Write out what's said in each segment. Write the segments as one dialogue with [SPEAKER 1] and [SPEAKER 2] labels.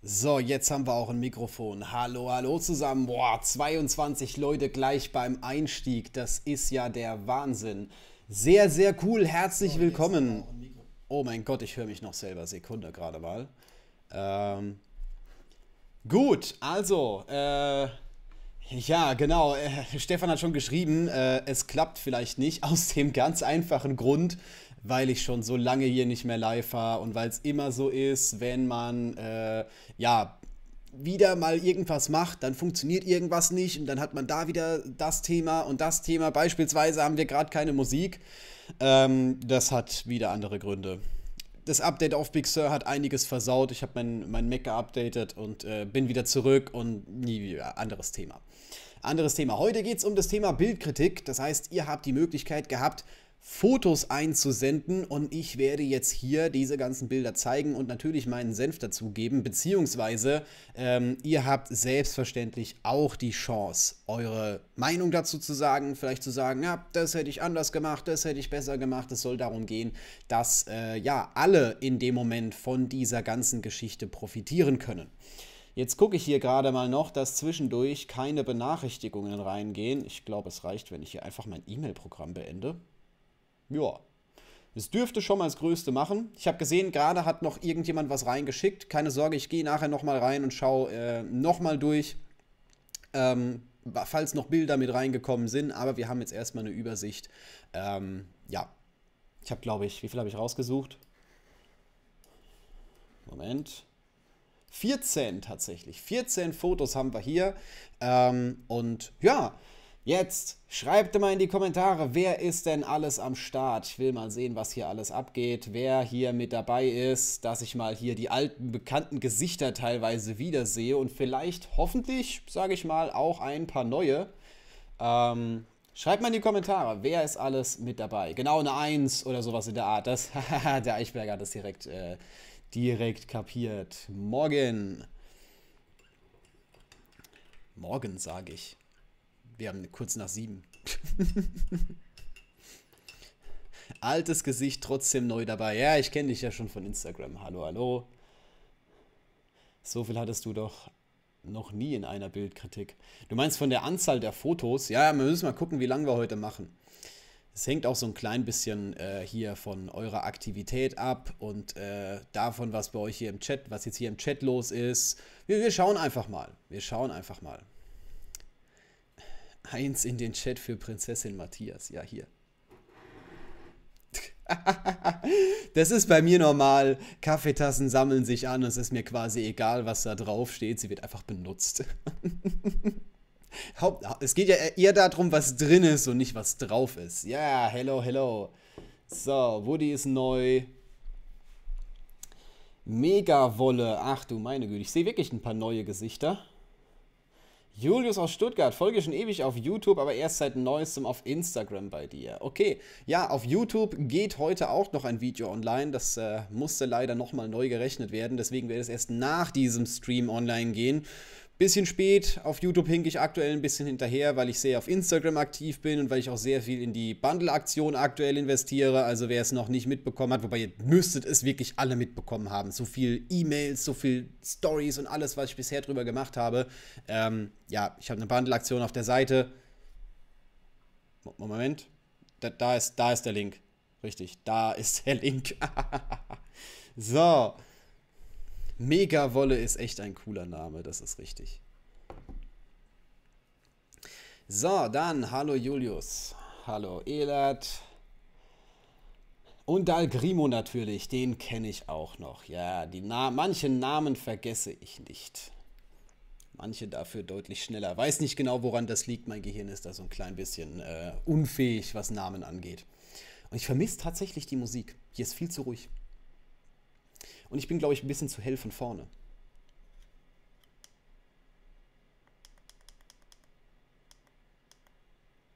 [SPEAKER 1] So, jetzt haben wir auch ein Mikrofon. Hallo, hallo zusammen. Boah, 22 Leute gleich beim Einstieg. Das ist ja der Wahnsinn. Sehr, sehr cool. Herzlich oh, willkommen. Oh mein Gott, ich höre mich noch selber. Sekunde gerade mal. Ähm, gut, also, äh, ja, genau. Äh, Stefan hat schon geschrieben, äh, es klappt vielleicht nicht aus dem ganz einfachen Grund, weil ich schon so lange hier nicht mehr live war und weil es immer so ist, wenn man äh, ja wieder mal irgendwas macht, dann funktioniert irgendwas nicht und dann hat man da wieder das Thema und das Thema. Beispielsweise haben wir gerade keine Musik. Ähm, das hat wieder andere Gründe. Das Update auf Big Sur hat einiges versaut. Ich habe mein, mein Mac geupdatet und äh, bin wieder zurück und nie wieder. Anderes Thema. Anderes Thema. Heute geht es um das Thema Bildkritik. Das heißt, ihr habt die Möglichkeit gehabt, Fotos einzusenden und ich werde jetzt hier diese ganzen Bilder zeigen und natürlich meinen Senf dazugeben, beziehungsweise ähm, ihr habt selbstverständlich auch die Chance, eure Meinung dazu zu sagen, vielleicht zu sagen, ja, das hätte ich anders gemacht, das hätte ich besser gemacht, es soll darum gehen, dass äh, ja alle in dem Moment von dieser ganzen Geschichte profitieren können. Jetzt gucke ich hier gerade mal noch, dass zwischendurch keine Benachrichtigungen reingehen. Ich glaube, es reicht, wenn ich hier einfach mein E-Mail-Programm beende. Ja. Es dürfte schon mal das Größte machen. Ich habe gesehen, gerade hat noch irgendjemand was reingeschickt. Keine Sorge, ich gehe nachher nochmal rein und schaue äh, nochmal durch, ähm, falls noch Bilder mit reingekommen sind. Aber wir haben jetzt erstmal eine Übersicht. Ähm, ja, ich habe, glaube ich, wie viel habe ich rausgesucht? Moment. 14 tatsächlich. 14 Fotos haben wir hier. Ähm, und ja, Jetzt schreibt mal in die Kommentare, wer ist denn alles am Start? Ich will mal sehen, was hier alles abgeht, wer hier mit dabei ist, dass ich mal hier die alten bekannten Gesichter teilweise wiedersehe und vielleicht hoffentlich, sage ich mal, auch ein paar neue. Ähm, schreibt mal in die Kommentare, wer ist alles mit dabei? Genau eine Eins oder sowas in der Art. Das, der Eichberger hat das direkt, äh, direkt kapiert. Morgen. Morgen, sage ich. Wir haben kurz nach sieben. Altes Gesicht, trotzdem neu dabei. Ja, ich kenne dich ja schon von Instagram. Hallo, hallo. So viel hattest du doch noch nie in einer Bildkritik. Du meinst von der Anzahl der Fotos? Ja, wir müssen mal gucken, wie lange wir heute machen. Es hängt auch so ein klein bisschen äh, hier von eurer Aktivität ab und äh, davon, was bei euch hier im Chat, was jetzt hier im Chat los ist. Wir, wir schauen einfach mal. Wir schauen einfach mal. Eins in den Chat für Prinzessin Matthias. Ja, hier. das ist bei mir normal. Kaffeetassen sammeln sich an es ist mir quasi egal, was da drauf steht. Sie wird einfach benutzt. Haupt, es geht ja eher darum, was drin ist und nicht was drauf ist. Ja, yeah, hello, hello. So, Woody ist neu. Mega Wolle. Ach du meine Güte, ich sehe wirklich ein paar neue Gesichter. Julius aus Stuttgart, folge schon ewig auf YouTube, aber erst seit neuestem auf Instagram bei dir. Okay, ja, auf YouTube geht heute auch noch ein Video online. Das äh, musste leider nochmal neu gerechnet werden, deswegen wird es erst nach diesem Stream online gehen. Bisschen spät, auf YouTube hink ich aktuell ein bisschen hinterher, weil ich sehr auf Instagram aktiv bin und weil ich auch sehr viel in die Bundle-Aktion aktuell investiere. Also wer es noch nicht mitbekommen hat, wobei ihr müsstet es wirklich alle mitbekommen haben. So viel E-Mails, so viel Stories und alles, was ich bisher drüber gemacht habe. Ähm, ja, ich habe eine Bundle-Aktion auf der Seite. Moment, da, da, ist, da ist der Link. Richtig, da ist der Link. so. Megawolle ist echt ein cooler Name, das ist richtig. So, dann hallo Julius, hallo Elat und Dalgrimo natürlich, den kenne ich auch noch. Ja, die Na manche Namen vergesse ich nicht. Manche dafür deutlich schneller. Weiß nicht genau, woran das liegt. Mein Gehirn ist da so ein klein bisschen äh, unfähig, was Namen angeht. Und ich vermisse tatsächlich die Musik. Hier ist viel zu ruhig. Und ich bin, glaube ich, ein bisschen zu hell von vorne.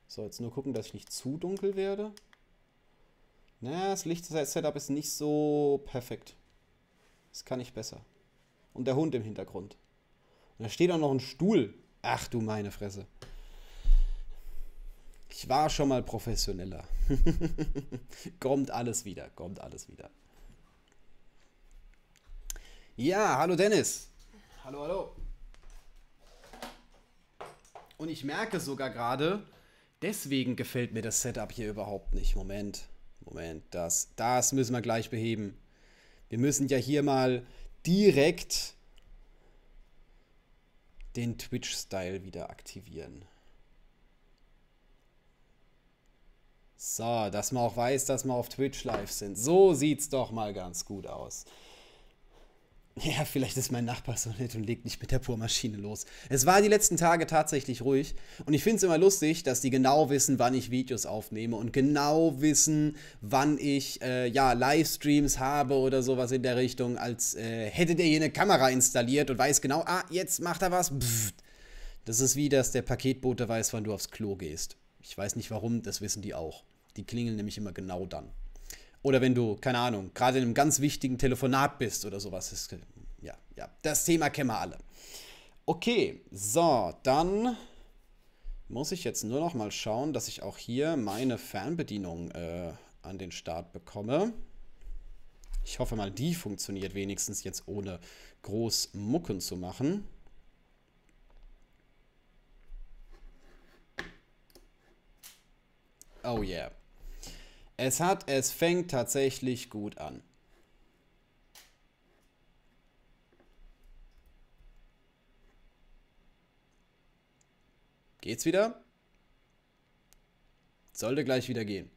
[SPEAKER 1] So, jetzt nur gucken, dass ich nicht zu dunkel werde. Na, das Licht-Setup ist nicht so perfekt. Das kann ich besser. Und der Hund im Hintergrund. Und da steht auch noch ein Stuhl. Ach du meine Fresse. Ich war schon mal professioneller. kommt alles wieder, kommt alles wieder. Ja, hallo Dennis. Hallo, hallo. Und ich merke sogar gerade, deswegen gefällt mir das Setup hier überhaupt nicht. Moment, Moment, das, das müssen wir gleich beheben. Wir müssen ja hier mal direkt den Twitch-Style wieder aktivieren. So, dass man auch weiß, dass wir auf Twitch live sind. So sieht's doch mal ganz gut aus. Ja, vielleicht ist mein Nachbar so nett und legt nicht mit der Bohrmaschine los. Es war die letzten Tage tatsächlich ruhig und ich finde es immer lustig, dass die genau wissen, wann ich Videos aufnehme und genau wissen, wann ich äh, ja, Livestreams habe oder sowas in der Richtung, als äh, hätte der hier eine Kamera installiert und weiß genau, ah, jetzt macht er was. Pff. Das ist wie, dass der Paketbote weiß, wann du aufs Klo gehst. Ich weiß nicht warum, das wissen die auch. Die klingeln nämlich immer genau dann. Oder wenn du, keine Ahnung, gerade in einem ganz wichtigen Telefonat bist oder sowas. Ist, ja, ja, das Thema kennen wir alle. Okay, so, dann muss ich jetzt nur noch mal schauen, dass ich auch hier meine Fernbedienung äh, an den Start bekomme. Ich hoffe mal, die funktioniert wenigstens jetzt ohne groß Mucken zu machen. Oh yeah. Es hat, es fängt tatsächlich gut an. Geht's wieder? Sollte gleich wieder gehen.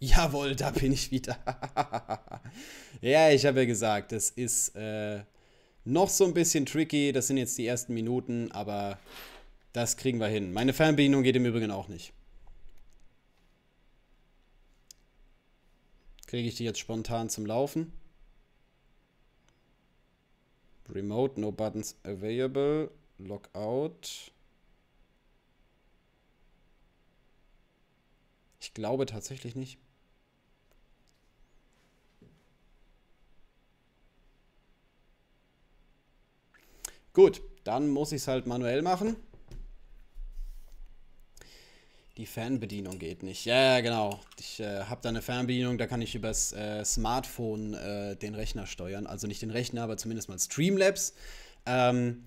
[SPEAKER 1] Jawohl, da bin ich wieder. ja, ich habe ja gesagt, das ist äh, noch so ein bisschen tricky. Das sind jetzt die ersten Minuten, aber das kriegen wir hin. Meine Fernbedienung geht im Übrigen auch nicht. Kriege ich die jetzt spontan zum Laufen? Remote, no buttons available. Logout. Ich glaube tatsächlich nicht. Gut, dann muss ich es halt manuell machen. Die Fernbedienung geht nicht. Ja, ja genau. Ich äh, habe da eine Fernbedienung, da kann ich übers äh, Smartphone äh, den Rechner steuern. Also nicht den Rechner, aber zumindest mal Streamlabs. Ähm,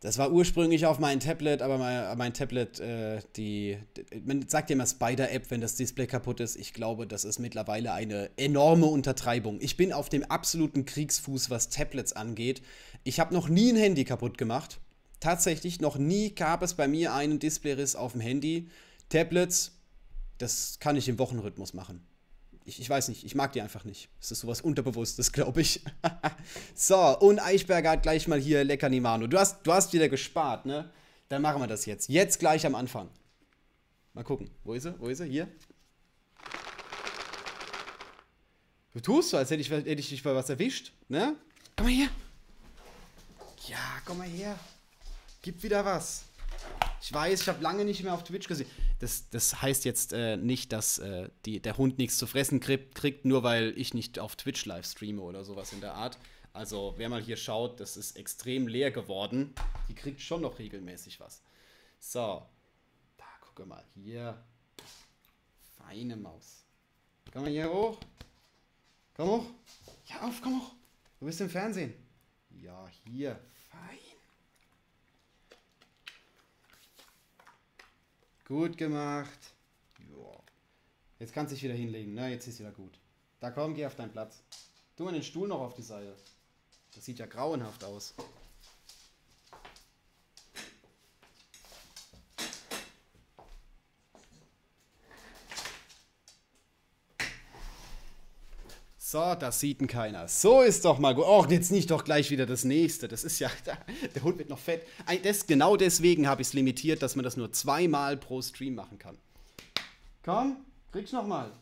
[SPEAKER 1] das war ursprünglich auf meinem Tablet, aber mein, äh, mein Tablet, äh, die, man sagt ja immer Spider-App, wenn das Display kaputt ist. Ich glaube, das ist mittlerweile eine enorme Untertreibung. Ich bin auf dem absoluten Kriegsfuß, was Tablets angeht. Ich habe noch nie ein Handy kaputt gemacht. Tatsächlich, noch nie gab es bei mir einen Displayriss auf dem Handy. Tablets, das kann ich im Wochenrhythmus machen. Ich, ich, weiß nicht, ich mag die einfach nicht. Es ist sowas Unterbewusstes, glaube ich. so, und Eichberger hat gleich mal hier lecker Nimano. Du hast, du hast wieder gespart, ne? Dann machen wir das jetzt. Jetzt gleich am Anfang. Mal gucken. Wo ist sie? Wo ist sie? Hier. Du tust so, als hätte ich, hätte ich dich bei was erwischt, ne? Komm mal her. Ja, komm mal her. Gib wieder was. Ich weiß, ich habe lange nicht mehr auf Twitch gesehen. Das, das heißt jetzt äh, nicht, dass äh, die, der Hund nichts zu fressen kriegt, kriegt, nur weil ich nicht auf Twitch live streame oder sowas in der Art. Also, wer mal hier schaut, das ist extrem leer geworden. Die kriegt schon noch regelmäßig was. So. Da, gucke mal. Hier. Feine Maus. Komm mal hier hoch. Komm hoch. Ja, auf, komm hoch. Du bist im Fernsehen. Ja, hier. Fein. Gut gemacht. Joa. Jetzt kannst du dich wieder hinlegen. Na, ne? jetzt ist wieder gut. Da komm, geh auf deinen Platz. Tu mal den Stuhl noch auf die Seite. Das sieht ja grauenhaft aus. So, das sieht ihn keiner. So ist doch mal gut. Och, jetzt nicht doch gleich wieder das nächste. Das ist ja, der Hund wird noch fett. Das, genau deswegen habe ich es limitiert, dass man das nur zweimal pro Stream machen kann. Komm, kriegst noch mal.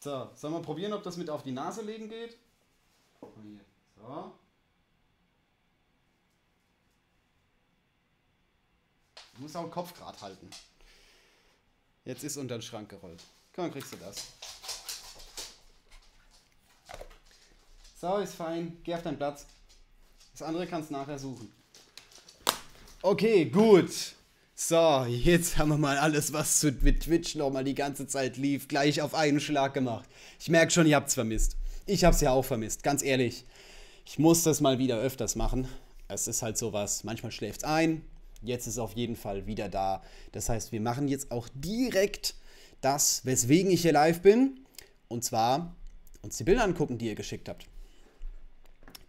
[SPEAKER 1] So, sollen wir probieren, ob das mit auf die Nase legen geht? Oh so. Du musst auch den Kopf gerade halten. Jetzt ist unter den Schrank gerollt. Komm, dann kriegst du das. So, ist fein. Geh auf deinen Platz. Das andere kannst du nachher suchen. Okay, gut. So, jetzt haben wir mal alles, was zu, mit Twitch nochmal die ganze Zeit lief, gleich auf einen Schlag gemacht. Ich merke schon, ihr habt es vermisst. Ich hab's ja auch vermisst, ganz ehrlich. Ich muss das mal wieder öfters machen. Es ist halt sowas, manchmal schläft es ein, Jetzt ist auf jeden Fall wieder da. Das heißt, wir machen jetzt auch direkt das, weswegen ich hier live bin. Und zwar uns die Bilder angucken, die ihr geschickt habt.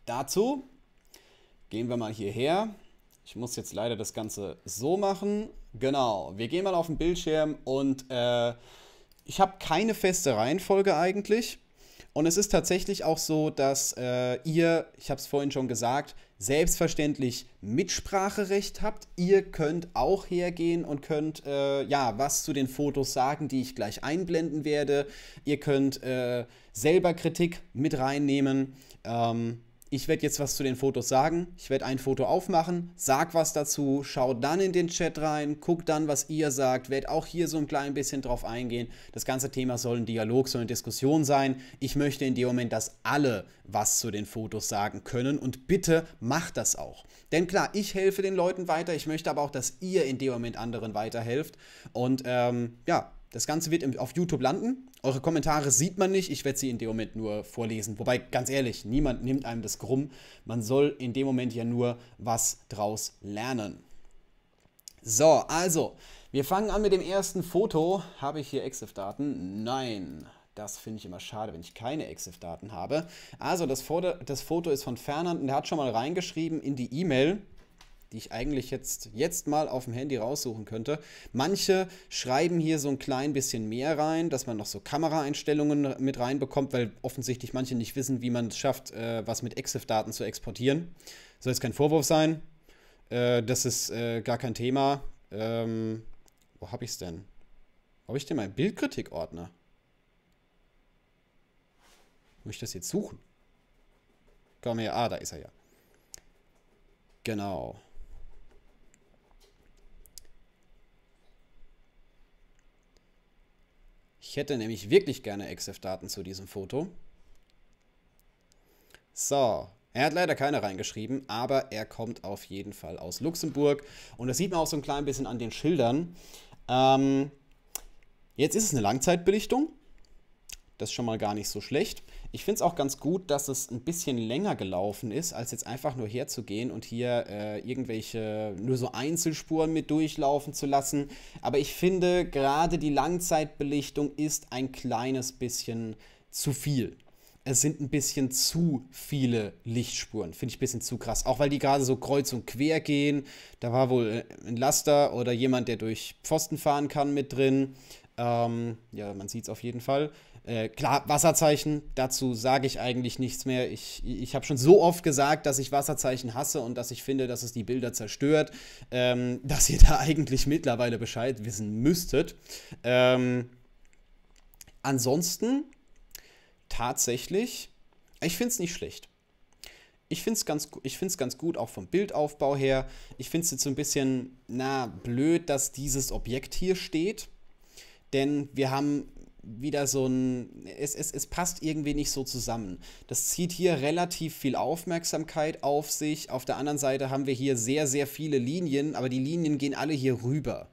[SPEAKER 1] Dazu gehen wir mal hierher. Ich muss jetzt leider das Ganze so machen. Genau, wir gehen mal auf den Bildschirm und äh, ich habe keine feste Reihenfolge eigentlich. Und es ist tatsächlich auch so, dass äh, ihr, ich habe es vorhin schon gesagt, selbstverständlich Mitspracherecht habt. Ihr könnt auch hergehen und könnt äh, ja was zu den Fotos sagen, die ich gleich einblenden werde. Ihr könnt äh, selber Kritik mit reinnehmen. Ähm, ich werde jetzt was zu den Fotos sagen, ich werde ein Foto aufmachen, sag was dazu, schau dann in den Chat rein, guck dann, was ihr sagt, werde auch hier so ein klein bisschen drauf eingehen. Das ganze Thema soll ein Dialog, soll eine Diskussion sein. Ich möchte in dem Moment, dass alle was zu den Fotos sagen können und bitte macht das auch. Denn klar, ich helfe den Leuten weiter, ich möchte aber auch, dass ihr in dem Moment anderen weiterhelft und ähm, ja, das Ganze wird auf YouTube landen. Eure Kommentare sieht man nicht, ich werde sie in dem Moment nur vorlesen. Wobei, ganz ehrlich, niemand nimmt einem das krumm. Man soll in dem Moment ja nur was draus lernen. So, also, wir fangen an mit dem ersten Foto. Habe ich hier EXIF-Daten? Nein. Das finde ich immer schade, wenn ich keine EXIF-Daten habe. Also, das das Foto ist von Fernand und der hat schon mal reingeschrieben in die E-Mail die ich eigentlich jetzt, jetzt mal auf dem Handy raussuchen könnte. Manche schreiben hier so ein klein bisschen mehr rein, dass man noch so Kameraeinstellungen mit reinbekommt, weil offensichtlich manche nicht wissen, wie man es schafft, äh, was mit EXIF-Daten zu exportieren. Soll jetzt kein Vorwurf sein. Äh, das ist äh, gar kein Thema. Ähm, wo habe ich es denn? Habe ich denn meinen Bildkritik-Ordner? Muss ich das jetzt suchen? Komm her, ah, da ist er ja. Genau. Ich hätte nämlich wirklich gerne EXIF-Daten zu diesem Foto. So, er hat leider keine reingeschrieben, aber er kommt auf jeden Fall aus Luxemburg. Und das sieht man auch so ein klein bisschen an den Schildern. Ähm, jetzt ist es eine Langzeitbelichtung. Das ist schon mal gar nicht so schlecht. Ich finde es auch ganz gut, dass es ein bisschen länger gelaufen ist, als jetzt einfach nur herzugehen und hier äh, irgendwelche nur so Einzelspuren mit durchlaufen zu lassen. Aber ich finde, gerade die Langzeitbelichtung ist ein kleines bisschen zu viel es sind ein bisschen zu viele Lichtspuren. Finde ich ein bisschen zu krass. Auch weil die gerade so kreuz und quer gehen. Da war wohl äh, ein Laster oder jemand, der durch Pfosten fahren kann, mit drin. Ähm, ja, man sieht es auf jeden Fall. Äh, klar, Wasserzeichen, dazu sage ich eigentlich nichts mehr. Ich, ich habe schon so oft gesagt, dass ich Wasserzeichen hasse und dass ich finde, dass es die Bilder zerstört, ähm, dass ihr da eigentlich mittlerweile Bescheid wissen müsstet. Ähm, ansonsten, tatsächlich, ich finde es nicht schlecht. Ich finde es ganz, ganz gut, auch vom Bildaufbau her. Ich finde es jetzt so ein bisschen, na, blöd, dass dieses Objekt hier steht. Denn wir haben wieder so ein, es, es, es passt irgendwie nicht so zusammen. Das zieht hier relativ viel Aufmerksamkeit auf sich. Auf der anderen Seite haben wir hier sehr, sehr viele Linien, aber die Linien gehen alle hier rüber.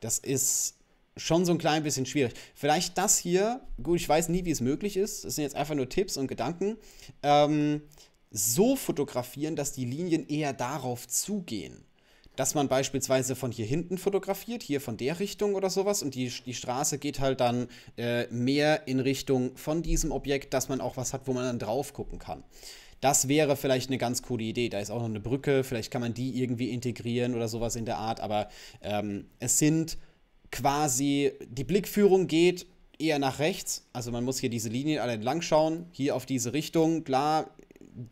[SPEAKER 1] Das ist schon so ein klein bisschen schwierig. Vielleicht das hier, gut, ich weiß nie, wie es möglich ist. Das sind jetzt einfach nur Tipps und Gedanken. Ähm, so fotografieren, dass die Linien eher darauf zugehen dass man beispielsweise von hier hinten fotografiert, hier von der Richtung oder sowas und die, die Straße geht halt dann äh, mehr in Richtung von diesem Objekt, dass man auch was hat, wo man dann drauf gucken kann. Das wäre vielleicht eine ganz coole Idee. Da ist auch noch eine Brücke, vielleicht kann man die irgendwie integrieren oder sowas in der Art, aber ähm, es sind quasi, die Blickführung geht eher nach rechts. Also man muss hier diese Linien alle entlang schauen, hier auf diese Richtung. Klar,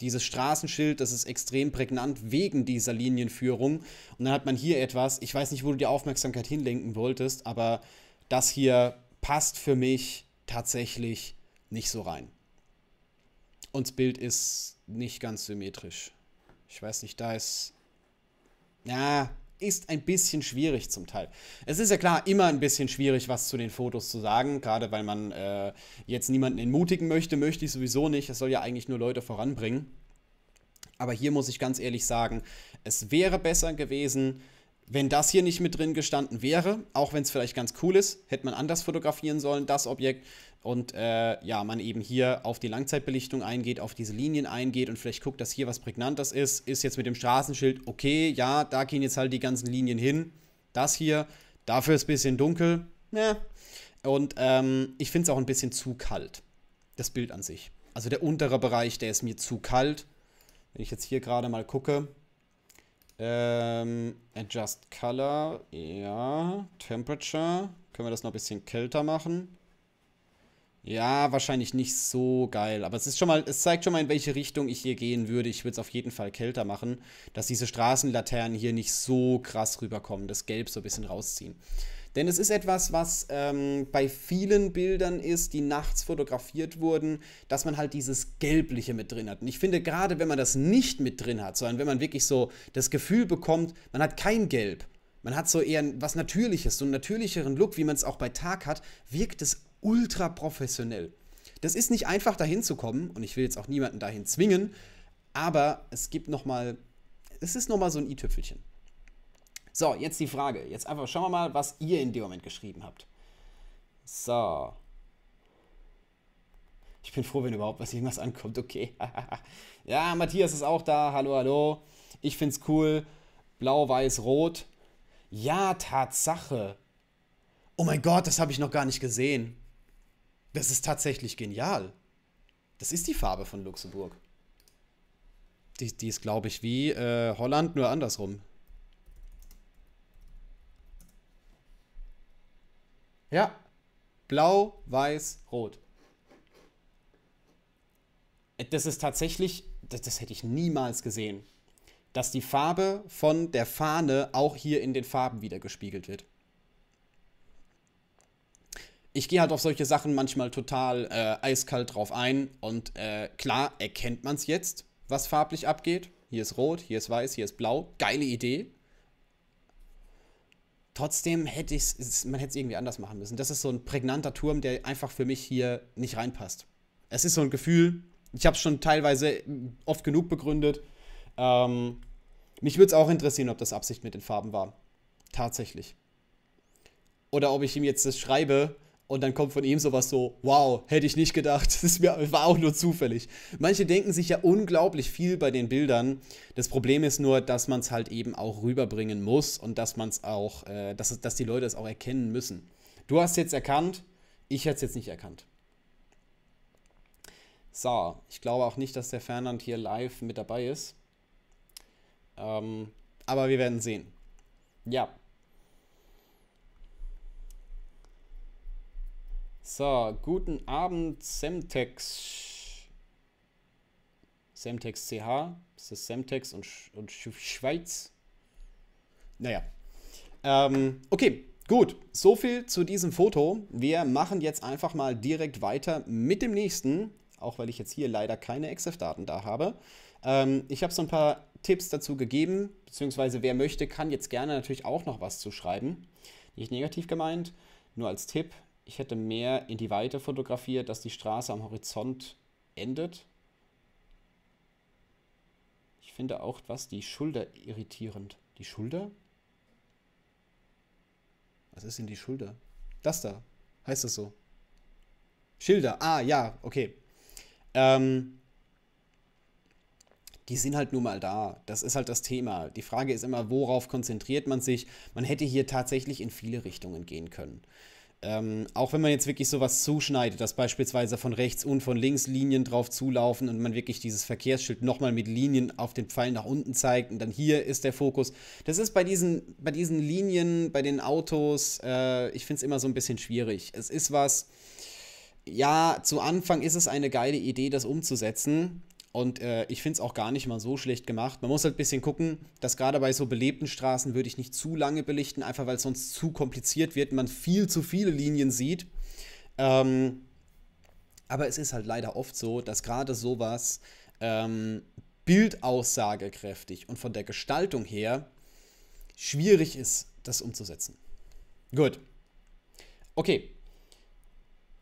[SPEAKER 1] dieses Straßenschild, das ist extrem prägnant wegen dieser Linienführung. Und dann hat man hier etwas, ich weiß nicht, wo du die Aufmerksamkeit hinlenken wolltest, aber das hier passt für mich tatsächlich nicht so rein. Und das Bild ist nicht ganz symmetrisch. Ich weiß nicht, da ist. Ja, ist ein bisschen schwierig zum Teil. Es ist ja klar immer ein bisschen schwierig, was zu den Fotos zu sagen, gerade weil man äh, jetzt niemanden entmutigen möchte, möchte ich sowieso nicht. Es soll ja eigentlich nur Leute voranbringen. Aber hier muss ich ganz ehrlich sagen, es wäre besser gewesen, wenn das hier nicht mit drin gestanden wäre, auch wenn es vielleicht ganz cool ist, hätte man anders fotografieren sollen, das Objekt. Und äh, ja, man eben hier auf die Langzeitbelichtung eingeht, auf diese Linien eingeht und vielleicht guckt, dass hier was Prägnantes ist. Ist jetzt mit dem Straßenschild okay, ja, da gehen jetzt halt die ganzen Linien hin. Das hier, dafür ist ein bisschen dunkel. Ja. Ne? Und ähm, ich finde es auch ein bisschen zu kalt, das Bild an sich. Also der untere Bereich, der ist mir zu kalt. Wenn ich jetzt hier gerade mal gucke, ähm, adjust Color, ja. Temperature, können wir das noch ein bisschen kälter machen? Ja, wahrscheinlich nicht so geil, aber es ist schon mal, es zeigt schon mal, in welche Richtung ich hier gehen würde. Ich würde es auf jeden Fall kälter machen, dass diese Straßenlaternen hier nicht so krass rüberkommen, das Gelb so ein bisschen rausziehen. Denn es ist etwas, was ähm, bei vielen Bildern ist, die nachts fotografiert wurden, dass man halt dieses Gelbliche mit drin hat. Und ich finde, gerade wenn man das nicht mit drin hat, sondern wenn man wirklich so das Gefühl bekommt, man hat kein Gelb, man hat so eher was Natürliches, so einen natürlicheren Look, wie man es auch bei Tag hat, wirkt es ultra professionell. Das ist nicht einfach dahin zu kommen und ich will jetzt auch niemanden dahin zwingen, aber es gibt nochmal, es ist nochmal so ein i-Tüpfelchen. So, jetzt die Frage. Jetzt einfach schauen wir mal, was ihr in dem Moment geschrieben habt. So. Ich bin froh, wenn überhaupt was irgendwas ankommt. Okay. ja, Matthias ist auch da. Hallo, hallo. Ich find's cool. Blau, weiß, rot. Ja, Tatsache. Oh mein Gott, das habe ich noch gar nicht gesehen. Das ist tatsächlich genial. Das ist die Farbe von Luxemburg. Die, die ist, glaube ich, wie äh, Holland, nur andersrum. Ja. Blau, weiß, rot. Äh, das ist tatsächlich, das, das hätte ich niemals gesehen, dass die Farbe von der Fahne auch hier in den Farben wieder gespiegelt wird ich gehe halt auf solche Sachen manchmal total äh, eiskalt drauf ein und äh, klar erkennt man es jetzt, was farblich abgeht. Hier ist rot, hier ist weiß, hier ist blau. Geile Idee. Trotzdem hätte ich es, man hätte es irgendwie anders machen müssen. Das ist so ein prägnanter Turm, der einfach für mich hier nicht reinpasst. Es ist so ein Gefühl, ich habe es schon teilweise oft genug begründet. Ähm, mich würde es auch interessieren, ob das Absicht mit den Farben war. Tatsächlich. Oder ob ich ihm jetzt das schreibe, und dann kommt von ihm sowas so, wow, hätte ich nicht gedacht, das war auch nur zufällig. Manche denken sich ja unglaublich viel bei den Bildern. Das Problem ist nur, dass man es halt eben auch rüberbringen muss und dass man es auch, äh, dass, dass die Leute es auch erkennen müssen. Du hast jetzt erkannt, ich hätte es jetzt nicht erkannt. So, ich glaube auch nicht, dass der Fernand hier live mit dabei ist. Ähm, aber wir werden sehen. Ja, So, guten Abend, Semtex. Semtex CH. Ist das Semtex und, Sch und Sch Schweiz? Naja. Ähm, okay, gut. So viel zu diesem Foto. Wir machen jetzt einfach mal direkt weiter mit dem nächsten. Auch weil ich jetzt hier leider keine EXIF-Daten da habe. Ähm, ich habe so ein paar Tipps dazu gegeben. Beziehungsweise wer möchte, kann jetzt gerne natürlich auch noch was zu schreiben. Nicht negativ gemeint, nur als Tipp ich hätte mehr in die Weite fotografiert, dass die Straße am Horizont endet. Ich finde auch was die Schulter irritierend. Die Schulter? Was ist denn die Schulter? Das da. Heißt das so? Schilder. Ah, ja, okay. Ähm, die sind halt nun mal da. Das ist halt das Thema. Die Frage ist immer, worauf konzentriert man sich? Man hätte hier tatsächlich in viele Richtungen gehen können. Ähm, auch wenn man jetzt wirklich sowas zuschneidet, dass beispielsweise von rechts und von links Linien drauf zulaufen und man wirklich dieses Verkehrsschild nochmal mit Linien auf den Pfeil nach unten zeigt und dann hier ist der Fokus. Das ist bei diesen, bei diesen Linien, bei den Autos, äh, ich finde es immer so ein bisschen schwierig. Es ist was, ja, zu Anfang ist es eine geile Idee, das umzusetzen. Und äh, ich finde es auch gar nicht mal so schlecht gemacht. Man muss halt ein bisschen gucken, dass gerade bei so belebten Straßen würde ich nicht zu lange belichten, einfach weil es sonst zu kompliziert wird, und man viel zu viele Linien sieht. Ähm, aber es ist halt leider oft so, dass gerade sowas ähm, bildaussagekräftig und von der Gestaltung her schwierig ist, das umzusetzen. Gut. Okay.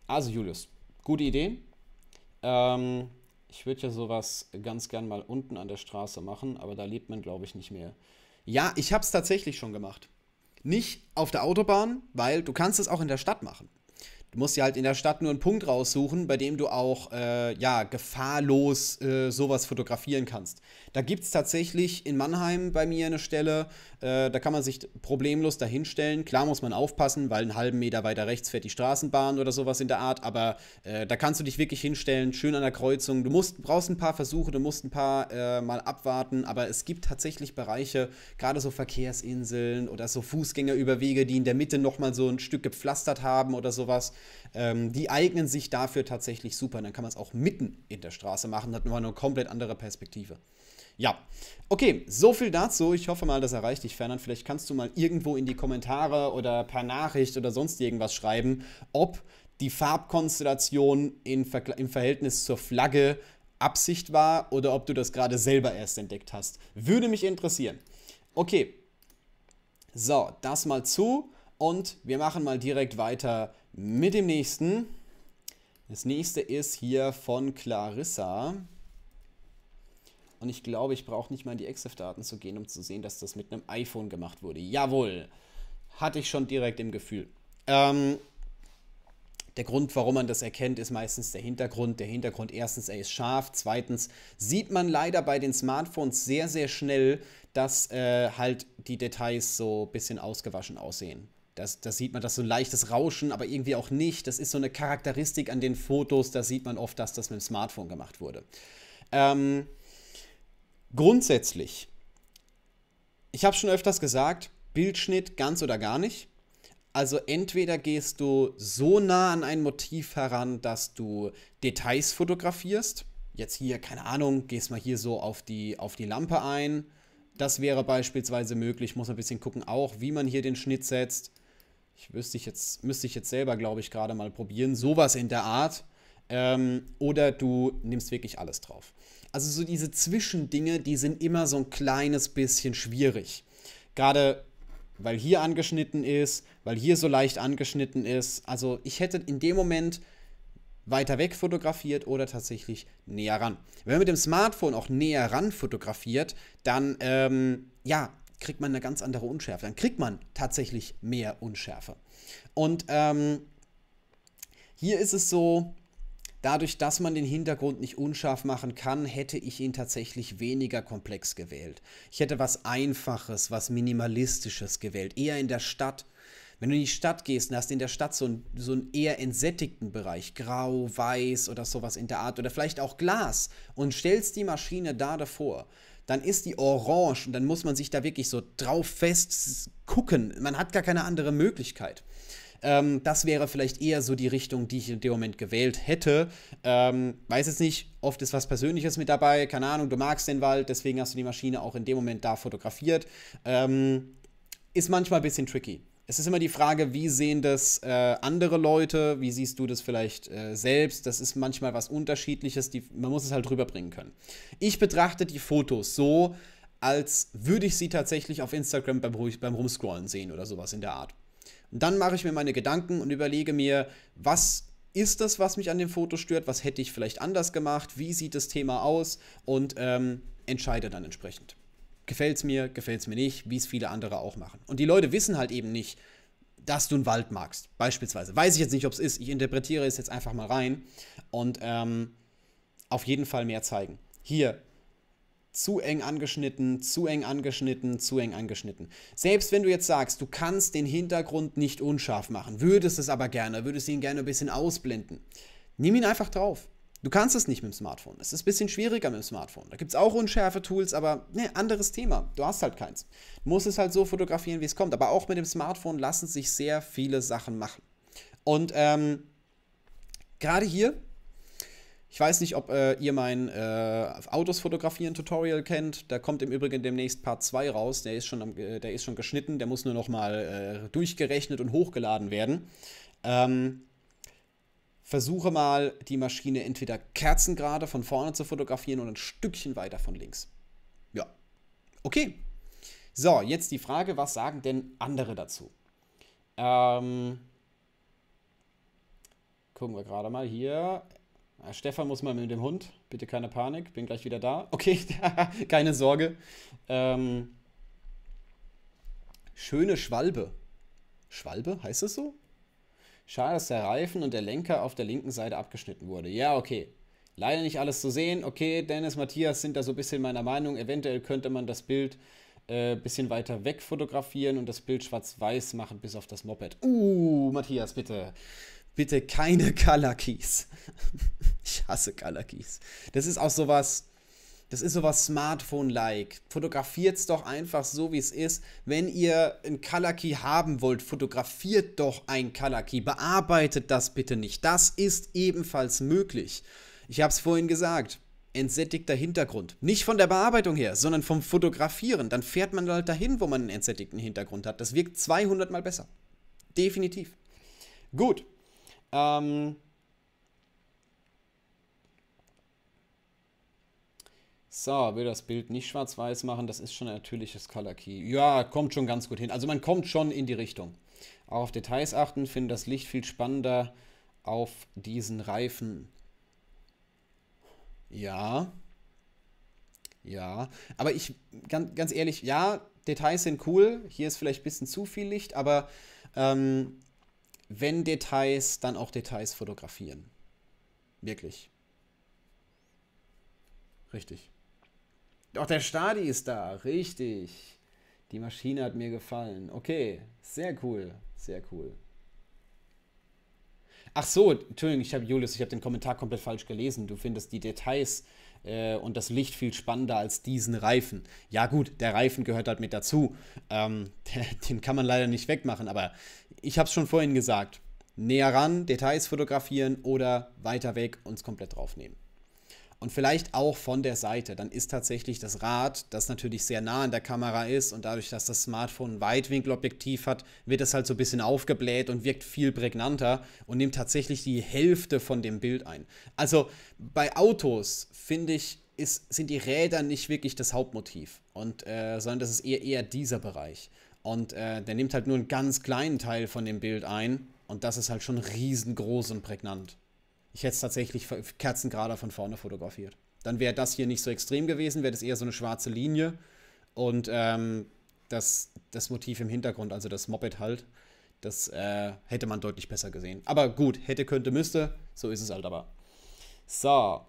[SPEAKER 1] Also Julius, gute Idee. Ähm, ich würde ja sowas ganz gern mal unten an der Straße machen, aber da lebt man, glaube ich, nicht mehr. Ja, ich habe es tatsächlich schon gemacht. Nicht auf der Autobahn, weil du kannst es auch in der Stadt machen. Du musst dir halt in der Stadt nur einen Punkt raussuchen, bei dem du auch äh, ja, gefahrlos äh, sowas fotografieren kannst. Da gibt es tatsächlich in Mannheim bei mir eine Stelle, äh, da kann man sich problemlos dahinstellen. Klar muss man aufpassen, weil einen halben Meter weiter rechts fährt die Straßenbahn oder sowas in der Art, aber äh, da kannst du dich wirklich hinstellen, schön an der Kreuzung. Du musst, brauchst ein paar Versuche, du musst ein paar äh, mal abwarten, aber es gibt tatsächlich Bereiche, gerade so Verkehrsinseln oder so Fußgängerüberwege, die in der Mitte nochmal so ein Stück gepflastert haben oder sowas ähm, die eignen sich dafür tatsächlich super. dann kann man es auch mitten in der Straße machen, hat nochmal eine komplett andere Perspektive. Ja, okay, so viel dazu. Ich hoffe mal, das erreicht dich, Fernand. Vielleicht kannst du mal irgendwo in die Kommentare oder per Nachricht oder sonst irgendwas schreiben, ob die Farbkonstellation im Verhältnis zur Flagge Absicht war oder ob du das gerade selber erst entdeckt hast. Würde mich interessieren. Okay, so, das mal zu und wir machen mal direkt weiter mit dem nächsten. Das nächste ist hier von Clarissa. Und ich glaube, ich brauche nicht mal in die EXIF-Daten zu gehen, um zu sehen, dass das mit einem iPhone gemacht wurde. Jawohl! Hatte ich schon direkt im Gefühl. Ähm, der Grund, warum man das erkennt, ist meistens der Hintergrund. Der Hintergrund, erstens, er ist scharf. Zweitens sieht man leider bei den Smartphones sehr, sehr schnell, dass äh, halt die Details so ein bisschen ausgewaschen aussehen das, das sieht man, das so ein leichtes Rauschen, aber irgendwie auch nicht. Das ist so eine Charakteristik an den Fotos, da sieht man oft, dass das mit dem Smartphone gemacht wurde. Ähm, grundsätzlich, ich habe schon öfters gesagt, Bildschnitt ganz oder gar nicht. Also entweder gehst du so nah an ein Motiv heran, dass du Details fotografierst. Jetzt hier, keine Ahnung, gehst mal hier so auf die, auf die Lampe ein. Das wäre beispielsweise möglich, muss ein bisschen gucken auch, wie man hier den Schnitt setzt ich wüsste ich jetzt, müsste ich jetzt selber, glaube ich, gerade mal probieren, sowas in der Art. Ähm, oder du nimmst wirklich alles drauf. Also so diese Zwischendinge, die sind immer so ein kleines bisschen schwierig. Gerade weil hier angeschnitten ist, weil hier so leicht angeschnitten ist. Also ich hätte in dem Moment weiter weg fotografiert oder tatsächlich näher ran. Wenn man mit dem Smartphone auch näher ran fotografiert, dann ähm, ja, kriegt man eine ganz andere Unschärfe. Dann kriegt man tatsächlich mehr Unschärfe. Und ähm, hier ist es so, dadurch, dass man den Hintergrund nicht unscharf machen kann, hätte ich ihn tatsächlich weniger komplex gewählt. Ich hätte was Einfaches, was Minimalistisches gewählt, eher in der Stadt. Wenn du in die Stadt gehst und hast in der Stadt so einen, so einen eher entsättigten Bereich, grau, weiß oder sowas in der Art oder vielleicht auch Glas und stellst die Maschine da davor, dann ist die orange und dann muss man sich da wirklich so drauf fest gucken. Man hat gar keine andere Möglichkeit. Ähm, das wäre vielleicht eher so die Richtung, die ich in dem Moment gewählt hätte. Ähm, weiß jetzt nicht, oft ist was Persönliches mit dabei, keine Ahnung, du magst den Wald, deswegen hast du die Maschine auch in dem Moment da fotografiert. Ähm, ist manchmal ein bisschen tricky es ist immer die Frage, wie sehen das äh, andere Leute, wie siehst du das vielleicht äh, selbst. Das ist manchmal was Unterschiedliches, die, man muss es halt rüberbringen können. Ich betrachte die Fotos so, als würde ich sie tatsächlich auf Instagram beim, beim Rumscrollen sehen oder sowas in der Art. Und dann mache ich mir meine Gedanken und überlege mir, was ist das, was mich an dem Foto stört, was hätte ich vielleicht anders gemacht, wie sieht das Thema aus und ähm, entscheide dann entsprechend gefällt es mir, gefällt es mir nicht, wie es viele andere auch machen. Und die Leute wissen halt eben nicht, dass du einen Wald magst, beispielsweise. Weiß ich jetzt nicht, ob es ist. Ich interpretiere es jetzt einfach mal rein und ähm, auf jeden Fall mehr zeigen. Hier, zu eng angeschnitten, zu eng angeschnitten, zu eng angeschnitten. Selbst wenn du jetzt sagst, du kannst den Hintergrund nicht unscharf machen, würdest es aber gerne, würdest ihn gerne ein bisschen ausblenden, nimm ihn einfach drauf. Du kannst es nicht mit dem Smartphone. Es ist ein bisschen schwieriger mit dem Smartphone. Da gibt es auch Unschärfe-Tools, aber ne, anderes Thema. Du hast halt keins. Du musst es halt so fotografieren, wie es kommt. Aber auch mit dem Smartphone lassen sich sehr viele Sachen machen. Und ähm, gerade hier, ich weiß nicht, ob äh, ihr mein äh, Autos fotografieren Tutorial kennt. Da kommt im Übrigen demnächst Part 2 raus. Der ist schon, am, äh, der ist schon geschnitten. Der muss nur noch mal äh, durchgerechnet und hochgeladen werden. Ähm, versuche mal die Maschine entweder kerzengerade von vorne zu fotografieren oder ein Stückchen weiter von links. Ja, okay. So, jetzt die Frage, was sagen denn andere dazu? Ähm, gucken wir gerade mal hier. Ah, Stefan muss mal mit dem Hund. Bitte keine Panik, bin gleich wieder da. Okay, keine Sorge. Ähm, schöne Schwalbe. Schwalbe, heißt das so? Schade, dass der Reifen und der Lenker auf der linken Seite abgeschnitten wurde. Ja, okay. Leider nicht alles zu sehen. Okay, Dennis, Matthias sind da so ein bisschen meiner Meinung. Eventuell könnte man das Bild ein äh, bisschen weiter weg fotografieren und das Bild schwarz-weiß machen, bis auf das Moped. Uh, Matthias, bitte. Bitte keine Color Keys. ich hasse Color Keys. Das ist auch sowas das ist sowas Smartphone-like. Fotografiert es doch einfach so, wie es ist. Wenn ihr ein Color Key haben wollt, fotografiert doch ein Color Key. Bearbeitet das bitte nicht. Das ist ebenfalls möglich. Ich habe es vorhin gesagt. Entsättigter Hintergrund. Nicht von der Bearbeitung her, sondern vom Fotografieren. Dann fährt man halt dahin, wo man einen entsättigten Hintergrund hat. Das wirkt 200 mal besser. Definitiv. Gut. Ähm, So, will das Bild nicht schwarz-weiß machen, das ist schon ein natürliches Color Key. Ja, kommt schon ganz gut hin. Also man kommt schon in die Richtung. Auch auf Details achten, finde das Licht viel spannender auf diesen Reifen. Ja. Ja. Aber ich, ganz, ganz ehrlich, ja, Details sind cool. Hier ist vielleicht ein bisschen zu viel Licht, aber ähm, wenn Details, dann auch Details fotografieren. Wirklich. Richtig. Doch der Stadi ist da, richtig. Die Maschine hat mir gefallen. Okay, sehr cool, sehr cool. Ach so, Entschuldigung, ich habe Julius, ich habe den Kommentar komplett falsch gelesen. Du findest die Details äh, und das Licht viel spannender als diesen Reifen. Ja gut, der Reifen gehört halt mit dazu. Ähm, den kann man leider nicht wegmachen, aber ich habe es schon vorhin gesagt. Näher ran, Details fotografieren oder weiter weg uns komplett draufnehmen und vielleicht auch von der Seite, dann ist tatsächlich das Rad, das natürlich sehr nah an der Kamera ist und dadurch, dass das Smartphone ein Weitwinkelobjektiv hat, wird das halt so ein bisschen aufgebläht und wirkt viel prägnanter und nimmt tatsächlich die Hälfte von dem Bild ein. Also bei Autos finde ich, ist, sind die Räder nicht wirklich das Hauptmotiv, und, äh, sondern das ist eher, eher dieser Bereich. Und äh, der nimmt halt nur einen ganz kleinen Teil von dem Bild ein und das ist halt schon riesengroß und prägnant ich hätte es tatsächlich kerzengerader von vorne fotografiert. Dann wäre das hier nicht so extrem gewesen, wäre das eher so eine schwarze Linie und ähm, das, das Motiv im Hintergrund, also das Moped halt, das äh, hätte man deutlich besser gesehen. Aber gut, hätte, könnte, müsste, so ist es halt aber. So.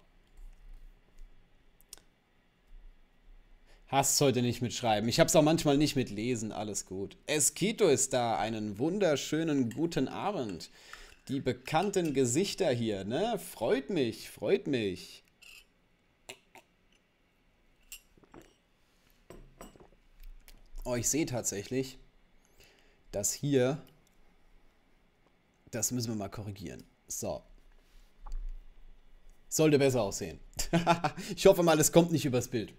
[SPEAKER 1] Hast heute nicht mit Schreiben. Ich hab's auch manchmal nicht mit Lesen. Alles gut. Eskito ist da. Einen wunderschönen guten Abend. Die bekannten Gesichter hier, ne? Freut mich, freut mich. Oh, ich sehe tatsächlich, dass hier, das müssen wir mal korrigieren. So. Sollte besser aussehen. ich hoffe mal, es kommt nicht übers Bild.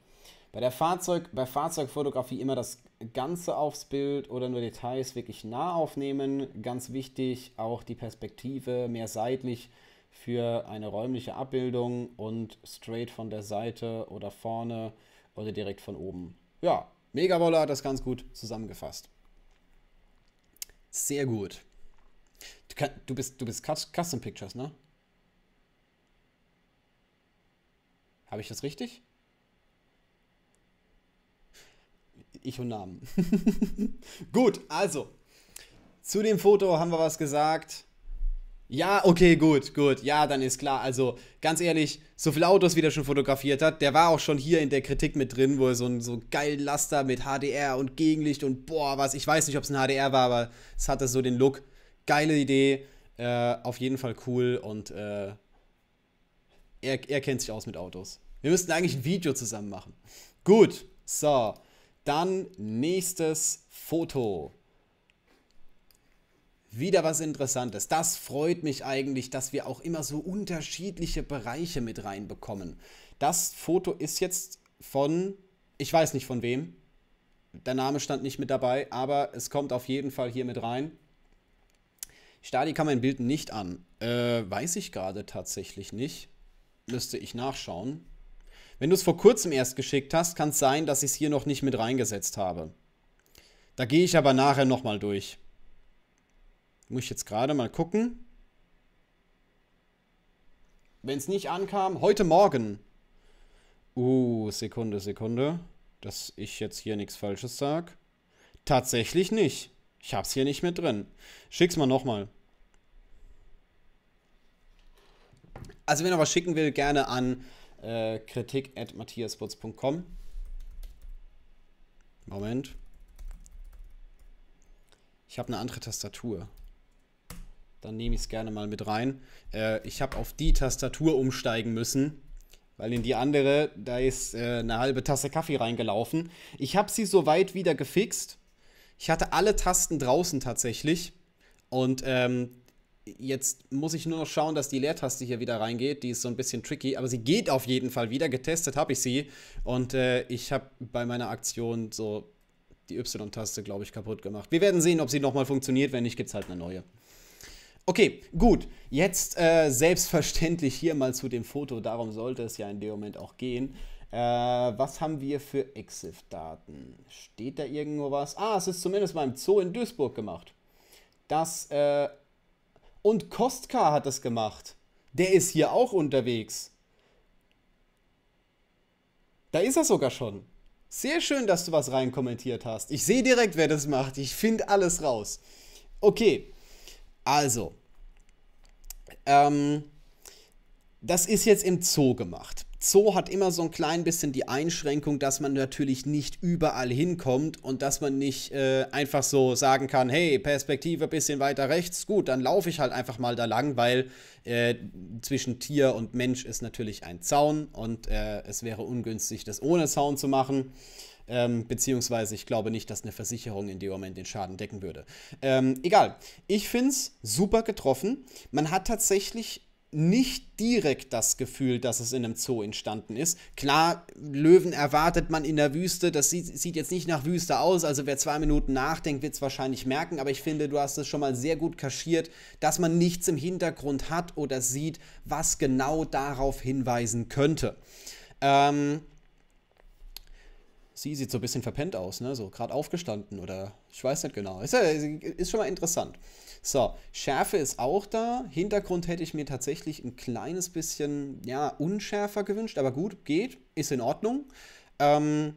[SPEAKER 1] Bei der Fahrzeug, bei Fahrzeugfotografie immer das Ganze aufs Bild oder nur Details wirklich nah aufnehmen. Ganz wichtig auch die Perspektive mehr seitlich für eine räumliche Abbildung und straight von der Seite oder vorne oder direkt von oben. Ja, Megawolle hat das ganz gut zusammengefasst. Sehr gut. Du, kann, du bist, du bist Custom Pictures, ne? Habe ich das richtig? Ich und Namen. gut, also. Zu dem Foto haben wir was gesagt. Ja, okay, gut, gut. Ja, dann ist klar. Also, ganz ehrlich, so viele Autos, wie der schon fotografiert hat, der war auch schon hier in der Kritik mit drin, wo er so ein so geil Laster mit HDR und Gegenlicht und boah, was. Ich weiß nicht, ob es ein HDR war, aber es hatte so den Look. Geile Idee. Äh, auf jeden Fall cool und äh, er, er kennt sich aus mit Autos. Wir müssten eigentlich ein Video zusammen machen. Gut, so. Dann nächstes Foto. Wieder was Interessantes. Das freut mich eigentlich, dass wir auch immer so unterschiedliche Bereiche mit reinbekommen. Das Foto ist jetzt von, ich weiß nicht von wem. Der Name stand nicht mit dabei, aber es kommt auf jeden Fall hier mit rein. Stadi kann mein Bild nicht an. Äh, weiß ich gerade tatsächlich nicht. Müsste ich nachschauen. Wenn du es vor kurzem erst geschickt hast, kann es sein, dass ich es hier noch nicht mit reingesetzt habe. Da gehe ich aber nachher nochmal durch. Muss ich jetzt gerade mal gucken. Wenn es nicht ankam, heute Morgen. Uh, Sekunde, Sekunde. Dass ich jetzt hier nichts Falsches sage. Tatsächlich nicht. Ich hab's hier nicht mit drin. Schick's mal nochmal. Also wenn ihr was schicken will, gerne an äh, kritik at matthiaswurz.com. Moment. Ich habe eine andere Tastatur. Dann nehme ich es gerne mal mit rein. Äh, ich habe auf die Tastatur umsteigen müssen, weil in die andere, da ist äh, eine halbe Tasse Kaffee reingelaufen. Ich habe sie soweit wieder gefixt. Ich hatte alle Tasten draußen tatsächlich. Und ähm, Jetzt muss ich nur noch schauen, dass die Leertaste hier wieder reingeht. Die ist so ein bisschen tricky, aber sie geht auf jeden Fall wieder. Getestet habe ich sie. Und äh, ich habe bei meiner Aktion so die Y-Taste, glaube ich, kaputt gemacht. Wir werden sehen, ob sie nochmal funktioniert. Wenn nicht, gibt es halt eine neue. Okay, gut. Jetzt äh, selbstverständlich hier mal zu dem Foto. Darum sollte es ja in dem Moment auch gehen. Äh, was haben wir für EXIF-Daten? Steht da irgendwo was? Ah, es ist zumindest mal im Zoo in Duisburg gemacht. Das äh, und Kostka hat das gemacht. Der ist hier auch unterwegs. Da ist er sogar schon. Sehr schön, dass du was reinkommentiert hast. Ich sehe direkt, wer das macht. Ich finde alles raus. Okay, also. Ähm, das ist jetzt im Zoo gemacht. Zoo hat immer so ein klein bisschen die Einschränkung, dass man natürlich nicht überall hinkommt und dass man nicht äh, einfach so sagen kann, hey, Perspektive bisschen weiter rechts, gut, dann laufe ich halt einfach mal da lang, weil äh, zwischen Tier und Mensch ist natürlich ein Zaun und äh, es wäre ungünstig, das ohne Zaun zu machen. Ähm, beziehungsweise ich glaube nicht, dass eine Versicherung in dem Moment den Schaden decken würde. Ähm, egal, ich finde es super getroffen. Man hat tatsächlich nicht direkt das Gefühl, dass es in einem Zoo entstanden ist. Klar, Löwen erwartet man in der Wüste, das sieht, sieht jetzt nicht nach Wüste aus, also wer zwei Minuten nachdenkt, wird es wahrscheinlich merken, aber ich finde, du hast es schon mal sehr gut kaschiert, dass man nichts im Hintergrund hat oder sieht, was genau darauf hinweisen könnte. Ähm, sie sieht so ein bisschen verpennt aus, ne? so gerade aufgestanden oder ich weiß nicht genau. Ist, ist schon mal interessant. So, Schärfe ist auch da. Hintergrund hätte ich mir tatsächlich ein kleines bisschen, ja, unschärfer gewünscht. Aber gut, geht, ist in Ordnung. Ähm,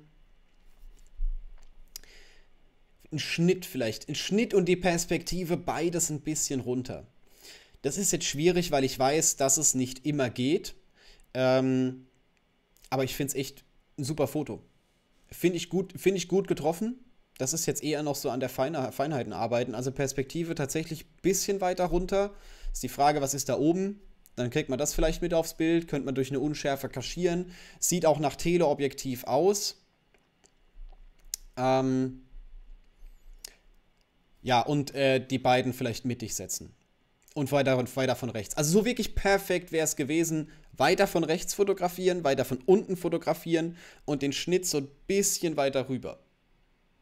[SPEAKER 1] ein Schnitt vielleicht. Ein Schnitt und die Perspektive, beides ein bisschen runter. Das ist jetzt schwierig, weil ich weiß, dass es nicht immer geht. Ähm, aber ich finde es echt ein super Foto. Finde ich, find ich gut getroffen. Das ist jetzt eher noch so an der Feiner, Feinheiten arbeiten. Also Perspektive tatsächlich ein bisschen weiter runter. Ist die Frage, was ist da oben? Dann kriegt man das vielleicht mit aufs Bild, könnte man durch eine Unschärfe kaschieren. Sieht auch nach Teleobjektiv aus. Ähm ja, und äh, die beiden vielleicht mittig setzen. Und weiter, und weiter von rechts. Also so wirklich perfekt wäre es gewesen, weiter von rechts fotografieren, weiter von unten fotografieren und den Schnitt so ein bisschen weiter rüber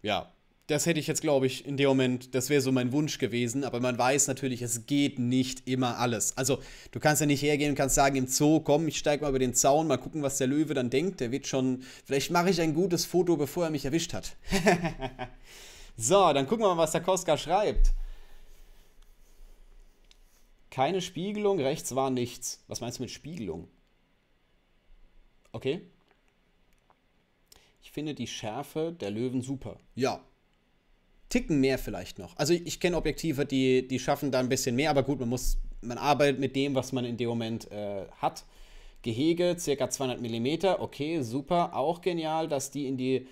[SPEAKER 1] ja, das hätte ich jetzt, glaube ich, in dem Moment, das wäre so mein Wunsch gewesen. Aber man weiß natürlich, es geht nicht immer alles. Also, du kannst ja nicht hergehen und kannst sagen, im Zoo, komm, ich steige mal über den Zaun, mal gucken, was der Löwe dann denkt. Der wird schon, vielleicht mache ich ein gutes Foto, bevor er mich erwischt hat. so, dann gucken wir mal, was der Koska schreibt. Keine Spiegelung, rechts war nichts. Was meinst du mit Spiegelung? Okay. Ich finde die Schärfe der Löwen super. Ja. Ticken mehr vielleicht noch. Also ich kenne Objektive, die, die schaffen da ein bisschen mehr, aber gut, man muss, man arbeitet mit dem, was man in dem Moment äh, hat. Gehege, circa 200 mm, okay, super, auch genial, dass die in die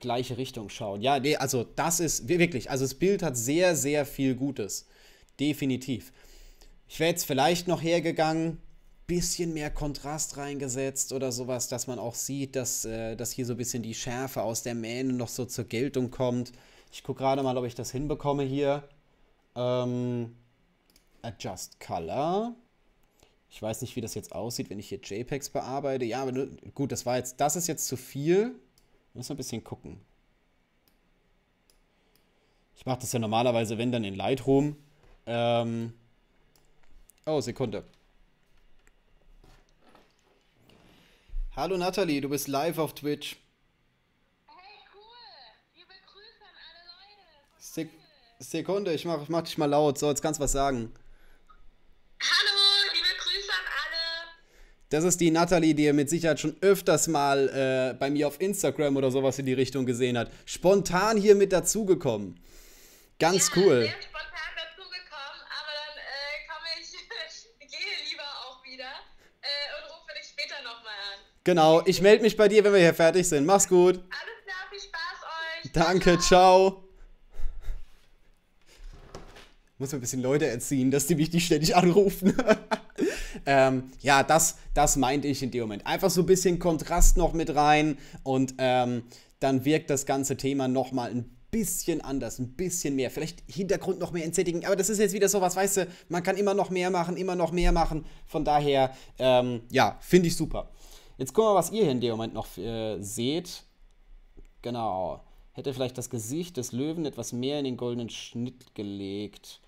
[SPEAKER 1] gleiche Richtung schauen. Ja, nee, also das ist wirklich, also das Bild hat sehr, sehr viel Gutes. Definitiv. Ich wäre jetzt vielleicht noch hergegangen, bisschen mehr Kontrast reingesetzt oder sowas, dass man auch sieht, dass, äh, dass hier so ein bisschen die Schärfe aus der Mähne noch so zur Geltung kommt. Ich gucke gerade mal, ob ich das hinbekomme hier. Ähm, Adjust Color. Ich weiß nicht, wie das jetzt aussieht, wenn ich hier JPEGs bearbeite. Ja, aber gut, das war jetzt, das ist jetzt zu viel. Müssen wir ein bisschen gucken. Ich mache das ja normalerweise, wenn dann in Lightroom. Ähm, oh, Sekunde. Hallo Nathalie, du bist live auf Twitch. Hey, cool. Liebe Grüße an alle Leute. Se Sekunde, ich mach, mach dich mal laut. So, jetzt kannst du was sagen. Hallo, liebe Grüße an alle. Das ist die Nathalie, die ihr mit Sicherheit schon öfters mal äh, bei mir auf Instagram oder sowas in die Richtung gesehen hat. Spontan hier mit dazugekommen. Ganz ja, cool. Sehr spontan. Genau, ich melde mich bei dir, wenn wir hier fertig sind. Mach's gut. Alles klar, viel Spaß euch. Danke, ciao. Muss mir ein bisschen Leute erziehen, dass die mich nicht ständig anrufen. ähm, ja, das, das meinte ich in dem Moment. Einfach so ein bisschen Kontrast noch mit rein und ähm, dann wirkt das ganze Thema nochmal ein bisschen anders, ein bisschen mehr. Vielleicht Hintergrund noch mehr entsättigen, aber das ist jetzt wieder sowas, weißt du, man kann immer noch mehr machen, immer noch mehr machen. Von daher, ähm, ja, finde ich super. Jetzt gucken wir, mal, was ihr hier in dem Moment noch äh, seht. Genau. Hätte vielleicht das Gesicht des Löwen etwas mehr in den goldenen Schnitt gelegt.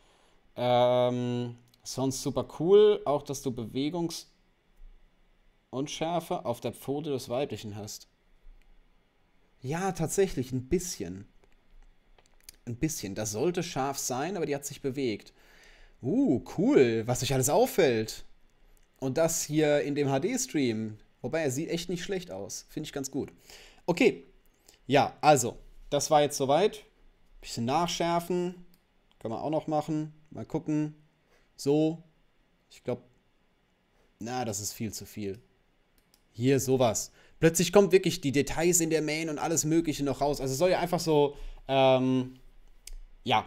[SPEAKER 1] Ähm, sonst super cool. Auch, dass du Bewegungsunschärfe auf der Pfote des Weiblichen hast. Ja, tatsächlich, ein bisschen. Ein bisschen. Das sollte scharf sein, aber die hat sich bewegt. Uh, cool, was euch alles auffällt. Und das hier in dem HD-Stream. Wobei er sieht echt nicht schlecht aus. Finde ich ganz gut. Okay. Ja, also, das war jetzt soweit. Bisschen nachschärfen. Können wir auch noch machen. Mal gucken. So. Ich glaube. Na, das ist viel zu viel. Hier sowas. Plötzlich kommt wirklich die Details in der Main und alles Mögliche noch raus. Also es soll ja einfach so. Ähm, ja,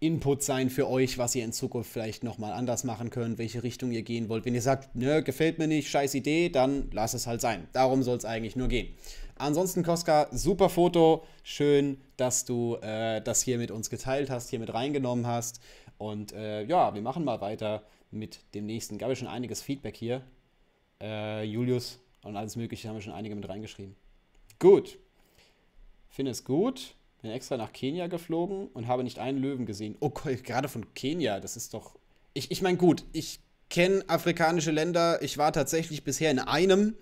[SPEAKER 1] Input sein für euch, was ihr in Zukunft vielleicht nochmal anders machen könnt, welche Richtung ihr gehen wollt. Wenn ihr sagt, ne, gefällt mir nicht, scheiß Idee, dann lasst es halt sein. Darum soll es eigentlich nur gehen. Ansonsten, Koska, super Foto. Schön, dass du äh, das hier mit uns geteilt hast, hier mit reingenommen hast. Und äh, ja, wir machen mal weiter mit dem nächsten. Gab ja schon einiges Feedback hier. Äh, Julius und alles Mögliche haben wir schon einige mit reingeschrieben. Gut. Finde es gut. Bin extra nach Kenia geflogen und habe nicht einen Löwen gesehen. Oh, gerade von Kenia, das ist doch. Ich, ich meine, gut, ich kenne afrikanische Länder. Ich war tatsächlich bisher in einem.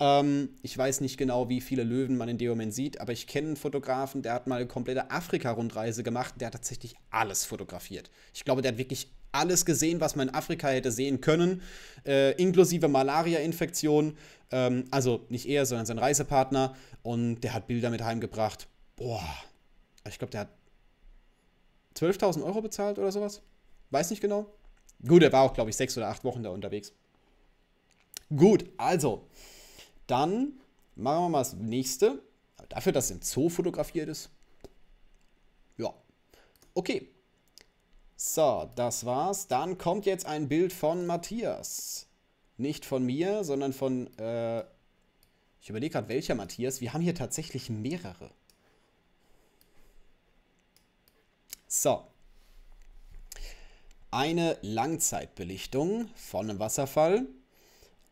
[SPEAKER 1] Ähm, ich weiß nicht genau, wie viele Löwen man in dem Moment sieht, aber ich kenne einen Fotografen, der hat mal eine komplette Afrika-Rundreise gemacht. Der hat tatsächlich alles fotografiert. Ich glaube, der hat wirklich alles gesehen, was man in Afrika hätte sehen können, äh, inklusive Malaria-Infektion. Ähm, also nicht er, sondern sein Reisepartner. Und der hat Bilder mit heimgebracht. Boah, ich glaube, der hat 12.000 Euro bezahlt oder sowas. Weiß nicht genau. Gut, er war auch, glaube ich, sechs oder acht Wochen da unterwegs. Gut, also, dann machen wir mal das nächste. dafür, dass es im Zoo fotografiert ist. Ja, okay. So, das war's. Dann kommt jetzt ein Bild von Matthias. Nicht von mir, sondern von, äh, ich überlege gerade, welcher Matthias. Wir haben hier tatsächlich mehrere. So. Eine Langzeitbelichtung von einem Wasserfall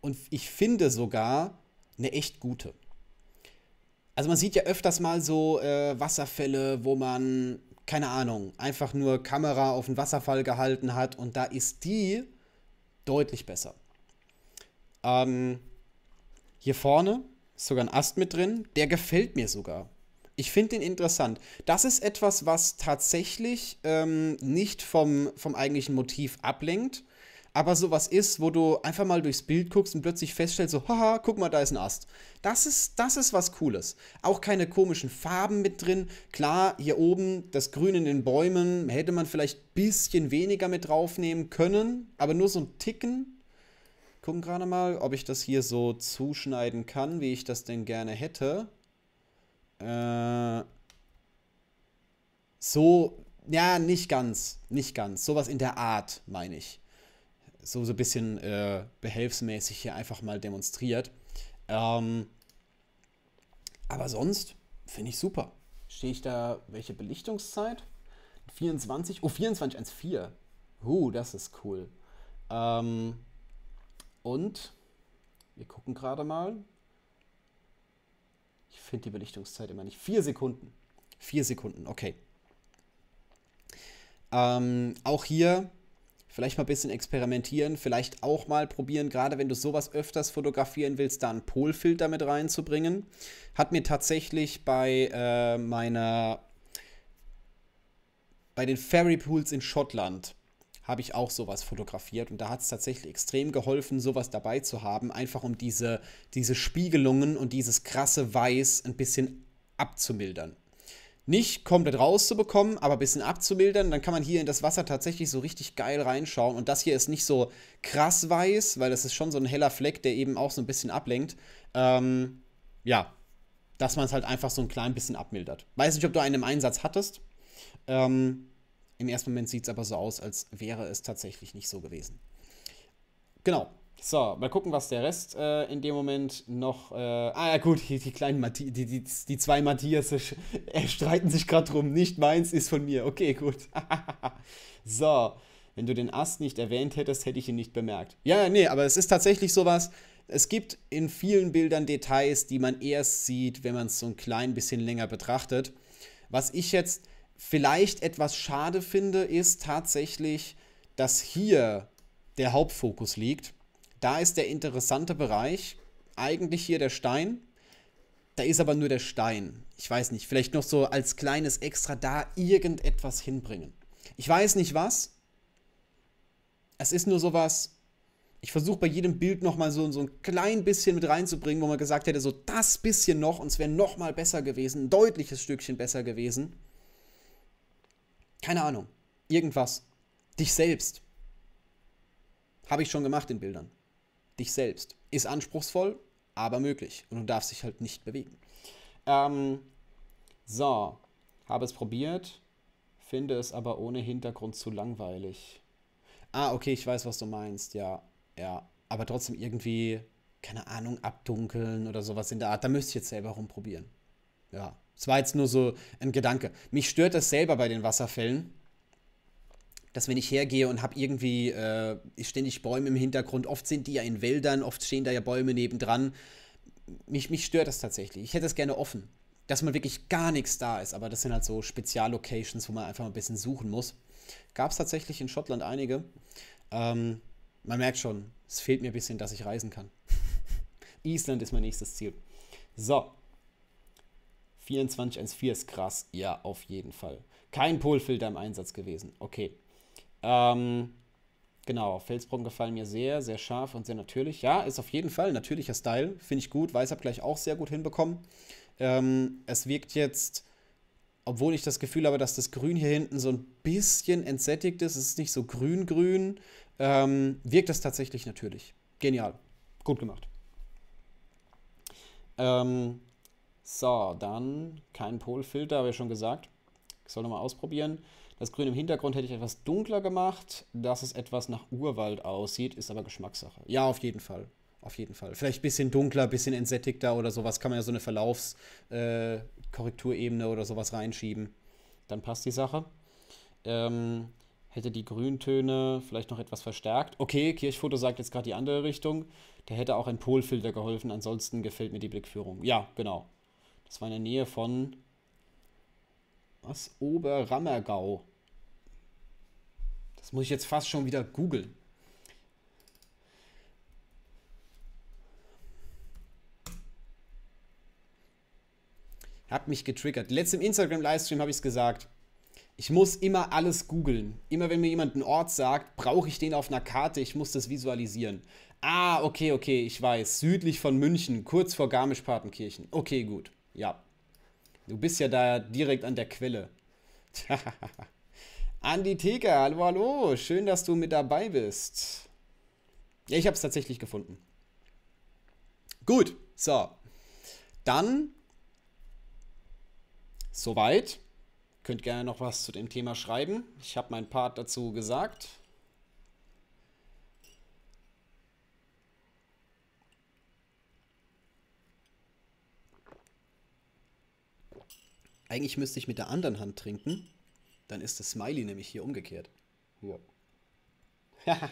[SPEAKER 1] und ich finde sogar eine echt gute. Also man sieht ja öfters mal so äh, Wasserfälle, wo man, keine Ahnung, einfach nur Kamera auf den Wasserfall gehalten hat und da ist die deutlich besser. Ähm, hier vorne ist sogar ein Ast mit drin, der gefällt mir sogar. Ich finde den interessant. Das ist etwas, was tatsächlich ähm, nicht vom, vom eigentlichen Motiv ablenkt, aber sowas ist, wo du einfach mal durchs Bild guckst und plötzlich feststellst, so, haha, guck mal, da ist ein Ast. Das ist, das ist was Cooles. Auch keine komischen Farben mit drin. Klar, hier oben, das Grün in den Bäumen, hätte man vielleicht ein bisschen weniger mit draufnehmen können, aber nur so ein Ticken. Gucken gerade mal, ob ich das hier so zuschneiden kann, wie ich das denn gerne hätte. Äh, so, ja, nicht ganz, nicht ganz. Sowas in der Art, meine ich. So, so ein bisschen äh, behelfsmäßig hier einfach mal demonstriert. Ähm, aber sonst finde ich super. Stehe ich da, welche Belichtungszeit? 24, oh, 24,14. Uh, das ist cool. Ähm, und wir gucken gerade mal. Ich finde die Belichtungszeit immer nicht. Vier Sekunden. Vier Sekunden, okay. Ähm, auch hier vielleicht mal ein bisschen experimentieren, vielleicht auch mal probieren, gerade wenn du sowas öfters fotografieren willst, da einen Polfilter mit reinzubringen. Hat mir tatsächlich bei äh, meiner, bei den Ferry Pools in Schottland habe ich auch sowas fotografiert und da hat es tatsächlich extrem geholfen, sowas dabei zu haben, einfach um diese, diese Spiegelungen und dieses krasse Weiß ein bisschen abzumildern. Nicht komplett rauszubekommen, aber ein bisschen abzumildern, dann kann man hier in das Wasser tatsächlich so richtig geil reinschauen und das hier ist nicht so krass weiß, weil das ist schon so ein heller Fleck, der eben auch so ein bisschen ablenkt. Ähm, ja, dass man es halt einfach so ein klein bisschen abmildert. Weiß nicht, ob du einen im Einsatz hattest. Ähm, im ersten Moment sieht es aber so aus, als wäre es tatsächlich nicht so gewesen. Genau. So, mal gucken, was der Rest äh, in dem Moment noch. Äh, ah ja, gut, die, die kleinen Mathi die, die, die, zwei Matthias äh, streiten sich gerade drum. Nicht meins, ist von mir. Okay, gut. so, wenn du den Ast nicht erwähnt hättest, hätte ich ihn nicht bemerkt. Ja, nee, aber es ist tatsächlich sowas. Es gibt in vielen Bildern Details, die man erst sieht, wenn man es so ein klein bisschen länger betrachtet. Was ich jetzt vielleicht etwas schade finde, ist tatsächlich, dass hier der Hauptfokus liegt. Da ist der interessante Bereich, eigentlich hier der Stein. Da ist aber nur der Stein. Ich weiß nicht, vielleicht noch so als kleines Extra da irgendetwas hinbringen. Ich weiß nicht was. Es ist nur sowas. Ich versuche bei jedem Bild nochmal so, so ein klein bisschen mit reinzubringen, wo man gesagt hätte, so das bisschen noch und es wäre nochmal besser gewesen, ein deutliches Stückchen besser gewesen keine Ahnung, irgendwas, dich selbst. Habe ich schon gemacht in Bildern. Dich selbst. Ist anspruchsvoll, aber möglich. Und du darfst dich halt nicht bewegen. Ähm, so, habe es probiert, finde es aber ohne Hintergrund zu langweilig. Ah, okay, ich weiß, was du meinst, ja, ja. Aber trotzdem irgendwie, keine Ahnung, abdunkeln oder sowas in der Art. Da müsste ich jetzt selber rumprobieren. Ja, das war jetzt nur so ein Gedanke. Mich stört das selber bei den Wasserfällen, dass wenn ich hergehe und habe irgendwie äh, ständig Bäume im Hintergrund, oft sind die ja in Wäldern, oft stehen da ja Bäume nebendran. Mich, mich stört das tatsächlich. Ich hätte es gerne offen, dass man wirklich gar nichts da ist. Aber das sind halt so Speziallocations, wo man einfach mal ein bisschen suchen muss. Gab es tatsächlich in Schottland einige. Ähm, man merkt schon, es fehlt mir ein bisschen, dass ich reisen kann. Island ist mein nächstes Ziel. So, 2414 ist krass. Ja, auf jeden Fall. Kein Polfilter im Einsatz gewesen. Okay. Ähm, genau, Felsbrocken gefallen mir sehr, sehr scharf und sehr natürlich. Ja, ist auf jeden Fall natürlicher Style. Finde ich gut. Weißabgleich auch sehr gut hinbekommen. Ähm, es wirkt jetzt, obwohl ich das Gefühl habe, dass das Grün hier hinten so ein bisschen entsättigt ist, es ist nicht so grün-grün, ähm, wirkt es tatsächlich natürlich. Genial. Gut gemacht. Ähm, so, dann kein Polfilter, habe ich schon gesagt. Ich soll nochmal ausprobieren. Das Grün im Hintergrund hätte ich etwas dunkler gemacht, dass es etwas nach Urwald aussieht, ist aber Geschmackssache. Ja, auf jeden Fall. Auf jeden Fall. Vielleicht ein bisschen dunkler, ein bisschen entsättigter oder sowas. Kann man ja so eine Verlaufskorrekturebene äh, oder sowas reinschieben. Dann passt die Sache. Ähm, hätte die Grüntöne vielleicht noch etwas verstärkt. Okay, Kirchfoto sagt jetzt gerade die andere Richtung. Da hätte auch ein Polfilter geholfen. Ansonsten gefällt mir die Blickführung. Ja, genau. Das war in der Nähe von was? Oberrammergau. Das muss ich jetzt fast schon wieder googeln. Hat mich getriggert. Letztem Instagram-Livestream habe ich es gesagt. Ich muss immer alles googeln. Immer wenn mir jemand einen Ort sagt, brauche ich den auf einer Karte, ich muss das visualisieren. Ah, okay, okay, ich weiß. Südlich von München, kurz vor Garmisch-Partenkirchen. Okay, gut. Ja. Du bist ja da direkt an der Quelle. Andi Theke, hallo, hallo. Schön, dass du mit dabei bist. Ja, ich habe es tatsächlich gefunden. Gut, so. Dann soweit. Könnt gerne noch was zu dem Thema schreiben. Ich habe meinen Part dazu gesagt. Eigentlich müsste ich mit der anderen Hand trinken. Dann ist das Smiley nämlich hier umgekehrt. Ja.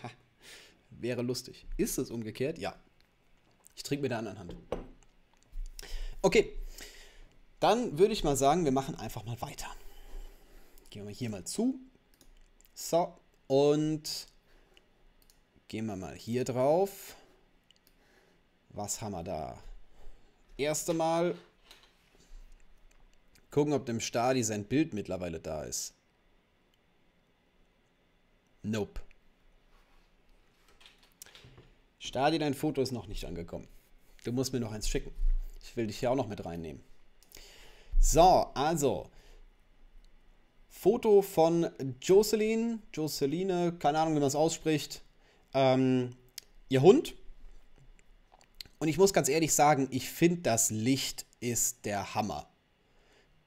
[SPEAKER 1] Wäre lustig. Ist es umgekehrt? Ja. Ich trinke mit der anderen Hand. Okay. Dann würde ich mal sagen, wir machen einfach mal weiter. Gehen wir hier mal zu. So. Und gehen wir mal hier drauf. Was haben wir da? Erste Mal Gucken, ob dem Stadi sein Bild mittlerweile da ist. Nope. Stadi, dein Foto ist noch nicht angekommen. Du musst mir noch eins schicken. Ich will dich hier auch noch mit reinnehmen. So, also. Foto von Jocelyn, Joceline, keine Ahnung, wie man es ausspricht, ähm, ihr Hund. Und ich muss ganz ehrlich sagen, ich finde, das Licht ist der Hammer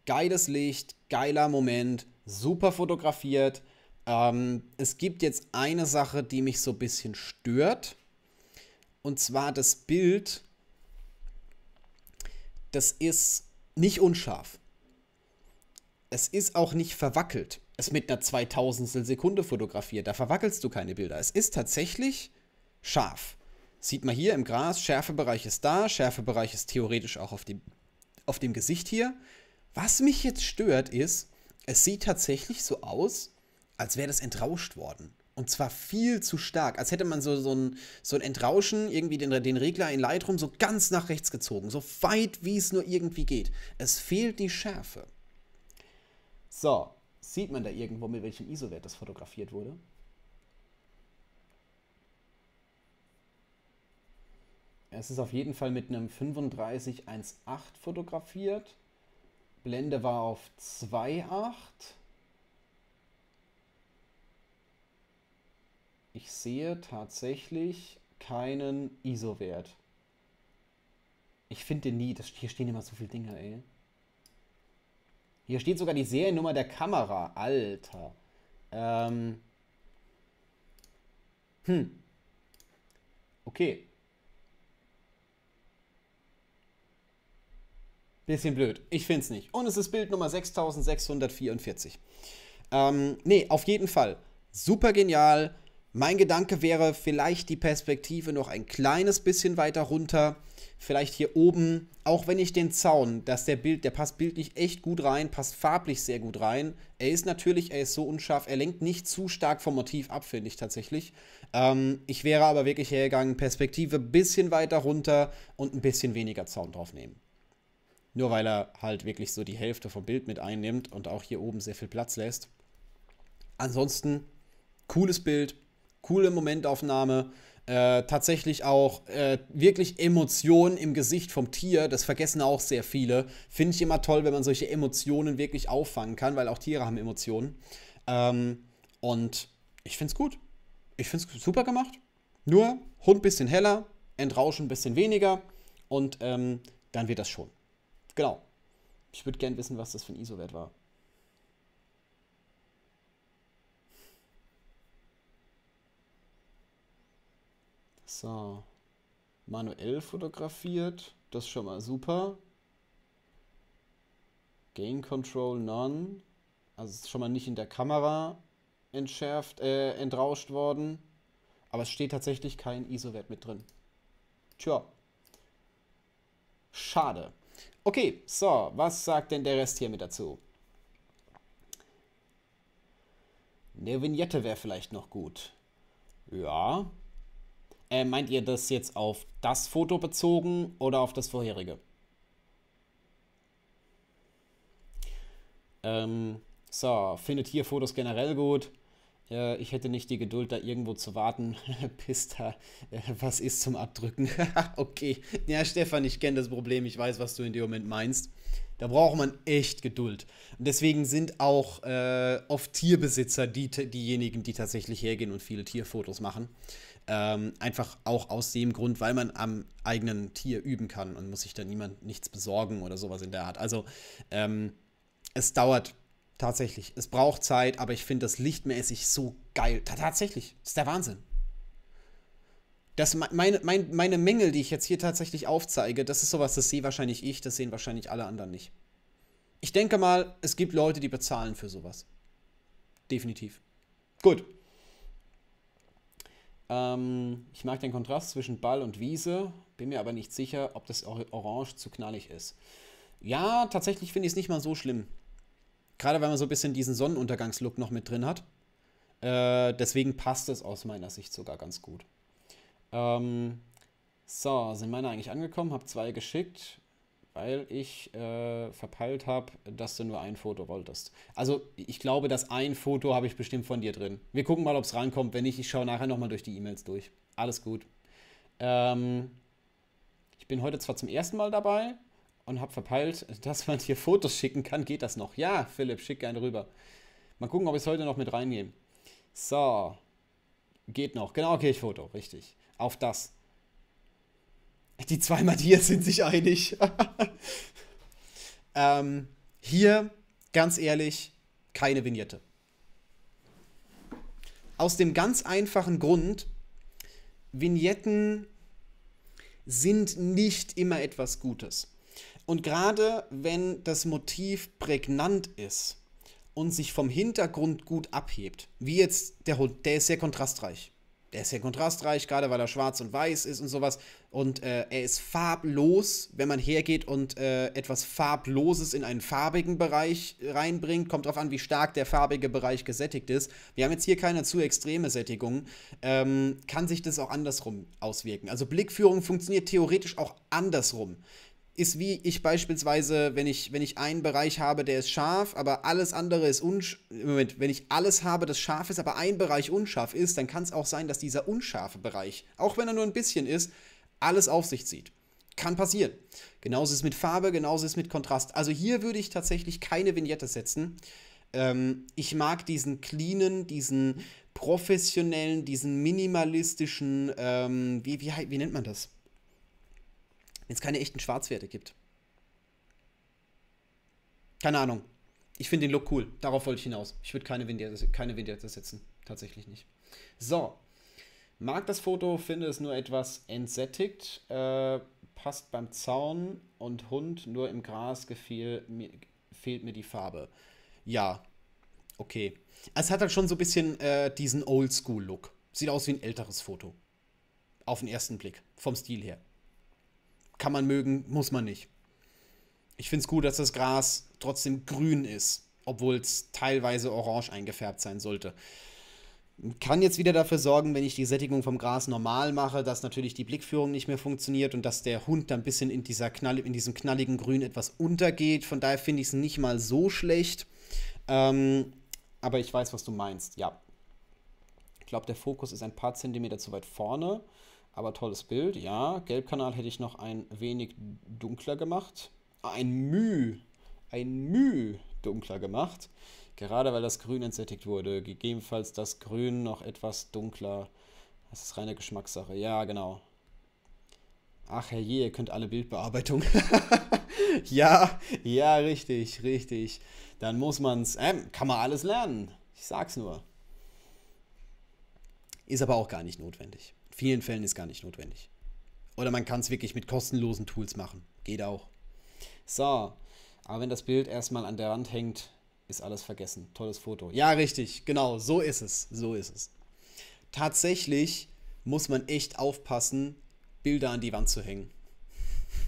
[SPEAKER 1] geiles Licht, geiler Moment, super fotografiert. Ähm, es gibt jetzt eine Sache, die mich so ein bisschen stört. Und zwar das Bild, das ist nicht unscharf. Es ist auch nicht verwackelt. Es ist mit einer 2000 Sekunde fotografiert. Da verwackelst du keine Bilder. Es ist tatsächlich scharf. Sieht man hier im Gras, Schärfebereich ist da, Schärfebereich ist theoretisch auch auf dem, auf dem Gesicht hier. Was mich jetzt stört, ist, es sieht tatsächlich so aus, als wäre das entrauscht worden. Und zwar viel zu stark, als hätte man so, so, ein, so ein Entrauschen, irgendwie den, den Regler in Lightroom so ganz nach rechts gezogen, so weit wie es nur irgendwie geht. Es fehlt die Schärfe. So, sieht man da irgendwo, mit welchem ISO-Wert das fotografiert wurde? Es ist auf jeden Fall mit einem 3518 fotografiert. Blende war auf 2,8. Ich sehe tatsächlich keinen ISO-Wert. Ich finde den nie. Das, hier stehen immer so viele Dinge, ey. Hier steht sogar die Seriennummer der Kamera. Alter. Ähm. Hm. Okay. Bisschen blöd. Ich finde es nicht. Und es ist Bild Nummer 6644. Ähm, nee, auf jeden Fall. Super genial. Mein Gedanke wäre, vielleicht die Perspektive noch ein kleines bisschen weiter runter. Vielleicht hier oben, auch wenn ich den Zaun, dass der Bild, der passt bildlich echt gut rein, passt farblich sehr gut rein. Er ist natürlich, er ist so unscharf, er lenkt nicht zu stark vom Motiv ab, finde ich tatsächlich. Ähm, ich wäre aber wirklich hergegangen, Perspektive ein bisschen weiter runter und ein bisschen weniger Zaun drauf nehmen. Nur weil er halt wirklich so die Hälfte vom Bild mit einnimmt und auch hier oben sehr viel Platz lässt. Ansonsten cooles Bild, coole Momentaufnahme. Äh, tatsächlich auch äh, wirklich Emotionen im Gesicht vom Tier, das vergessen auch sehr viele. Finde ich immer toll, wenn man solche Emotionen wirklich auffangen kann, weil auch Tiere haben Emotionen. Ähm, und ich finde es gut. Ich finde es super gemacht. Nur Hund ein bisschen heller, Entrauschen ein bisschen weniger und ähm, dann wird das schon. Genau. Ich würde gern wissen, was das für ein ISO-Wert war. So. Manuell fotografiert. Das ist schon mal super. Gain Control None. Also ist schon mal nicht in der Kamera entschärft, äh, entrauscht worden. Aber es steht tatsächlich kein ISO-Wert mit drin. Tja. Schade. Okay, so, was sagt denn der Rest hier mit dazu? Eine Vignette wäre vielleicht noch gut. Ja. Äh, meint ihr das jetzt auf das Foto bezogen oder auf das vorherige? Ähm, so, findet hier Fotos generell gut äh, ich hätte nicht die Geduld, da irgendwo zu warten, bis da äh, was ist zum Abdrücken. okay. Ja, Stefan, ich kenne das Problem. Ich weiß, was du in dem Moment meinst. Da braucht man echt Geduld. Und deswegen sind auch äh, oft Tierbesitzer die, diejenigen, die tatsächlich hergehen und viele Tierfotos machen. Ähm, einfach auch aus dem Grund, weil man am eigenen Tier üben kann und muss sich da niemand nichts besorgen oder sowas in der Art. Also ähm, es dauert Tatsächlich. Es braucht Zeit, aber ich finde das lichtmäßig so geil. tatsächlich. Das ist der Wahnsinn. Das, meine, meine, meine Mängel, die ich jetzt hier tatsächlich aufzeige, das ist sowas, das sehe wahrscheinlich ich, das sehen wahrscheinlich alle anderen nicht. Ich denke mal, es gibt Leute, die bezahlen für sowas. Definitiv. Gut. Ähm, ich mag den Kontrast zwischen Ball und Wiese, bin mir aber nicht sicher, ob das Orange zu knallig ist. Ja, tatsächlich finde ich es nicht mal so schlimm. Gerade weil man so ein bisschen diesen Sonnenuntergangslook noch mit drin hat. Äh, deswegen passt es aus meiner Sicht sogar ganz gut. Ähm, so, sind meine eigentlich angekommen, Hab zwei geschickt, weil ich äh, verpeilt habe, dass du nur ein Foto wolltest. Also ich glaube, das ein Foto habe ich bestimmt von dir drin. Wir gucken mal, ob es rankommt. Wenn nicht, ich schaue nachher nochmal durch die E-Mails durch. Alles gut. Ähm, ich bin heute zwar zum ersten Mal dabei, und habe verpeilt, dass man hier Fotos schicken kann. Geht das noch? Ja, Philipp, schick gerne rüber. Mal gucken, ob ich es heute noch mit reingehe. So. Geht noch. Genau, okay, ich Foto. Richtig. Auf das. Die zwei Matthias sind sich einig. ähm, hier, ganz ehrlich, keine Vignette. Aus dem ganz einfachen Grund, Vignetten sind nicht immer etwas Gutes. Und gerade wenn das Motiv prägnant ist und sich vom Hintergrund gut abhebt, wie jetzt der Hund, der ist sehr kontrastreich. Der ist sehr kontrastreich, gerade weil er schwarz und weiß ist und sowas. Und äh, er ist farblos. Wenn man hergeht und äh, etwas Farbloses in einen farbigen Bereich reinbringt, kommt darauf an, wie stark der farbige Bereich gesättigt ist. Wir haben jetzt hier keine zu extreme Sättigung. Ähm, kann sich das auch andersrum auswirken. Also Blickführung funktioniert theoretisch auch andersrum ist wie ich beispielsweise, wenn ich, wenn ich einen Bereich habe, der ist scharf, aber alles andere ist unscharf. Moment, wenn ich alles habe, das scharf ist, aber ein Bereich unscharf ist, dann kann es auch sein, dass dieser unscharfe Bereich, auch wenn er nur ein bisschen ist, alles auf sich zieht. Kann passieren. Genauso ist es mit Farbe, genauso ist es mit Kontrast. Also hier würde ich tatsächlich keine Vignette setzen. Ähm, ich mag diesen cleanen, diesen professionellen, diesen minimalistischen, ähm, wie, wie, wie nennt man das? wenn es keine echten Schwarzwerte gibt. Keine Ahnung. Ich finde den Look cool. Darauf wollte ich hinaus. Ich würde keine Vignette, keine Vignette setzen. Tatsächlich nicht. So. Mag das Foto, finde es nur etwas entsättigt. Äh, passt beim Zaun und Hund nur im Gras gefiel, mir, fehlt mir die Farbe. Ja, okay. Es hat halt schon so ein bisschen äh, diesen Oldschool-Look. Sieht aus wie ein älteres Foto. Auf den ersten Blick, vom Stil her. Kann man mögen, muss man nicht. Ich finde es gut, dass das Gras trotzdem grün ist, obwohl es teilweise orange eingefärbt sein sollte. Kann jetzt wieder dafür sorgen, wenn ich die Sättigung vom Gras normal mache, dass natürlich die Blickführung nicht mehr funktioniert und dass der Hund dann ein bisschen in, dieser Knall, in diesem knalligen Grün etwas untergeht. Von daher finde ich es nicht mal so schlecht. Ähm, aber ich weiß, was du meinst, ja. Ich glaube, der Fokus ist ein paar Zentimeter zu weit vorne. Aber tolles Bild, ja. Gelbkanal hätte ich noch ein wenig dunkler gemacht. Ah, ein Müh, ein Müh dunkler gemacht. Gerade weil das Grün entsättigt wurde. Gegebenenfalls das Grün noch etwas dunkler. Das ist reine Geschmackssache. Ja, genau. Ach herrje, ihr könnt alle Bildbearbeitung. ja, ja, richtig, richtig. Dann muss man's. Ähm, kann man alles lernen. Ich sag's nur. Ist aber auch gar nicht notwendig. In vielen Fällen ist gar nicht notwendig. Oder man kann es wirklich mit kostenlosen Tools machen. Geht auch. So, aber wenn das Bild erstmal an der Wand hängt, ist alles vergessen. Tolles Foto. Ja, richtig, genau, so ist es. So ist es. Tatsächlich muss man echt aufpassen, Bilder an die Wand zu hängen.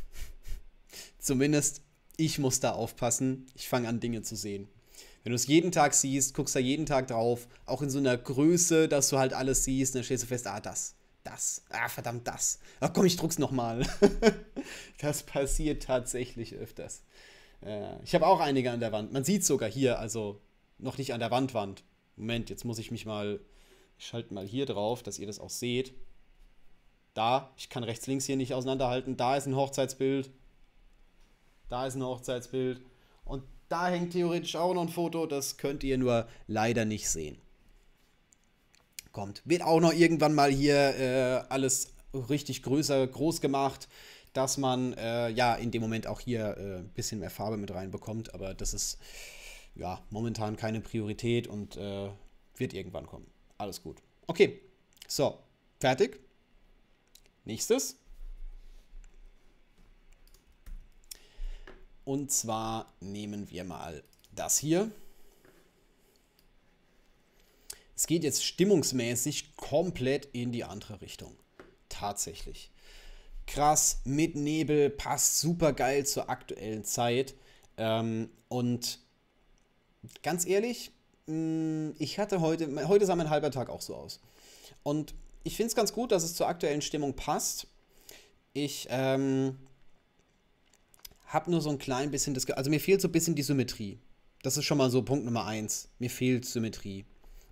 [SPEAKER 1] Zumindest ich muss da aufpassen. Ich fange an, Dinge zu sehen. Wenn du es jeden Tag siehst, guckst da jeden Tag drauf, auch in so einer Größe, dass du halt alles siehst, dann stellst du fest, ah, das das. Ah, verdammt, das. Ach komm, ich druck's nochmal. das passiert tatsächlich öfters. Äh, ich habe auch einige an der Wand. Man sieht sogar hier, also noch nicht an der Wandwand. Moment, jetzt muss ich mich mal. Ich schalte mal hier drauf, dass ihr das auch seht. Da, ich kann rechts, links hier nicht auseinanderhalten. Da ist ein Hochzeitsbild. Da ist ein Hochzeitsbild. Und da hängt theoretisch auch noch ein Foto. Das könnt ihr nur leider nicht sehen kommt. Wird auch noch irgendwann mal hier äh, alles richtig größer, groß gemacht, dass man äh, ja in dem Moment auch hier ein äh, bisschen mehr Farbe mit reinbekommt, aber das ist ja momentan keine Priorität und äh, wird irgendwann kommen. Alles gut. Okay, so, fertig. Nächstes. Und zwar nehmen wir mal das hier es geht jetzt stimmungsmäßig komplett in die andere Richtung. Tatsächlich. Krass, mit Nebel, passt super geil zur aktuellen Zeit. Ähm, und ganz ehrlich, mm, ich hatte heute, heute sah mein halber Tag auch so aus. Und ich finde es ganz gut, dass es zur aktuellen Stimmung passt. Ich ähm, habe nur so ein klein bisschen das, also mir fehlt so ein bisschen die Symmetrie. Das ist schon mal so Punkt Nummer eins. Mir fehlt Symmetrie.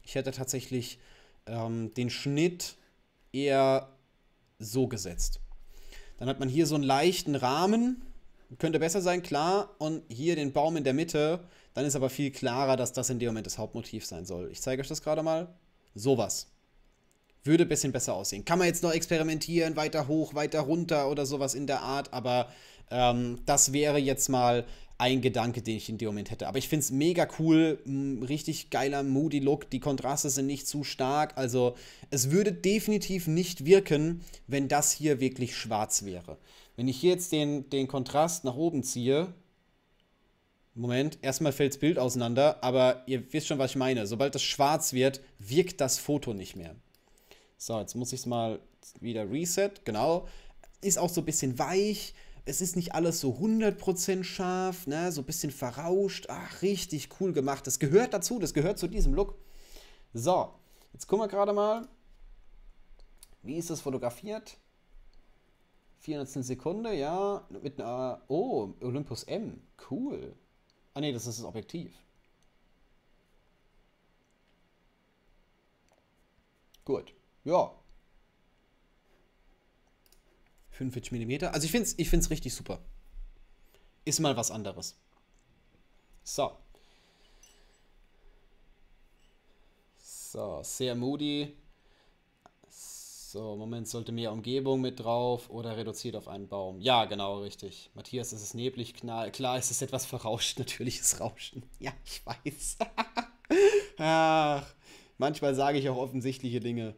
[SPEAKER 1] Ich hätte tatsächlich ähm, den Schnitt eher so gesetzt. Dann hat man hier so einen leichten Rahmen. Könnte besser sein, klar. Und hier den Baum in der Mitte. Dann ist aber viel klarer, dass das in dem Moment das Hauptmotiv sein soll. Ich zeige euch das gerade mal. Sowas. Würde ein bisschen besser aussehen. Kann man jetzt noch experimentieren, weiter hoch, weiter runter oder sowas in der Art, aber ähm, das wäre jetzt mal ein Gedanke, den ich in dem Moment hätte. Aber ich finde es mega cool, richtig geiler Moody Look, die Kontraste sind nicht zu stark, also es würde definitiv nicht wirken, wenn das hier wirklich schwarz wäre. Wenn ich hier jetzt den, den Kontrast nach oben ziehe, Moment, erstmal fällt das Bild auseinander, aber ihr wisst schon, was ich meine. Sobald das schwarz wird, wirkt das Foto nicht mehr. So, jetzt muss ich es mal wieder reset, genau. Ist auch so ein bisschen weich, es ist nicht alles so 100% scharf, ne? so ein bisschen verrauscht. Ach, richtig cool gemacht. Das gehört dazu, das gehört zu diesem Look. So, jetzt gucken wir gerade mal, wie ist das fotografiert? 400 Sekunden, ja, mit einer, oh, Olympus M, cool. Ah ne, das ist das Objektiv. Gut, ja, 45 mm. Also ich finde es ich find's richtig super. Ist mal was anderes. So. So, sehr moody. So, Moment, sollte mehr Umgebung mit drauf oder reduziert auf einen Baum. Ja, genau, richtig. Matthias, ist es neblig, knall. klar, es etwas verrauscht, natürliches Rauschen. Ja, ich weiß. Ach, manchmal sage ich auch offensichtliche Dinge.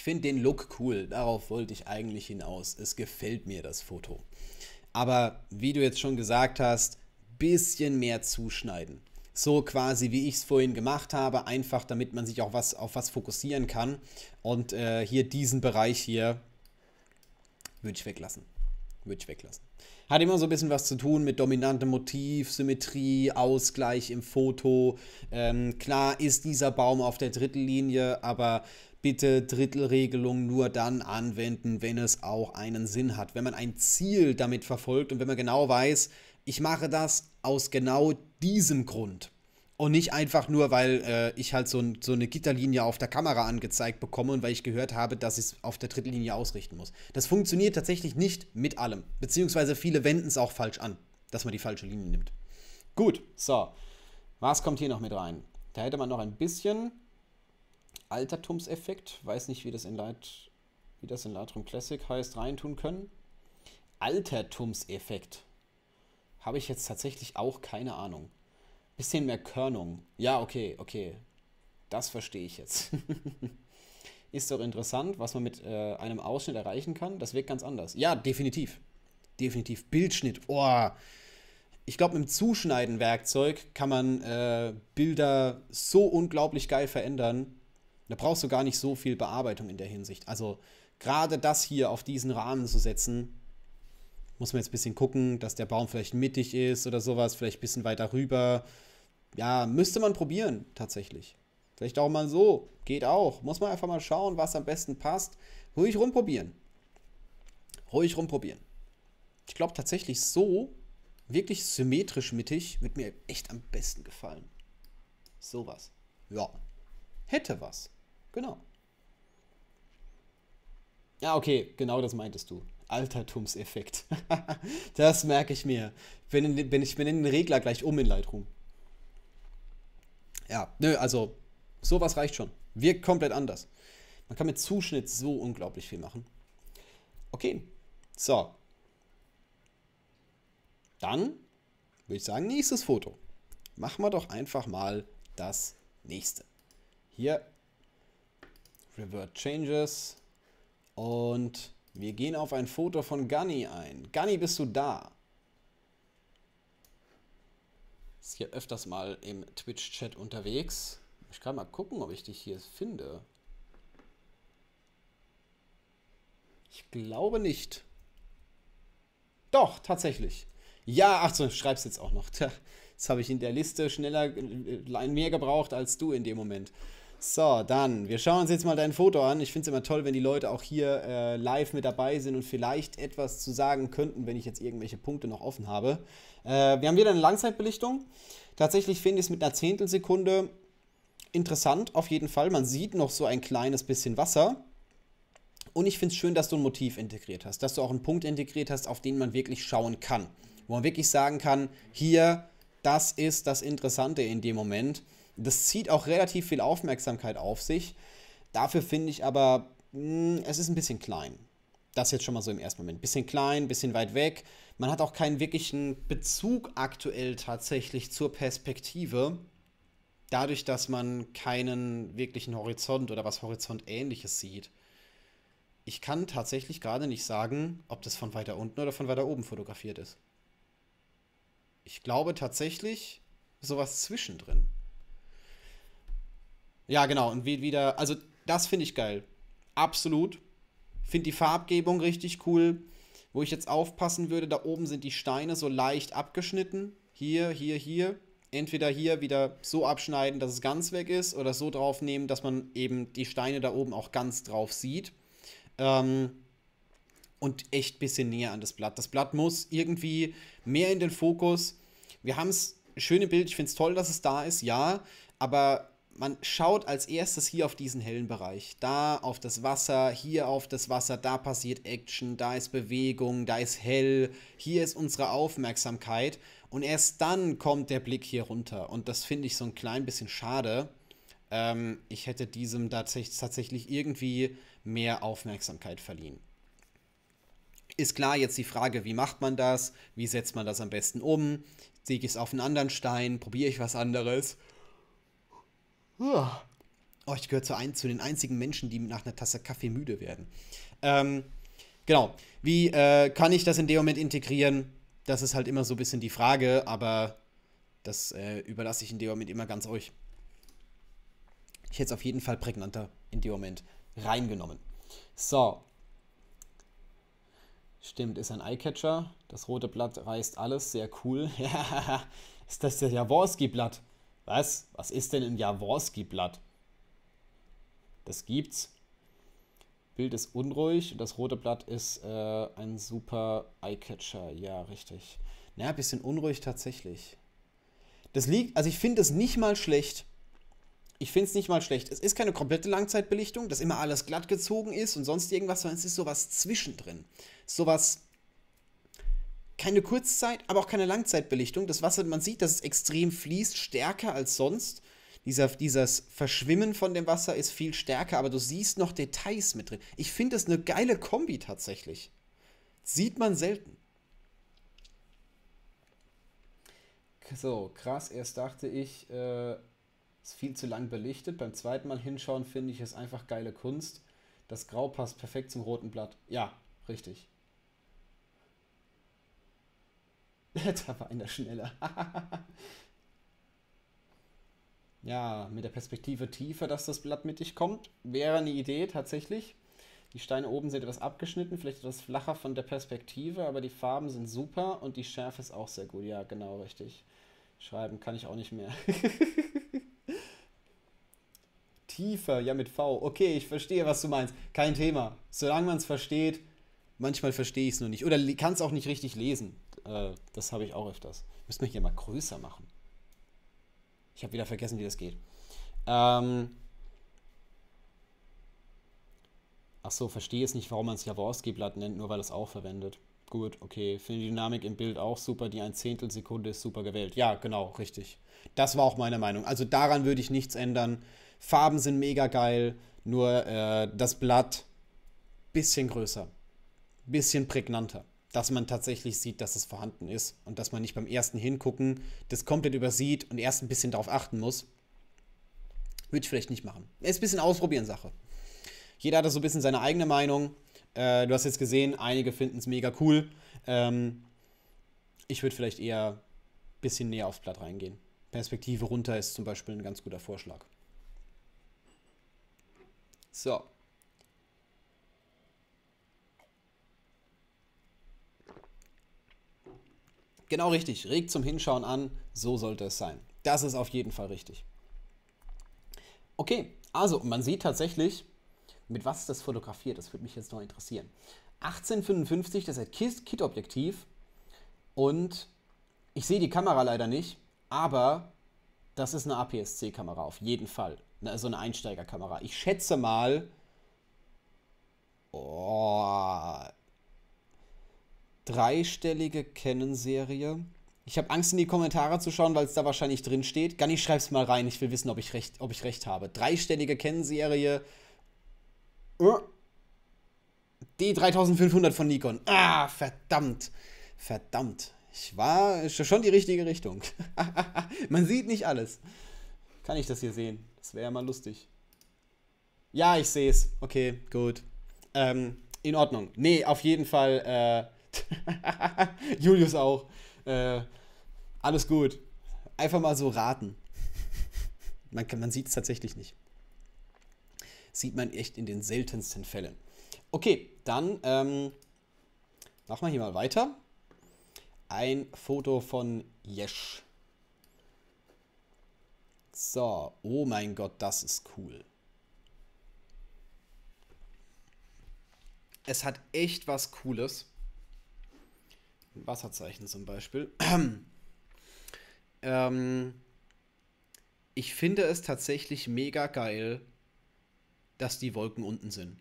[SPEAKER 1] Ich finde den Look cool, darauf wollte ich eigentlich hinaus. Es gefällt mir das Foto. Aber wie du jetzt schon gesagt hast, bisschen mehr zuschneiden. So quasi, wie ich es vorhin gemacht habe, einfach damit man sich auch was, auf was fokussieren kann. Und äh, hier diesen Bereich hier würde ich weglassen. Würde ich weglassen. Hat immer so ein bisschen was zu tun mit dominantem Motiv, Symmetrie, Ausgleich im Foto. Ähm, klar ist dieser Baum auf der Drittellinie, aber bitte Drittelregelung nur dann anwenden, wenn es auch einen Sinn hat, wenn man ein Ziel damit verfolgt und wenn man genau weiß, ich mache das aus genau diesem Grund. Und nicht einfach nur, weil äh, ich halt so, so, eine Gitterlinie auf der Kamera angezeigt bekomme und weil ich gehört habe, dass ich es auf der Drittellinie ausrichten muss. Das funktioniert tatsächlich nicht mit allem. Beziehungsweise viele wenden es auch falsch an, dass man die falsche Linie nimmt. Gut, so. Was kommt hier noch mit rein? Da hätte man noch ein bisschen Altertumseffekt, weiß nicht, wie das in Light, wie das in Lightroom Classic heißt, reintun können. Altertumseffekt. Habe ich jetzt tatsächlich auch keine Ahnung. Bisschen mehr Körnung. Ja, okay, okay. Das verstehe ich jetzt. Ist doch interessant, was man mit äh, einem Ausschnitt erreichen kann. Das wirkt ganz anders. Ja, definitiv. Definitiv. Bildschnitt. Oh. Ich glaube, mit dem Zuschneiden-Werkzeug kann man äh, Bilder so unglaublich geil verändern. Da brauchst du gar nicht so viel Bearbeitung in der Hinsicht. Also gerade das hier auf diesen Rahmen zu setzen, muss man jetzt ein bisschen gucken, dass der Baum vielleicht mittig ist oder sowas, vielleicht ein bisschen weiter rüber. Ja, müsste man probieren, tatsächlich. Vielleicht auch mal so, geht auch. Muss man einfach mal schauen, was am besten passt. Ruhig rumprobieren. Ruhig rumprobieren. Ich glaube tatsächlich so, wirklich symmetrisch mittig, wird mir echt am besten gefallen. Sowas. Ja, hätte was. Genau. Ja, okay, genau das meintest du. Altertumseffekt. das merke ich mir. Wenn, wenn ich benenne den Regler gleich um in Lightroom. Ja, nö, also sowas reicht schon. Wirkt komplett anders. Man kann mit Zuschnitt so unglaublich viel machen. Okay, so. Dann würde ich sagen, nächstes Foto. Machen wir doch einfach mal das nächste. Hier Revert Changes. Und wir gehen auf ein Foto von Gunny ein. Gunny, bist du da? Ist hier öfters mal im Twitch-Chat unterwegs. Ich kann mal gucken, ob ich dich hier finde. Ich glaube nicht. Doch, tatsächlich. Ja, ach so, schreib's jetzt auch noch. Das habe ich in der Liste schneller äh, mehr gebraucht als du in dem Moment. So, dann, wir schauen uns jetzt mal dein Foto an. Ich finde es immer toll, wenn die Leute auch hier äh, live mit dabei sind und vielleicht etwas zu sagen könnten, wenn ich jetzt irgendwelche Punkte noch offen habe. Äh, wir haben wieder eine Langzeitbelichtung. Tatsächlich finde ich es mit einer Zehntelsekunde interessant, auf jeden Fall. Man sieht noch so ein kleines bisschen Wasser. Und ich finde es schön, dass du ein Motiv integriert hast, dass du auch einen Punkt integriert hast, auf den man wirklich schauen kann. Wo man wirklich sagen kann, hier, das ist das Interessante in dem Moment. Das zieht auch relativ viel Aufmerksamkeit auf sich. Dafür finde ich aber, mh, hm, es ist ein bisschen klein. Das jetzt schon mal so im ersten Moment. Bisschen klein, bisschen weit weg. Man hat auch keinen wirklichen Bezug aktuell tatsächlich zur Perspektive. Dadurch, dass man keinen wirklichen Horizont oder was Horizontähnliches sieht. Ich kann tatsächlich gerade nicht sagen, ob das von weiter unten oder von weiter oben fotografiert ist. Ich glaube tatsächlich sowas zwischendrin. Ja, genau. Und wie, wieder, also das finde ich geil. Absolut. Finde die Farbgebung richtig cool. Wo ich jetzt aufpassen würde, da oben sind die Steine so leicht abgeschnitten. Hier, hier, hier. Entweder hier wieder so abschneiden, dass es ganz weg ist, oder so drauf nehmen, dass man eben die Steine da oben auch ganz drauf sieht. Ähm, und echt ein bisschen näher an das Blatt. Das Blatt muss irgendwie mehr in den Fokus. Wir haben es, schöne Bild, ich finde es toll, dass es da ist, ja, aber man schaut als erstes hier auf diesen hellen Bereich. Da auf das Wasser, hier auf das Wasser, da passiert Action, da ist Bewegung, da ist hell, hier ist unsere Aufmerksamkeit. Und erst dann kommt der Blick hier runter. Und das finde ich so ein klein bisschen schade. Ähm, ich hätte diesem tatsächlich irgendwie mehr Aufmerksamkeit verliehen. Ist klar jetzt die Frage, wie macht man das? Wie setzt man das am besten um? Lege ich es auf einen anderen Stein? Probiere ich was anderes? Oh, ich gehöre zu, zu den einzigen Menschen, die nach einer Tasse Kaffee müde werden. Ähm, genau. Wie äh, kann ich das in dem Moment integrieren? Das ist halt immer so ein bisschen die Frage, aber das äh, überlasse ich in dem Moment immer ganz euch. Ich hätte es auf jeden Fall prägnanter in dem Moment reingenommen. So. Stimmt, ist ein Eyecatcher. Das rote Blatt reißt alles. Sehr cool. ist das der Jaworski-Blatt? Was? Was ist denn ein Jaworski-Blatt? Das gibt's. Bild ist unruhig und das rote Blatt ist äh, ein super Eyecatcher. Ja, richtig. Na, ein bisschen unruhig tatsächlich. Das liegt, also ich finde es nicht mal schlecht. Ich finde es nicht mal schlecht. Es ist keine komplette Langzeitbelichtung, dass immer alles glatt gezogen ist und sonst irgendwas, sondern es ist sowas zwischendrin. Sowas keine Kurzzeit, aber auch keine Langzeitbelichtung. Das Wasser, man sieht, dass es extrem fließt, stärker als sonst. Dieser, dieses Verschwimmen von dem Wasser ist viel stärker, aber du siehst noch Details mit drin. Ich finde das eine geile Kombi tatsächlich. Sieht man selten. So, krass, erst dachte ich, äh, ist viel zu lang belichtet. Beim zweiten Mal hinschauen finde ich es einfach geile Kunst. Das Grau passt perfekt zum roten Blatt. Ja, richtig. da war einer schneller. ja, mit der Perspektive tiefer, dass das Blatt mittig kommt, wäre eine Idee tatsächlich. Die Steine oben sind etwas abgeschnitten, vielleicht etwas flacher von der Perspektive, aber die Farben sind super und die Schärfe ist auch sehr gut. Ja, genau, richtig. Schreiben kann ich auch nicht mehr. Tiefer, ja mit V. Okay, ich verstehe, was du meinst. Kein Thema. Solange man es versteht, manchmal verstehe ich es nur nicht. Oder kann es auch nicht richtig lesen. Äh, das habe ich auch öfters. Müssen wir hier mal größer machen. Ich habe wieder vergessen, wie das geht. Ähm Ach so, verstehe es nicht, warum man es Jaworski-Blatt nennt, nur weil es auch verwendet. Gut, okay. Finde die Dynamik im Bild auch super. Die ein Zehntel Sekunde ist super gewählt. Ja, genau, richtig. Das war auch meine Meinung. Also daran würde ich nichts ändern. Farben sind mega geil, nur äh, das Blatt bisschen größer, bisschen prägnanter dass man tatsächlich sieht, dass es vorhanden ist und dass man nicht beim ersten Hingucken das komplett übersieht und erst ein bisschen darauf achten muss. Würde ich vielleicht nicht machen. Ist ein bisschen ausprobieren Sache. Jeder hat da so ein bisschen seine eigene Meinung. Äh, du hast jetzt gesehen, einige finden es mega cool. Ähm, ich würde vielleicht eher ein bisschen näher aufs Blatt reingehen. Perspektive runter ist zum Beispiel ein ganz guter Vorschlag. So. Genau richtig. Regt zum Hinschauen an. So sollte es sein. Das ist auf jeden Fall richtig. Okay, also man sieht tatsächlich, mit was das fotografiert. Das würde mich jetzt noch interessieren. 1855, das ist ein Kit-Objektiv. Und ich sehe die Kamera leider nicht, aber das ist eine APS-C-Kamera auf jeden Fall. Also eine Einsteigerkamera. Ich schätze mal, oh, dreistellige Canon-Serie. Ich habe Angst, in die Kommentare zu schauen, weil es da wahrscheinlich drin steht. Gar schreib's mal rein. Ich will wissen, ob ich recht, ob ich recht habe. Dreistellige Canon-Serie. Äh. D3500 von Nikon. Ah, verdammt. Verdammt. Ich war schon die richtige Richtung. Man sieht nicht alles. Kann ich das hier sehen? Das wäre ja mal lustig. Ja, ich sehe es. Okay, gut. Ähm, in Ordnung. Nee, auf jeden Fall. Äh, Julius auch. Äh, alles gut. Einfach mal so raten. man, man sieht es tatsächlich nicht. Sieht man echt in den seltensten Fällen. Okay, dann ähm, machen wir hier mal weiter. Ein Foto von Yesh. So, oh mein Gott, das ist cool. Es hat echt was Cooles. Wasserzeichen zum Beispiel. ähm, ich finde es tatsächlich mega geil, dass die Wolken unten sind.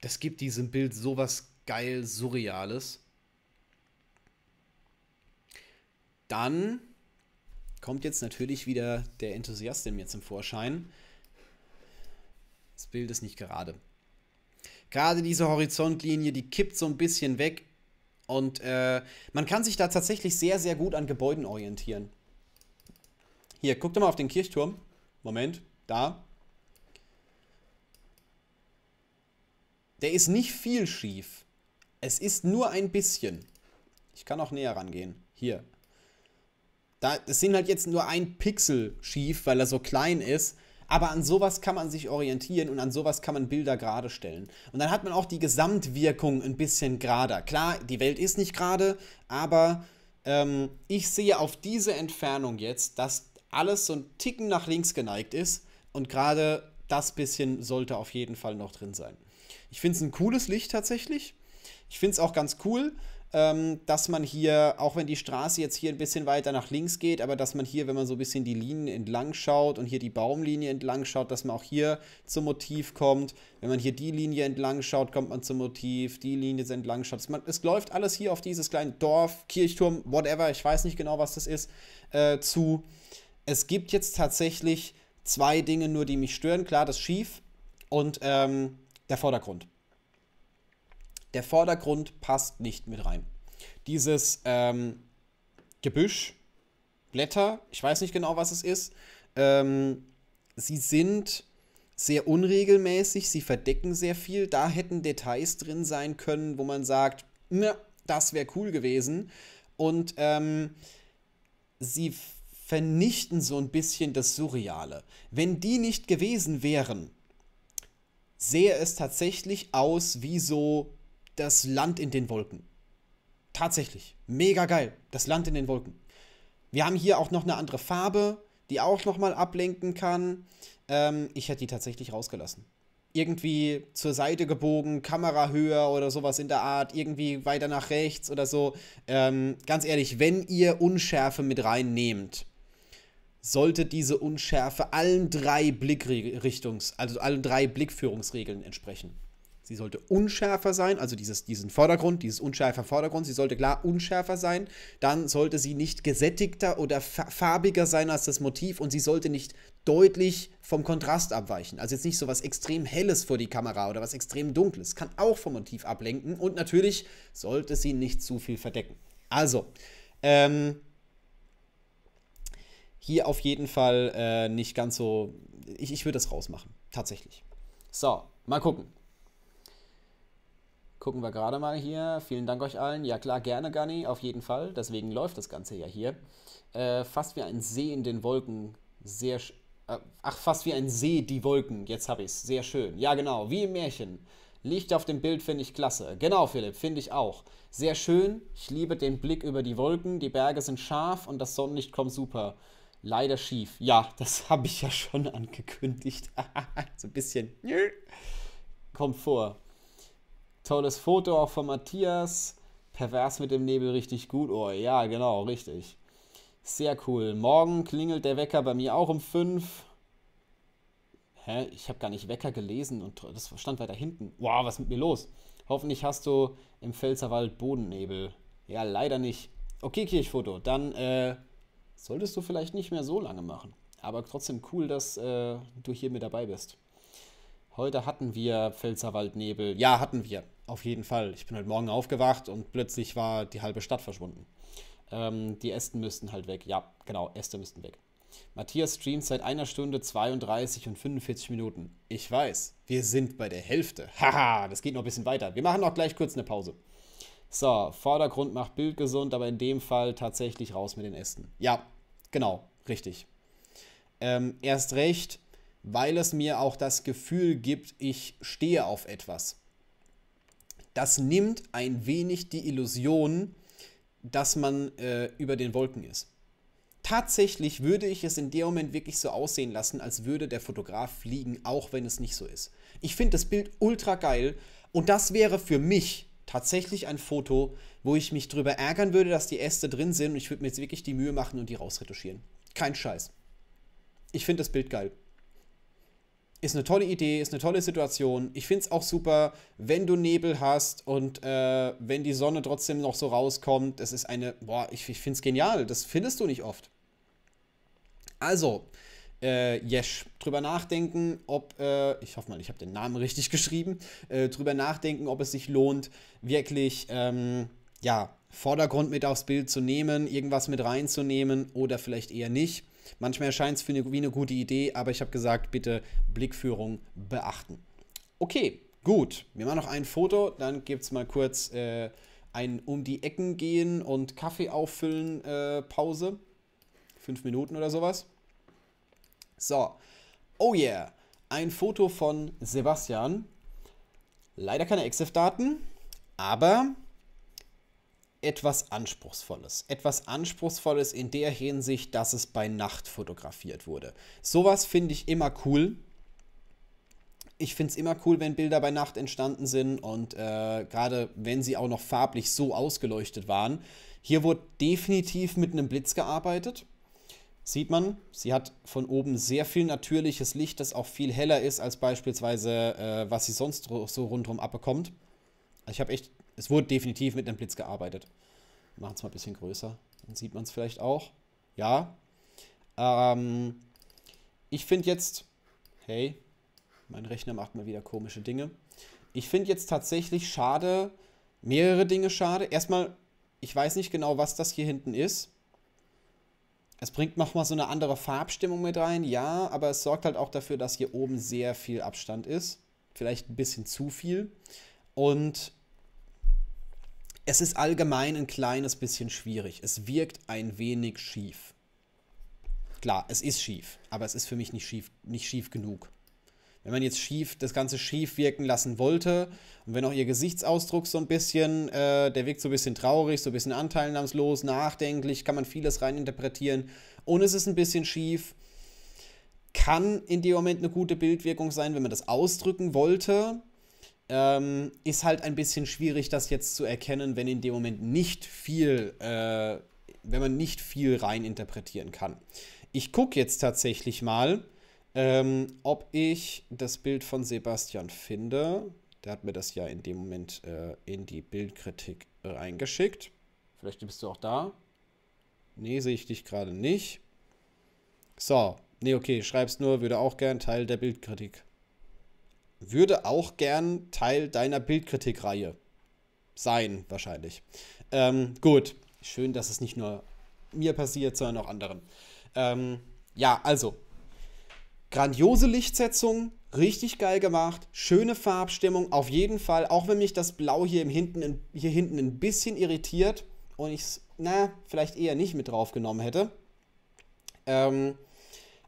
[SPEAKER 1] Das gibt diesem Bild sowas geil Surreales. Dann kommt jetzt natürlich wieder der Enthusiast in mir zum Vorschein. Das Bild ist nicht gerade. Gerade diese Horizontlinie, die kippt so ein bisschen weg. Und äh, man kann sich da tatsächlich sehr, sehr gut an Gebäuden orientieren. Hier, guck doch mal auf den Kirchturm. Moment, da. Der ist nicht viel schief. Es ist nur ein bisschen. Ich kann auch näher rangehen. Hier. Da, das sind halt jetzt nur ein Pixel schief, weil er so klein ist. Aber an sowas kann man sich orientieren und an sowas kann man Bilder gerade stellen. Und dann hat man auch die Gesamtwirkung ein bisschen gerader. Klar, die Welt ist nicht gerade, aber ähm, ich sehe auf diese Entfernung jetzt, dass alles so ein Ticken nach links geneigt ist und gerade das bisschen sollte auf jeden Fall noch drin sein. Ich finde es ein cooles Licht tatsächlich. Ich finde es auch ganz cool, ähm, dass man hier, auch wenn die Straße jetzt hier ein bisschen weiter nach links geht, aber dass man hier, wenn man so ein bisschen die Linien entlang schaut und hier die Baumlinie entlang schaut, dass man auch hier zum Motiv kommt. Wenn man hier die Linie entlang schaut, kommt man zum Motiv, die Linie entlang schaut. Man, es läuft alles hier auf dieses kleine Dorf, Kirchturm, whatever, ich weiß nicht genau, was das ist, äh, zu. Es gibt jetzt tatsächlich zwei Dinge nur, die mich stören. Klar, das Schief und ähm, der Vordergrund. Der Vordergrund passt nicht mit rein. Dieses ähm, Gebüsch, Blätter, ich weiß nicht genau, was es ist. Ähm, sie sind sehr unregelmäßig, sie verdecken sehr viel. Da hätten Details drin sein können, wo man sagt, na, das wäre cool gewesen. Und ähm, sie vernichten so ein bisschen das Surreale. Wenn die nicht gewesen wären, sähe es tatsächlich aus wie so das Land in den Wolken. Tatsächlich. Mega geil. Das Land in den Wolken. Wir haben hier auch noch eine andere Farbe, die auch nochmal ablenken kann. Ähm, ich hätte die tatsächlich rausgelassen. Irgendwie zur Seite gebogen, Kamera höher oder sowas in der Art, irgendwie weiter nach rechts oder so. Ähm, ganz ehrlich, wenn ihr Unschärfe mit reinnehmt, sollte diese Unschärfe allen drei Blickrichtungs-, also allen drei Blickführungsregeln entsprechen. Sie sollte unschärfer sein, also dieses, diesen Vordergrund, dieses unschärfer Vordergrund, sie sollte klar unschärfer sein. Dann sollte sie nicht gesättigter oder farbiger sein als das Motiv und sie sollte nicht deutlich vom Kontrast abweichen. Also jetzt nicht so was extrem Helles vor die Kamera oder was extrem Dunkles. Kann auch vom Motiv ablenken und natürlich sollte sie nicht zu viel verdecken. Also, ähm, hier auf jeden Fall äh, nicht ganz so. Ich, ich würde das rausmachen, tatsächlich. So, mal gucken. Gucken wir gerade mal hier. Vielen Dank euch allen. Ja klar, gerne, Gani, auf jeden Fall. Deswegen läuft das Ganze ja hier. Äh, fast wie ein See in den Wolken. Sehr äh, Ach, fast wie ein See, die Wolken. Jetzt habe ich es. Sehr schön. Ja, genau, wie im Märchen. Licht auf dem Bild finde ich klasse. Genau, Philipp, finde ich auch. Sehr schön. Ich liebe den Blick über die Wolken. Die Berge sind scharf und das Sonnenlicht kommt super. Leider schief. Ja, das habe ich ja schon angekündigt. so ein bisschen kommt vor. Tolles Foto auch von Matthias. Pervers mit dem Nebel richtig gut. Oh ja, genau, richtig. Sehr cool. Morgen klingelt der Wecker bei mir auch um 5. Hä? Ich habe gar nicht Wecker gelesen und das stand weiter hinten. Wow, was ist mit mir los? Hoffentlich hast du im Pfälzerwald Bodennebel. Ja, leider nicht. Okay, Kirchfoto. Dann äh, solltest du vielleicht nicht mehr so lange machen. Aber trotzdem cool, dass äh, du hier mit dabei bist. Heute hatten wir Pfälzerwaldnebel. Ja, hatten wir. Auf jeden Fall. Ich bin heute Morgen aufgewacht und plötzlich war die halbe Stadt verschwunden. Ähm, die Ästen müssten halt weg. Ja, genau, Äste müssten weg. Matthias streamt seit einer Stunde 32 und 45 Minuten. Ich weiß, wir sind bei der Hälfte. Haha, das geht noch ein bisschen weiter. Wir machen noch gleich kurz eine Pause. So, Vordergrund macht Bild gesund, aber in dem Fall tatsächlich raus mit den Ästen. Ja, genau, richtig. Ähm, erst recht, weil es mir auch das Gefühl gibt, ich stehe auf etwas. Das nimmt ein wenig die Illusion, dass man äh, über den Wolken ist. Tatsächlich würde ich es in dem Moment wirklich so aussehen lassen, als würde der Fotograf fliegen, auch wenn es nicht so ist. Ich finde das Bild ultra geil und das wäre für mich tatsächlich ein Foto, wo ich mich drüber ärgern würde, dass die Äste drin sind und ich würde mir jetzt wirklich die Mühe machen und die rausretuschieren. Kein Scheiß. Ich finde das Bild geil ist eine tolle Idee, ist eine tolle Situation. Ich finde es auch super, wenn du Nebel hast und äh, wenn die Sonne trotzdem noch so rauskommt. Das ist eine, boah, ich, ich finde es genial. Das findest du nicht oft. Also, äh, Yesh, drüber nachdenken, ob, äh, ich hoffe mal, ich habe den Namen richtig geschrieben, äh, drüber nachdenken, ob es sich lohnt, wirklich, ähm, ja, Vordergrund mit aufs Bild zu nehmen, irgendwas mit reinzunehmen oder vielleicht eher nicht. Manchmal erscheint es wie eine gute Idee, aber ich habe gesagt, bitte Blickführung beachten. Okay, gut. Wir machen noch ein Foto, dann gibt es mal kurz äh, ein Um die Ecken gehen und Kaffee auffüllen äh, Pause. Fünf Minuten oder sowas. So. Oh yeah. Ein Foto von Sebastian. Leider keine EXIF-Daten, aber etwas Anspruchsvolles. Etwas Anspruchsvolles in der Hinsicht, dass es bei Nacht fotografiert wurde. Sowas finde ich immer cool. Ich finde es immer cool, wenn Bilder bei Nacht entstanden sind und äh, gerade wenn sie auch noch farblich so ausgeleuchtet waren. Hier wurde definitiv mit einem Blitz gearbeitet. Sieht man, sie hat von oben sehr viel natürliches Licht, das auch viel heller ist als beispielsweise, äh, was sie sonst so rundherum abbekommt. Also ich habe echt es wurde definitiv mit einem Blitz gearbeitet. Machen es mal ein bisschen größer. Dann sieht man es vielleicht auch. Ja. Ähm, ich finde jetzt, hey, mein Rechner macht mal wieder komische Dinge. Ich finde jetzt tatsächlich schade, mehrere Dinge schade. Erstmal, ich weiß nicht genau, was das hier hinten ist. Es bringt nochmal so eine andere Farbstimmung mit rein, ja, aber es sorgt halt auch dafür, dass hier oben sehr viel Abstand ist. Vielleicht ein bisschen zu viel. Und es ist allgemein ein kleines bisschen schwierig. Es wirkt ein wenig schief. Klar, es ist schief, aber es ist für mich nicht schief, nicht schief genug. Wenn man jetzt schief, das Ganze schief wirken lassen wollte und wenn auch ihr Gesichtsausdruck so ein bisschen, äh, der wirkt so ein bisschen traurig, so ein bisschen anteilnahmslos, nachdenklich, kann man vieles reininterpretieren und es ist ein bisschen schief, kann in dem Moment eine gute Bildwirkung sein, wenn man das ausdrücken wollte, ähm, ist halt ein bisschen schwierig, das jetzt zu erkennen, wenn in dem Moment nicht viel, äh, wenn man nicht viel rein interpretieren kann. Ich gucke jetzt tatsächlich mal, ähm, ob ich das Bild von Sebastian finde. Der hat mir das ja in dem Moment äh, in die Bildkritik reingeschickt. Vielleicht bist du auch da. Nee, sehe ich dich gerade nicht. So, nee, okay, schreib's nur, würde auch gern Teil der Bildkritik würde auch gern Teil deiner Bildkritikreihe sein, wahrscheinlich. Ähm, gut, schön, dass es nicht nur mir passiert, sondern auch anderen. Ähm, ja, also, grandiose Lichtsetzung, richtig geil gemacht, schöne Farbstimmung, auf jeden Fall, auch wenn mich das Blau hier, im hinten, hier hinten ein bisschen irritiert und ich es, na, vielleicht eher nicht mit drauf genommen hätte. Ähm,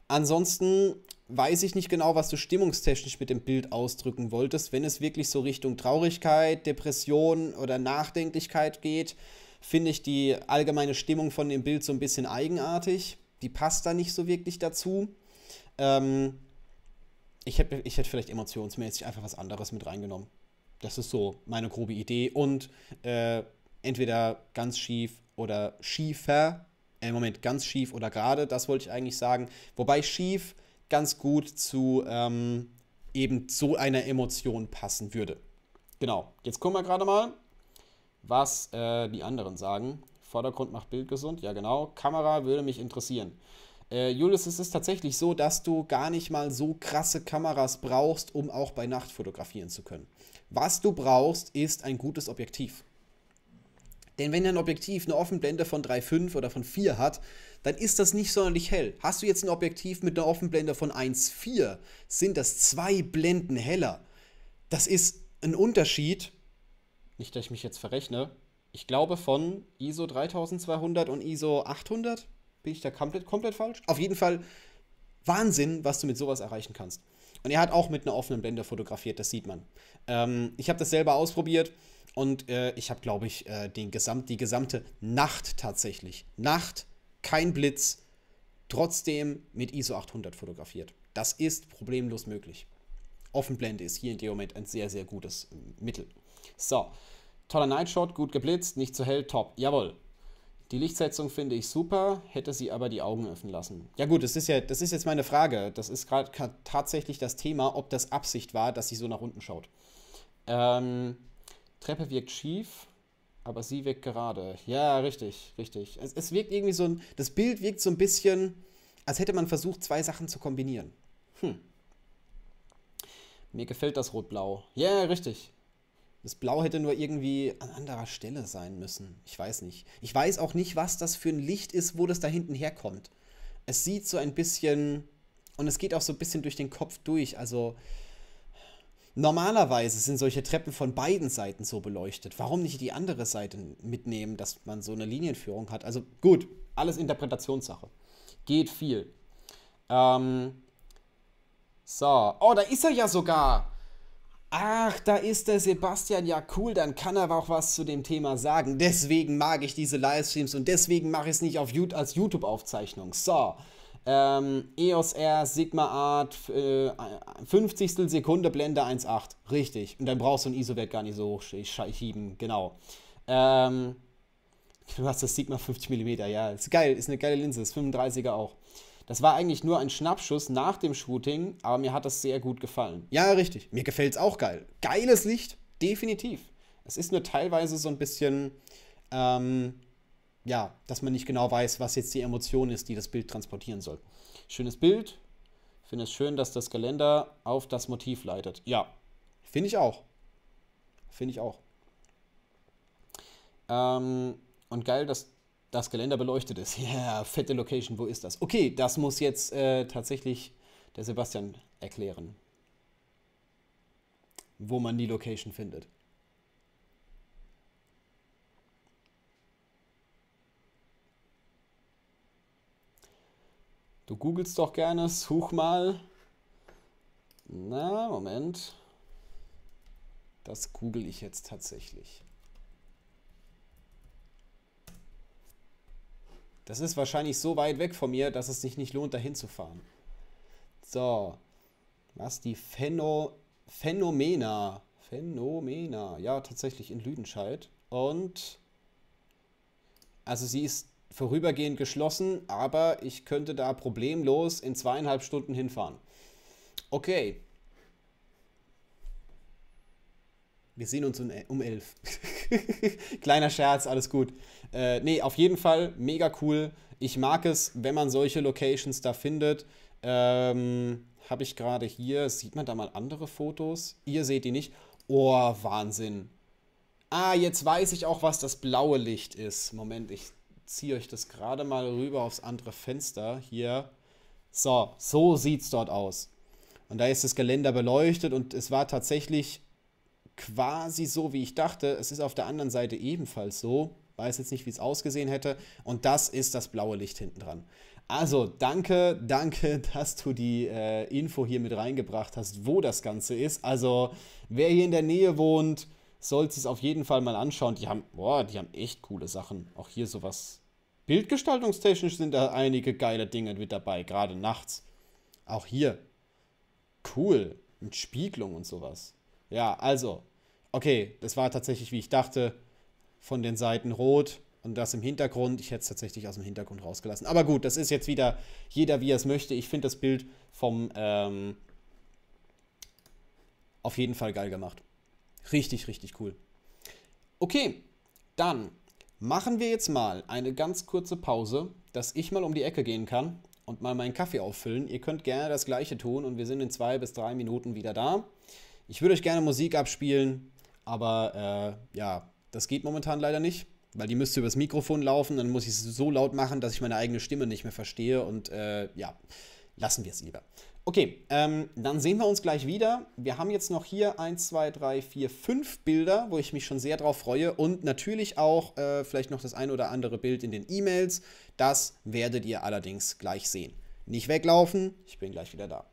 [SPEAKER 1] ansonsten weiß ich nicht genau, was du stimmungstechnisch mit dem Bild ausdrücken wolltest, wenn es wirklich so Richtung Traurigkeit, Depression oder Nachdenklichkeit geht. Finde ich die allgemeine Stimmung von dem Bild so ein bisschen eigenartig. Die passt da nicht so wirklich dazu. Ähm, ich hätte ich hätt vielleicht emotionsmäßig einfach was anderes mit reingenommen. Das ist so meine grobe Idee. Und äh, entweder ganz schief oder schiefer. Äh, Moment, ganz schief oder gerade, das wollte ich eigentlich sagen. Wobei schief ganz gut zu ähm, eben so einer Emotion passen würde. Genau, jetzt gucken wir gerade mal, was äh, die anderen sagen. Vordergrund macht Bild gesund, ja genau. Kamera würde mich interessieren. Äh, Julius, es ist tatsächlich so, dass du gar nicht mal so krasse Kameras brauchst, um auch bei Nacht fotografieren zu können. Was du brauchst, ist ein gutes Objektiv. Denn wenn ein Objektiv eine Offenblende von 3,5 oder von 4 hat, dann ist das nicht sonderlich hell. Hast du jetzt ein Objektiv mit einer Offenblende von 1,4, sind das zwei Blenden heller. Das ist ein Unterschied, nicht, dass ich mich jetzt verrechne, ich glaube von ISO 3200 und ISO 800. Bin ich da komplett, komplett falsch? Auf jeden Fall Wahnsinn, was du mit sowas erreichen kannst. Und er hat auch mit einer offenen Blende fotografiert, das sieht man. Ähm, ich habe das selber ausprobiert. Und äh, ich habe, glaube ich, äh, den Gesamt, die gesamte Nacht tatsächlich, Nacht, kein Blitz, trotzdem mit ISO 800 fotografiert. Das ist problemlos möglich. Offenblende ist hier in dem Moment ein sehr, sehr gutes äh, Mittel. So, toller Nightshot, gut geblitzt, nicht zu hell, top. Jawohl. Die Lichtsetzung finde ich super, hätte sie aber die Augen öffnen lassen. Ja gut, das ist ja, das ist jetzt meine Frage. Das ist gerade tatsächlich das Thema, ob das Absicht war, dass sie so nach unten schaut. Ähm, Treppe wirkt schief, aber sie wirkt gerade. Ja, richtig, richtig. Es, es wirkt irgendwie so ein. Das Bild wirkt so ein bisschen, als hätte man versucht, zwei Sachen zu kombinieren. Hm. Mir gefällt das Rot-Blau. Ja, richtig. Das Blau hätte nur irgendwie an anderer Stelle sein müssen. Ich weiß nicht. Ich weiß auch nicht, was das für ein Licht ist, wo das da hinten herkommt. Es sieht so ein bisschen. Und es geht auch so ein bisschen durch den Kopf durch. Also Normalerweise sind solche Treppen von beiden Seiten so beleuchtet. Warum nicht die andere Seite mitnehmen, dass man so eine Linienführung hat? Also gut, alles Interpretationssache. Geht viel. Ähm, so. Oh, da ist er ja sogar. Ach, da ist der Sebastian. Ja, cool. Dann kann er auch was zu dem Thema sagen. Deswegen mag ich diese Livestreams und deswegen mache ich es nicht auf, als YouTube-Aufzeichnung. So. Ähm, EOS R, Sigma Art, äh, 50. Sekunde, Blende 1.8. Richtig. Und dann brauchst du einen ISO-Wert gar nicht so hochschieben. Genau. Ähm, du hast das Sigma 50 mm, ja. Ist geil, ist eine geile Linse, Das 35er auch. Das war eigentlich nur ein Schnappschuss nach dem Shooting, aber mir hat das sehr gut gefallen. Ja, richtig. Mir gefällt es auch geil. Geiles Licht, definitiv. Es ist nur teilweise so ein bisschen. Ähm, ja, dass man nicht genau weiß, was jetzt die Emotion ist, die das Bild transportieren soll. Schönes Bild. Ich finde es schön, dass das Geländer auf das Motiv leitet. Ja, finde ich auch. Finde ich auch. Ähm, und geil, dass das Geländer beleuchtet ist. Ja, yeah, fette Location, wo ist das? Okay, das muss jetzt äh, tatsächlich der Sebastian erklären, wo man die Location findet. Du googelst doch gerne, such mal. Na, Moment. Das google ich jetzt tatsächlich. Das ist wahrscheinlich so weit weg von mir, dass es sich nicht lohnt, dahin zu fahren. So. Was die Phäno Phänomena. Phänomena. Ja, tatsächlich in Lüdenscheid. Und. Also sie ist vorübergehend geschlossen, aber ich könnte da problemlos in zweieinhalb Stunden hinfahren. Okay. Wir sehen uns um elf. Kleiner Scherz, alles gut. Äh, nee, auf jeden Fall mega cool. Ich mag es, wenn man solche Locations da findet. Ähm, Habe ich gerade hier, sieht man da mal andere Fotos? Ihr seht die nicht. Oh, Wahnsinn. Ah, jetzt weiß ich auch, was das blaue Licht ist. Moment, ich ziehe euch das gerade mal rüber aufs andere Fenster hier. So, so sieht es dort aus. Und da ist das Geländer beleuchtet und es war tatsächlich quasi so, wie ich dachte. Es ist auf der anderen Seite ebenfalls so. Weiß jetzt nicht, wie es ausgesehen hätte. Und das ist das blaue Licht hinten dran. Also danke, danke, dass du die äh, Info hier mit reingebracht hast, wo das Ganze ist. Also wer hier in der Nähe wohnt, sollte es auf jeden Fall mal anschauen. Die haben, boah, die haben echt coole Sachen. Auch hier sowas. Bildgestaltungstechnisch sind da einige geile Dinge mit dabei, gerade nachts. Auch hier. Cool. Mit Spiegelung und sowas. Ja, also. Okay, das war tatsächlich, wie ich dachte, von den Seiten rot und das im Hintergrund. Ich hätte es tatsächlich aus dem Hintergrund rausgelassen. Aber gut, das ist jetzt wieder jeder, wie er es möchte. Ich finde das Bild vom ähm, auf jeden Fall geil gemacht. Richtig, richtig cool. Okay, dann machen wir jetzt mal eine ganz kurze Pause, dass ich mal um die Ecke gehen kann und mal meinen Kaffee auffüllen. Ihr könnt gerne das gleiche tun und wir sind in zwei bis drei Minuten wieder da. Ich würde euch gerne Musik abspielen, aber äh, ja, das geht momentan leider nicht, weil die müsste übers Mikrofon laufen, dann muss ich es so laut machen, dass ich meine eigene Stimme nicht mehr verstehe und äh, ja, lassen wir es lieber. Okay, ähm, dann sehen wir uns gleich wieder. Wir haben jetzt noch hier 1, 2, 3, 4, 5 Bilder, wo ich mich schon sehr drauf freue. Und natürlich auch äh, vielleicht noch das ein oder andere Bild in den E-Mails. Das werdet ihr allerdings gleich sehen. Nicht weglaufen, ich bin gleich wieder da.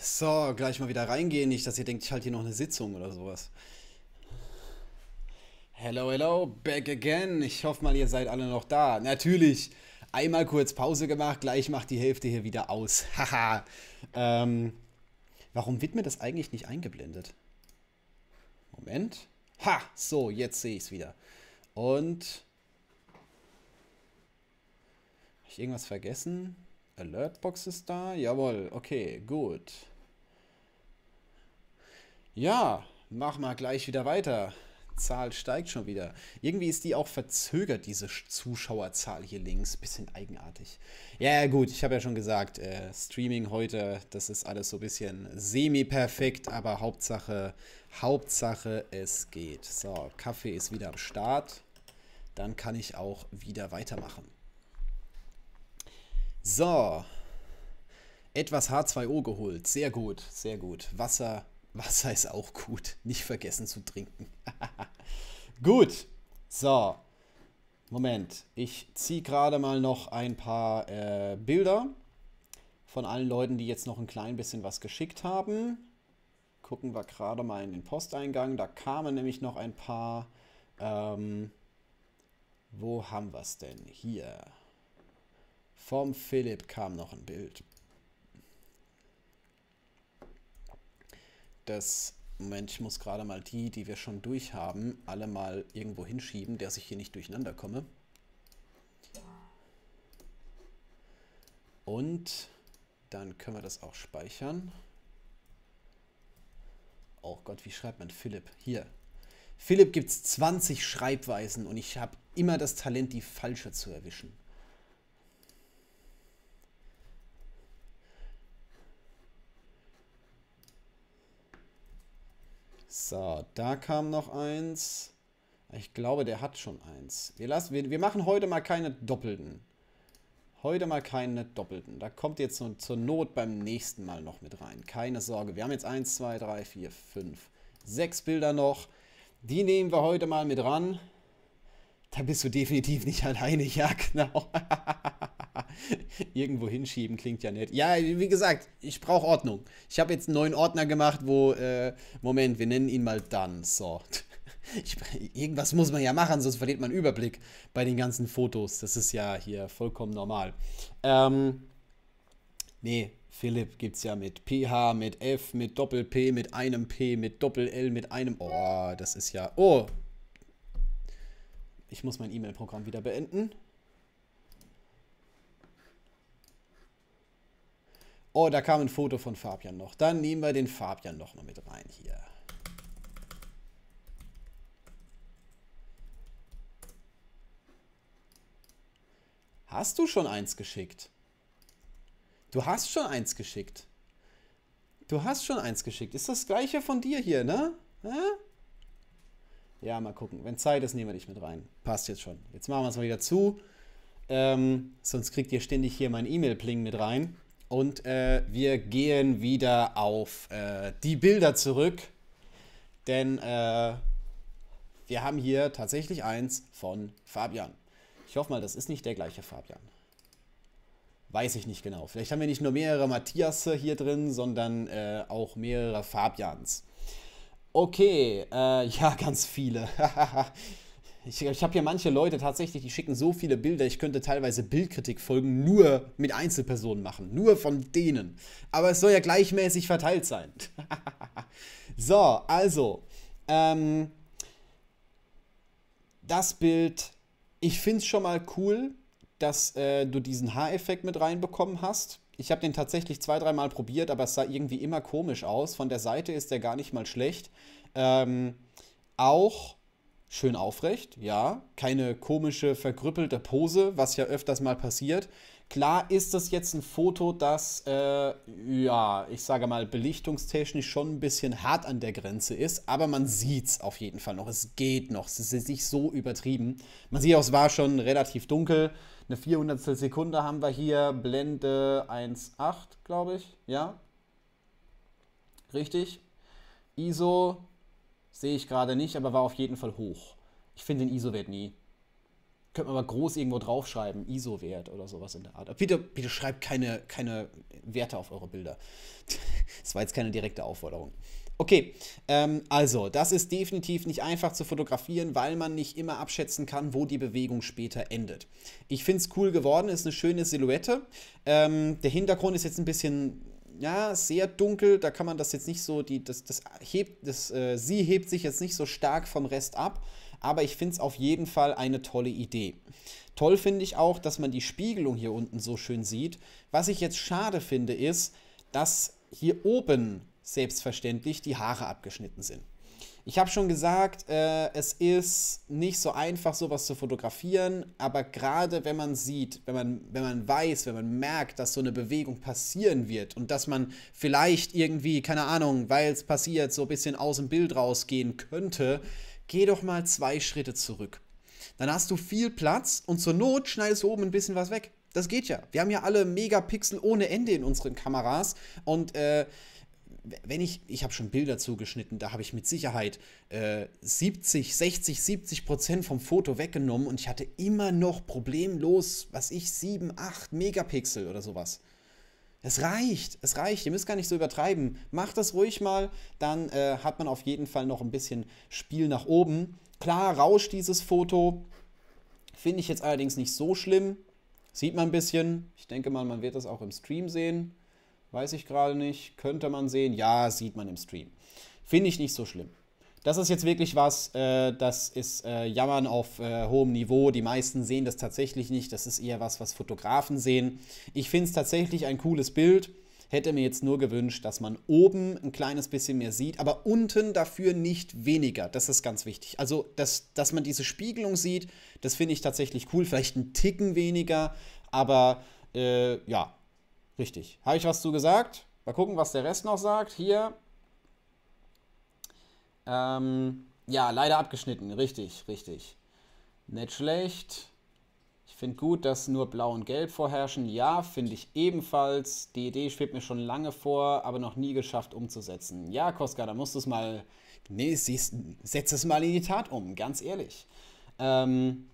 [SPEAKER 1] So, gleich mal wieder reingehen, nicht, dass ihr denkt, ich halte hier noch eine Sitzung oder sowas. Hello, hello, back again. Ich hoffe mal, ihr seid alle noch da. Natürlich, einmal kurz Pause gemacht, gleich macht die Hälfte hier wieder aus. Haha. ähm, warum wird mir das eigentlich nicht eingeblendet? Moment. Ha, so, jetzt sehe ich es wieder. Und... Habe ich irgendwas vergessen? Alertbox ist da. Jawohl, okay, gut. Ja, mach mal gleich wieder weiter. Zahl steigt schon wieder. Irgendwie ist die auch verzögert, diese Zuschauerzahl hier links. Bisschen eigenartig. Ja, gut, ich habe ja schon gesagt, äh, Streaming heute, das ist alles so ein bisschen semi-perfekt, aber Hauptsache, Hauptsache es geht. So, Kaffee ist wieder am Start. Dann kann ich auch wieder weitermachen. So. Etwas H2O geholt. Sehr gut, sehr gut. Wasser, Wasser ist auch gut. Nicht vergessen zu trinken. gut. So. Moment. Ich ziehe gerade mal noch ein paar äh, Bilder von allen Leuten, die jetzt noch ein klein bisschen was geschickt haben. Gucken wir gerade mal in den Posteingang. Da kamen nämlich noch ein paar. Ähm, wo haben wir es denn? Hier. Vom Philipp kam noch ein Bild. Das, Moment, ich muss gerade mal die, die wir schon durch haben, alle mal irgendwo hinschieben, dass ich hier nicht durcheinander komme. Und dann können wir das auch speichern. Oh Gott, wie schreibt man Philipp? Hier. Philipp gibt es 20 Schreibweisen und ich habe immer das Talent, die falsche zu erwischen. So, da kam noch eins. Ich glaube, der hat schon eins. Wir, lassen, wir, wir machen heute mal keine Doppelten. Heute mal keine Doppelten. Da kommt jetzt so, zur Not beim nächsten Mal noch mit rein. Keine Sorge. Wir haben jetzt 1, 2, 3, 4, 5, 6 Bilder noch. Die nehmen wir heute mal mit ran. Da bist du definitiv nicht alleine. Ja, genau. Irgendwo hinschieben klingt ja nett. Ja, wie gesagt, ich brauche Ordnung. Ich habe jetzt einen neuen Ordner gemacht, wo, äh, Moment, wir nennen ihn mal dann. So. Ich, irgendwas muss man ja machen, sonst verliert man Überblick bei den ganzen Fotos. Das ist ja hier vollkommen normal. Ähm, nee, Philipp gibt's ja mit PH, mit F, mit Doppel-P, mit einem P, mit Doppel-L, mit einem. Oh, das ist ja. Oh! Ich muss mein E-Mail-Programm wieder beenden. Oh, da kam ein Foto von Fabian noch. Dann nehmen wir den Fabian nochmal mit rein hier. Hast du schon eins geschickt? Du hast schon eins geschickt. Du hast schon eins geschickt. Ist das gleiche von dir hier, ne? Ja, mal gucken. Wenn Zeit ist, nehmen wir dich mit rein. Passt jetzt schon. Jetzt machen wir es mal wieder zu. Ähm, sonst kriegt ihr ständig hier mein E-Mail-Pling mit rein. Und äh, wir gehen wieder auf äh, die Bilder zurück, denn äh, wir haben hier tatsächlich eins von Fabian. Ich hoffe mal, das ist nicht der gleiche Fabian. Weiß ich nicht genau. Vielleicht haben wir nicht nur mehrere Matthias hier drin, sondern äh, auch mehrere Fabians. Okay, äh, ja, ganz viele. Ich, ich habe hier manche Leute tatsächlich, die schicken so viele Bilder, ich könnte teilweise Bildkritikfolgen nur mit Einzelpersonen machen. Nur von denen. Aber es soll ja gleichmäßig verteilt sein. so, also. Ähm, das Bild, ich finde es schon mal cool, dass äh, du diesen Haareffekt mit reinbekommen hast. Ich habe den tatsächlich zwei, dreimal probiert, aber es sah irgendwie immer komisch aus. Von der Seite ist der gar nicht mal schlecht. Ähm, auch schön aufrecht, ja, keine komische, verkrüppelte Pose, was ja öfters mal passiert. Klar ist das jetzt ein Foto, das, äh, ja, ich sage mal, belichtungstechnisch schon ein bisschen hart an der Grenze ist, aber man sieht es auf jeden Fall noch. Es geht noch. Es ist nicht so übertrieben. Man sieht auch, es war schon relativ dunkel. Eine 400 Sekunde haben wir hier, Blende 1,8, glaube ich, ja. Richtig. ISO Sehe ich gerade nicht, aber war auf jeden Fall hoch. Ich finde den ISO-Wert nie. Könnte man aber groß irgendwo draufschreiben, ISO-Wert oder sowas in der Art. Bitte, bitte schreibt keine, keine Werte auf eure Bilder. das war jetzt keine direkte Aufforderung. Okay, ähm, also das ist definitiv nicht einfach zu fotografieren, weil man nicht immer abschätzen kann, wo die Bewegung später endet. Ich finde es cool geworden, ist eine schöne Silhouette. Ähm, der Hintergrund ist jetzt ein bisschen ja, sehr dunkel. Da kann man das jetzt nicht so, die, das, das hebt, das, äh, sie hebt sich jetzt nicht so stark vom Rest ab. Aber ich finde es auf jeden Fall eine tolle Idee. Toll finde ich auch, dass man die Spiegelung hier unten so schön sieht. Was ich jetzt schade finde, ist, dass hier oben selbstverständlich die Haare abgeschnitten sind. Ich habe schon gesagt, äh, es ist nicht so einfach, sowas zu fotografieren, aber gerade wenn man sieht, wenn man, wenn man weiß, wenn man merkt, dass so eine Bewegung passieren wird und dass man vielleicht irgendwie, keine Ahnung, weil es passiert, so ein bisschen aus dem Bild rausgehen könnte, geh doch mal zwei Schritte zurück. Dann hast du viel Platz und zur Not schneidest du oben ein bisschen was weg. Das geht ja. Wir haben ja alle Megapixel ohne Ende in unseren Kameras und äh, wenn ich, ich habe schon Bilder zugeschnitten, da habe ich mit Sicherheit äh, 70, 60, 70 Prozent vom Foto weggenommen und ich hatte immer noch problemlos, was ich, 7, 8 Megapixel oder sowas. Es reicht, es reicht, ihr müsst gar nicht so übertreiben. Macht das ruhig mal, dann äh, hat man auf jeden Fall noch ein bisschen Spiel nach oben. Klar rauscht dieses Foto, finde ich jetzt allerdings nicht so schlimm. Sieht man ein bisschen, ich denke mal, man wird das auch im Stream sehen. Weiß ich gerade nicht. Könnte man sehen. Ja, sieht man im Stream. Finde ich nicht so schlimm. Das ist jetzt wirklich was, äh, das ist äh, Jammern auf äh, hohem Niveau. Die meisten sehen das tatsächlich nicht. Das ist eher was, was Fotografen sehen. Ich finde es tatsächlich ein cooles Bild. Hätte mir jetzt nur gewünscht, dass man oben ein kleines bisschen mehr sieht, aber unten dafür nicht weniger. Das ist ganz wichtig. Also, dass, dass man diese Spiegelung sieht, das finde ich tatsächlich cool. Vielleicht einen Ticken weniger, aber äh, ja, Richtig. Habe ich was zu gesagt? Mal gucken, was der Rest noch sagt. Hier. Ähm, ja, leider abgeschnitten. Richtig, richtig. Nicht schlecht. Ich finde gut, dass nur Blau und Gelb vorherrschen. Ja, finde ich ebenfalls. Die Idee schwebt mir schon lange vor, aber noch nie geschafft umzusetzen. Ja, Koska, da musst du es mal. Nee, siehst, setz es mal in die Tat um, ganz ehrlich. Ähm,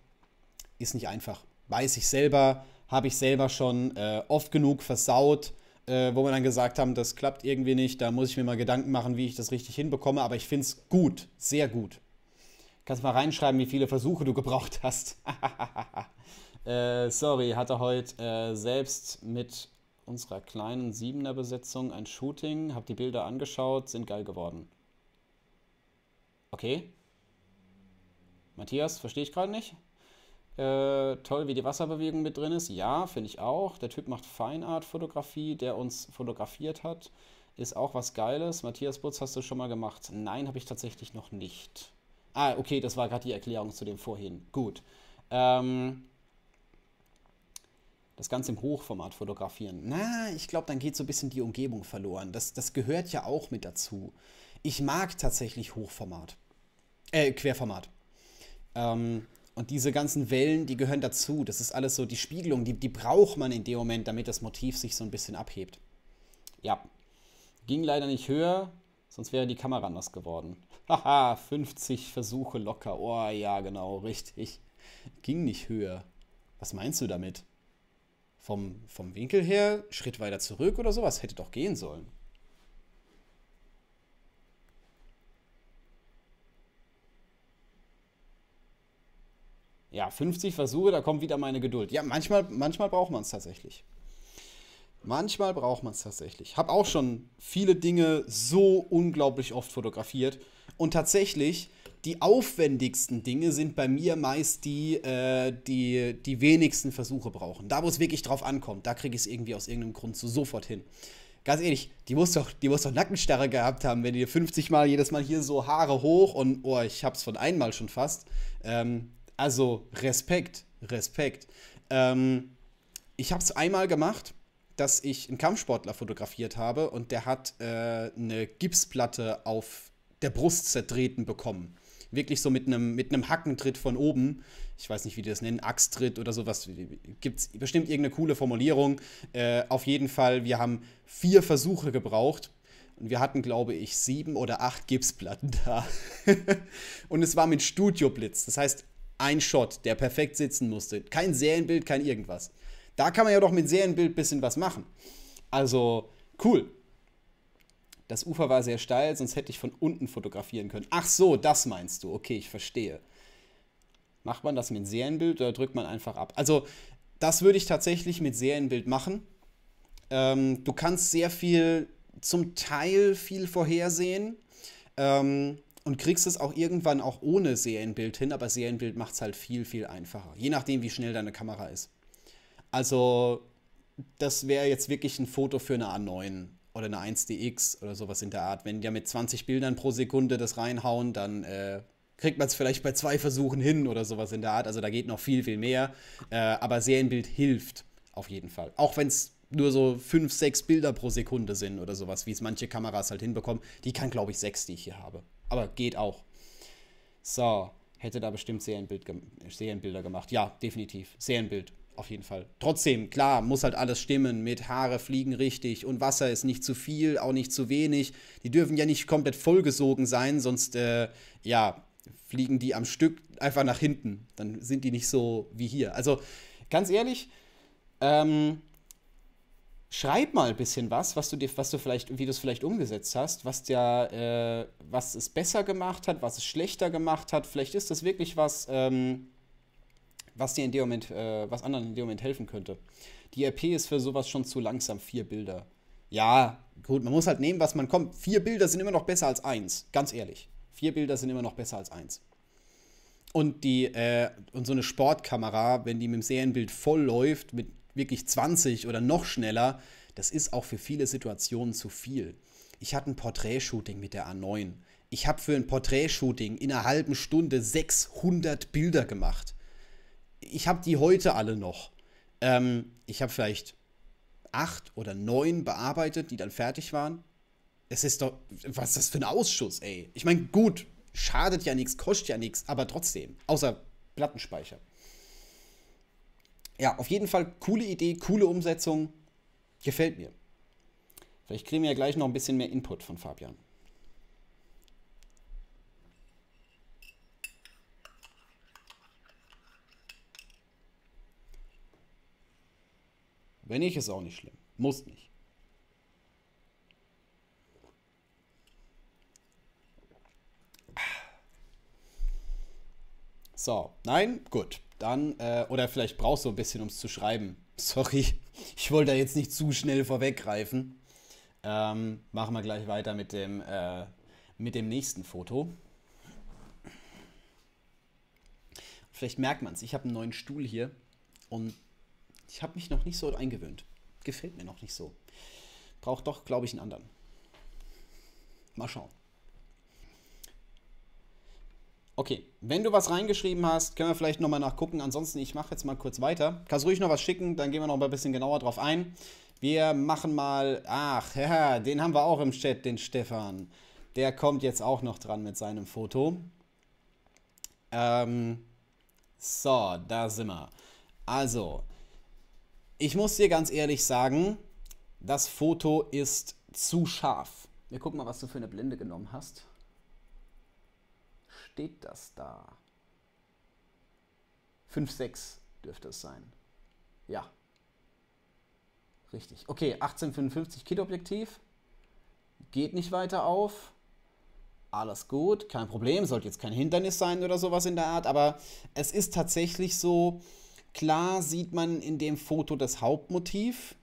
[SPEAKER 1] ist nicht einfach. Weiß ich selber habe ich selber schon äh, oft genug versaut, äh, wo wir dann gesagt haben, das klappt irgendwie nicht, da muss ich mir mal Gedanken machen, wie ich das richtig hinbekomme, aber ich finde es gut, sehr gut. Kannst mal reinschreiben, wie viele Versuche du gebraucht hast. äh, sorry, hatte heute äh, selbst mit unserer kleinen Siebener-Besetzung ein Shooting, habe die Bilder angeschaut, sind geil geworden. Okay. Matthias, verstehe ich gerade nicht. Äh, toll, wie die Wasserbewegung mit drin ist. Ja, finde ich auch. Der Typ macht Feinart-Fotografie, der uns fotografiert hat. Ist auch was Geiles. Matthias Butz, hast du schon mal gemacht? Nein, habe ich tatsächlich noch nicht. Ah, okay, das war gerade die Erklärung zu dem vorhin. Gut. Ähm, das Ganze im Hochformat fotografieren. Na, ich glaube, dann geht so ein bisschen die Umgebung verloren. Das, das gehört ja auch mit dazu. Ich mag tatsächlich Hochformat. Äh, Querformat. Ähm, und diese ganzen Wellen, die gehören dazu. Das ist alles so die Spiegelung, die, die braucht man in dem Moment, damit das Motiv sich so ein bisschen abhebt. Ja. Ging leider nicht höher, sonst wäre die Kamera anders geworden. Haha, 50 Versuche locker. Oh ja, genau, richtig. Ging nicht höher. Was meinst du damit? Vom, vom Winkel her, Schritt weiter zurück oder sowas? Hätte doch gehen sollen. ja, 50 Versuche, da kommt wieder meine Geduld. Ja, manchmal, manchmal braucht man es tatsächlich. Manchmal braucht man es tatsächlich. Ich Habe auch schon viele Dinge so unglaublich oft fotografiert. Und tatsächlich, die aufwendigsten Dinge sind bei mir meist die, äh, die die wenigsten Versuche brauchen. Da, wo es wirklich drauf ankommt, da kriege ich es irgendwie aus irgendeinem Grund so sofort hin. Ganz ehrlich, die muss, doch, die muss doch Nackenstarre gehabt haben, wenn die 50 Mal jedes Mal hier so Haare hoch und, oh, ich habe es von einmal schon fast. Ähm, also Respekt, Respekt. Ähm, ich habe es einmal gemacht, dass ich einen Kampfsportler fotografiert habe und der hat äh, eine Gipsplatte auf der Brust zertreten bekommen. Wirklich so mit einem mit einem Hackentritt von oben. Ich weiß nicht, wie die das nennen, Axtritt oder sowas. Gibt es bestimmt irgendeine coole Formulierung. Äh, auf jeden Fall, wir haben vier Versuche gebraucht, und wir hatten, glaube ich, sieben oder acht Gipsplatten da. und es war mit Studioblitz. Das heißt, ein Shot, der perfekt sitzen musste. Kein Serienbild, kein irgendwas. Da kann man ja doch mit Serienbild ein bisschen was machen. Also, cool. Das Ufer war sehr steil, sonst hätte ich von unten fotografieren können. Ach so, das meinst du. Okay, ich verstehe. Macht man das mit Serienbild oder drückt man einfach ab? Also, das würde ich tatsächlich mit Serienbild machen. Ähm, du kannst sehr viel, zum Teil viel vorhersehen. Ähm, und kriegst es auch irgendwann auch ohne Serienbild hin, aber Serienbild macht es halt viel, viel einfacher. Je nachdem, wie schnell deine Kamera ist. Also, das wäre jetzt wirklich ein Foto für eine A9 oder eine 1DX oder sowas in der Art. Wenn die ja mit 20 Bildern pro Sekunde das reinhauen, dann äh, kriegt man es vielleicht bei zwei Versuchen hin oder sowas in der Art. Also da geht noch viel, viel mehr. Äh, aber Serienbild hilft auf jeden Fall. Auch wenn es nur so 5, 6 Bilder pro Sekunde sind oder sowas, wie es manche Kameras halt hinbekommen. Die kann, glaube ich, 6, die ich hier habe. Aber geht auch. So, hätte da bestimmt Serienbild gem äh, Serienbilder gemacht. Ja, definitiv. Serienbild, auf jeden Fall. Trotzdem, klar, muss halt alles stimmen mit Haare fliegen richtig und Wasser ist nicht zu viel, auch nicht zu wenig. Die dürfen ja nicht komplett vollgesogen sein, sonst, äh, ja, fliegen die am Stück einfach nach hinten. Dann sind die nicht so wie hier. Also, ganz ehrlich, ähm, schreib mal ein bisschen was, was du dir, was du vielleicht, wie du es vielleicht umgesetzt hast, was der, äh, was es besser gemacht hat, was es schlechter gemacht hat. Vielleicht ist das wirklich was, ähm, was dir in dem Moment, äh, was anderen in dem Moment helfen könnte. Die RP ist für sowas schon zu langsam, vier Bilder. Ja, gut, man muss halt nehmen, was man kommt. Vier Bilder sind immer noch besser als eins, ganz ehrlich. Vier Bilder sind immer noch besser als eins. Und die, äh, und so eine Sportkamera, wenn die mit dem Serienbild voll läuft, mit wirklich 20 oder noch schneller, das ist auch für viele Situationen zu viel. Ich hatte ein Porträtshooting mit der A9. Ich habe für ein Porträtshooting in einer halben Stunde 600 Bilder gemacht. Ich habe die heute alle noch. Ähm, ich habe vielleicht acht oder neun bearbeitet, die dann fertig waren. Es ist doch, was ist das für ein Ausschuss, ey? Ich meine, gut, schadet ja nichts, kostet ja nichts, aber trotzdem, außer Plattenspeicher ja, auf jeden Fall coole Idee, coole Umsetzung. Gefällt mir. Vielleicht kriegen wir ja gleich noch ein bisschen mehr Input von Fabian. Wenn nicht, ist auch nicht schlimm. Muss nicht. So, nein, gut dann, äh, oder vielleicht brauchst du ein bisschen, um es zu schreiben. Sorry, ich wollte da jetzt nicht zu schnell vorweggreifen. Ähm, machen wir gleich weiter mit dem, äh, mit dem nächsten Foto. Vielleicht merkt man es, ich habe einen neuen Stuhl hier und ich habe mich noch nicht so eingewöhnt. Gefällt mir noch nicht so. Braucht doch, glaube ich, einen anderen. Mal schauen. Okay, wenn du was reingeschrieben hast, können wir vielleicht nochmal nachgucken. Ansonsten, ich mache jetzt mal kurz weiter. Kannst ruhig noch was schicken, dann gehen wir noch ein bisschen genauer drauf ein. Wir machen mal, ach, ja, den haben wir auch im Chat, den Stefan. Der kommt jetzt auch noch dran mit seinem Foto. Ähm, so, da sind wir. Also, ich muss dir ganz ehrlich sagen, das Foto ist zu scharf. Wir gucken mal, was du für eine Blende genommen hast steht das da? 5,6 dürfte es sein. Ja. Richtig. Okay, 1855 Kit-Objektiv. Geht nicht weiter auf. Alles gut, kein Problem. Sollte jetzt kein Hindernis sein oder sowas in der Art. Aber es ist tatsächlich so, klar sieht man in dem Foto das Hauptmotiv,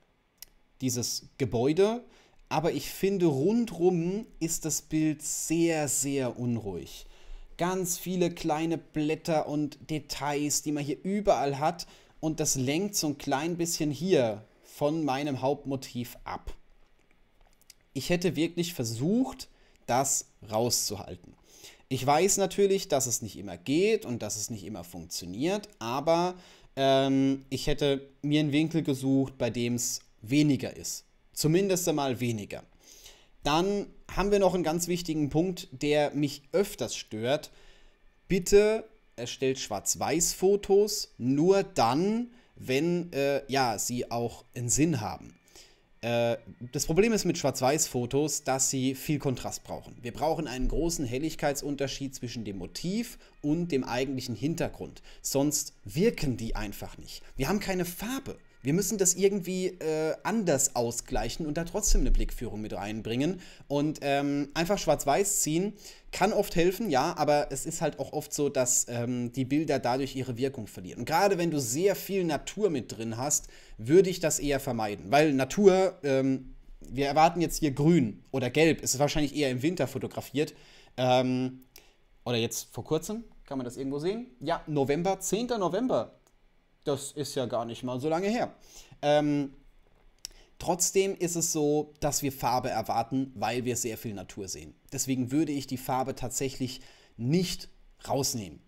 [SPEAKER 1] dieses Gebäude. Aber ich finde, rundrum ist das Bild sehr, sehr unruhig ganz viele kleine Blätter und Details, die man hier überall hat. Und das lenkt so ein klein bisschen hier von meinem Hauptmotiv ab. Ich hätte wirklich versucht, das rauszuhalten. Ich weiß natürlich, dass es nicht immer geht und dass es nicht immer funktioniert, aber ähm, ich hätte mir einen Winkel gesucht, bei dem es weniger ist. Zumindest einmal weniger. Dann haben wir noch einen ganz wichtigen Punkt, der mich öfters stört. Bitte erstellt Schwarz-Weiß-Fotos nur dann, wenn äh, ja, sie auch einen Sinn haben. Äh, das Problem ist mit Schwarz-Weiß-Fotos, dass sie viel Kontrast brauchen. Wir brauchen einen großen Helligkeitsunterschied zwischen dem Motiv und dem eigentlichen Hintergrund. Sonst wirken die einfach nicht. Wir haben keine Farbe. Wir müssen das irgendwie äh, anders ausgleichen und da trotzdem eine Blickführung mit reinbringen. Und ähm, einfach schwarz-weiß ziehen kann oft helfen, ja, aber es ist halt auch oft so, dass ähm, die Bilder dadurch ihre Wirkung verlieren. Und gerade wenn du sehr viel Natur mit drin hast, würde ich das eher vermeiden, weil Natur, ähm, wir erwarten jetzt hier grün oder gelb, ist wahrscheinlich eher im Winter fotografiert. Ähm, oder jetzt vor kurzem, kann man das irgendwo sehen? Ja, November, 10. November das ist ja gar nicht mal so lange her. Ähm, Trotzdem ist es so, dass wir Farbe erwarten, weil wir sehr viel Natur sehen. Deswegen würde ich die Farbe tatsächlich nicht rausnehmen.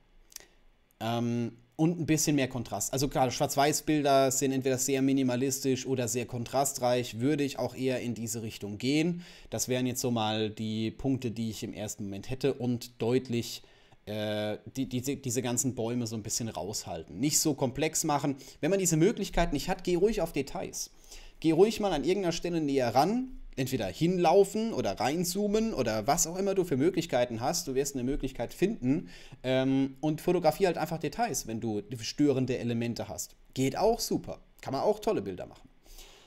[SPEAKER 1] Ähm, und ein bisschen mehr Kontrast. Also gerade Schwarz-Weiß-Bilder sind entweder sehr minimalistisch oder sehr kontrastreich. Würde ich auch eher in diese Richtung gehen. Das wären jetzt so mal die Punkte, die ich im ersten Moment hätte und deutlich äh, die, die, diese ganzen Bäume so ein bisschen raushalten. Nicht so komplex machen. Wenn man diese Möglichkeit nicht hat, geh ruhig auf Details. Geh ruhig mal an irgendeiner Stelle näher ran, entweder hinlaufen oder reinzoomen oder was auch immer du für Möglichkeiten hast. Du wirst eine Möglichkeit finden ähm, und fotografiere halt einfach Details, wenn du störende Elemente hast. Geht auch super. Kann man auch tolle Bilder machen.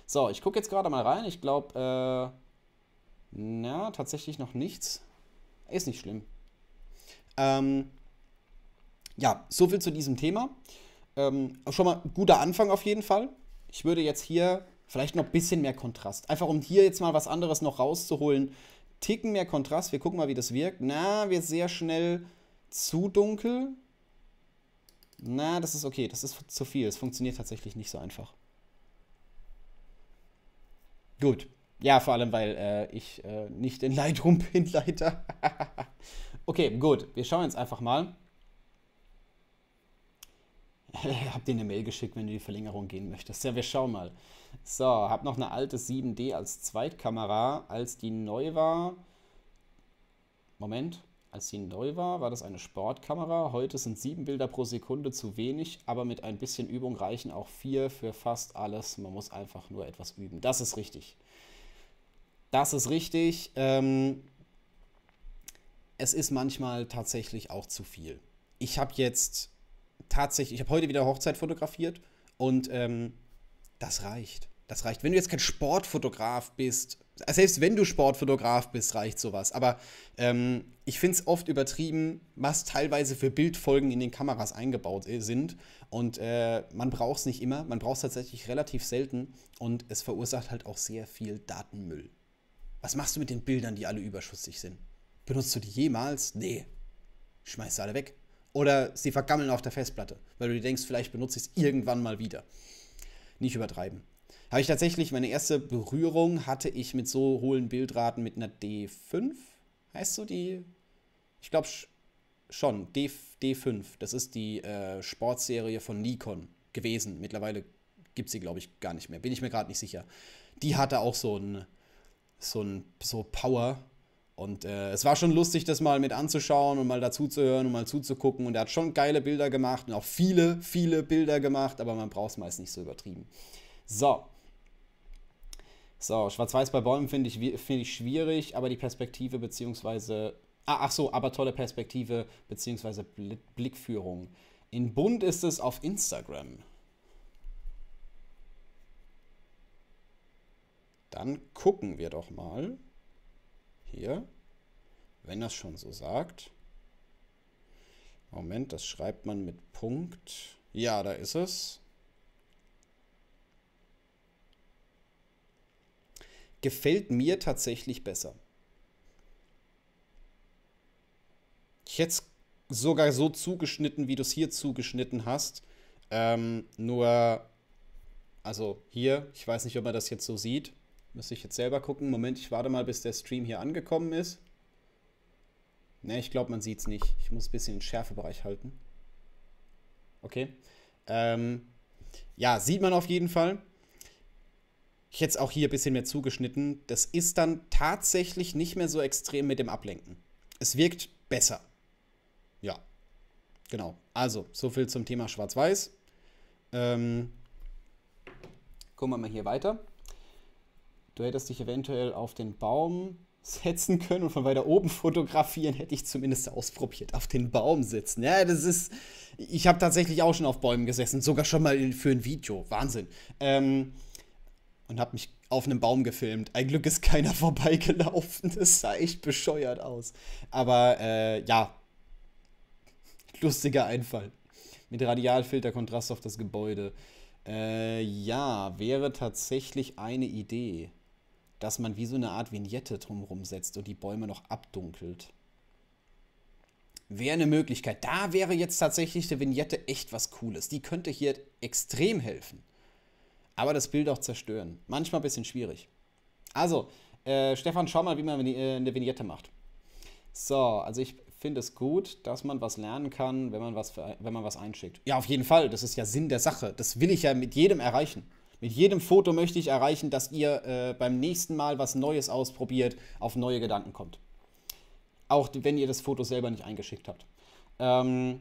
[SPEAKER 1] So, ich gucke jetzt gerade mal rein. Ich glaube, äh, na, tatsächlich noch nichts. Ist nicht schlimm. Ähm, ja, soviel zu diesem Thema. Ähm, schon mal guter Anfang auf jeden Fall. Ich würde jetzt hier vielleicht noch ein bisschen mehr Kontrast, einfach um hier jetzt mal was anderes noch rauszuholen. Ticken mehr Kontrast, wir gucken mal, wie das wirkt. Na, wir sehr schnell zu dunkel. Na, das ist okay, das ist zu viel. Es funktioniert tatsächlich nicht so einfach. Gut. Ja, vor allem, weil äh, ich äh, nicht in Lightroom bin, leider. Okay, gut. Wir schauen jetzt einfach mal. hab dir eine Mail geschickt, wenn du die Verlängerung gehen möchtest. Ja, wir schauen mal. So, hab noch eine alte 7D als Zweitkamera. Als die neu war. Moment. Als die neu war, war das eine Sportkamera. Heute sind sieben Bilder pro Sekunde zu wenig, aber mit ein bisschen Übung reichen auch vier für fast alles. Man muss einfach nur etwas üben. Das ist richtig. Das ist richtig. Ähm, es ist manchmal tatsächlich auch zu viel. Ich habe jetzt tatsächlich, ich habe heute wieder Hochzeit fotografiert und ähm, das reicht. Das reicht. Wenn du jetzt kein Sportfotograf bist, selbst wenn du Sportfotograf bist, reicht sowas. Aber ähm, ich finde es oft übertrieben, was teilweise für Bildfolgen in den Kameras eingebaut äh, sind. Und äh, man braucht es nicht immer, man braucht es tatsächlich relativ selten. Und es verursacht halt auch sehr viel Datenmüll. Was machst du mit den Bildern, die alle überschüssig sind? Benutzt du die jemals? Nee. Schmeißt sie alle weg. Oder sie vergammeln auf der Festplatte, weil du dir denkst, vielleicht benutze ich es irgendwann mal wieder. Nicht übertreiben. Habe ich tatsächlich, meine erste Berührung hatte ich mit so hohen Bildraten mit einer D5. Heißt so die? Ich glaube schon, D, D5. Das ist die äh, Sportserie von Nikon gewesen. Mittlerweile gibt sie, glaube ich, gar nicht mehr. Bin ich mir gerade nicht sicher. Die hatte auch so ein, so ein so Power und äh, es war schon lustig, das mal mit anzuschauen und mal dazuzuhören und mal zuzugucken. Und er hat schon geile Bilder gemacht und auch viele, viele Bilder gemacht, aber man braucht es meist nicht so übertrieben. So. So, Schwarz-Weiß bei Bäumen finde ich, find ich schwierig, aber die Perspektive bzw. Ah, ach so, aber tolle Perspektive beziehungsweise Blickführung. In Bund ist es auf Instagram. Dann gucken wir doch mal. Hier, wenn das schon so sagt. Moment, das schreibt man mit Punkt. Ja, da ist es. Gefällt mir tatsächlich besser. Ich hätte es sogar so zugeschnitten, wie du es hier zugeschnitten hast. Ähm, nur, also hier, ich weiß nicht, ob man das jetzt so sieht. Müsste ich jetzt selber gucken. Moment, ich warte mal, bis der Stream hier angekommen ist. Ne, ich glaube, man sieht es nicht. Ich muss ein bisschen den Schärfebereich halten. Okay. Ähm, ja, sieht man auf jeden Fall. Ich hätte es auch hier ein bisschen mehr zugeschnitten. Das ist dann tatsächlich nicht mehr so extrem mit dem Ablenken. Es wirkt besser. Ja, genau. Also, so viel zum Thema Schwarz-Weiß. Ähm, gucken wir mal hier weiter. Du hättest dich eventuell auf den Baum setzen können und von weiter oben fotografieren, hätte ich zumindest ausprobiert. Auf den Baum sitzen. Ja, das ist. Ich habe tatsächlich auch schon auf Bäumen gesessen, sogar schon mal für ein Video. Wahnsinn. Ähm, und habe mich auf einem Baum gefilmt. Ein Glück ist keiner vorbeigelaufen. Das sah echt bescheuert aus. Aber äh, ja. Lustiger Einfall. Mit Radialfilterkontrast auf das Gebäude. Äh, ja, wäre tatsächlich eine Idee dass man wie so eine Art Vignette drumherum setzt und die Bäume noch abdunkelt. Wäre eine Möglichkeit. Da wäre jetzt tatsächlich eine Vignette echt was Cooles. Die könnte hier extrem helfen. Aber das Bild auch zerstören. Manchmal ein bisschen schwierig. Also, äh, Stefan, schau mal, wie man äh, eine Vignette macht. So, also ich finde es gut, dass man was lernen kann, wenn man was, wenn man was einschickt. Ja, auf jeden Fall. Das ist ja Sinn der Sache. Das will ich ja mit jedem erreichen. Mit jedem Foto möchte ich erreichen, dass ihr äh, beim nächsten Mal was Neues ausprobiert, auf neue Gedanken kommt. Auch wenn ihr das Foto selber nicht eingeschickt habt. Ähm,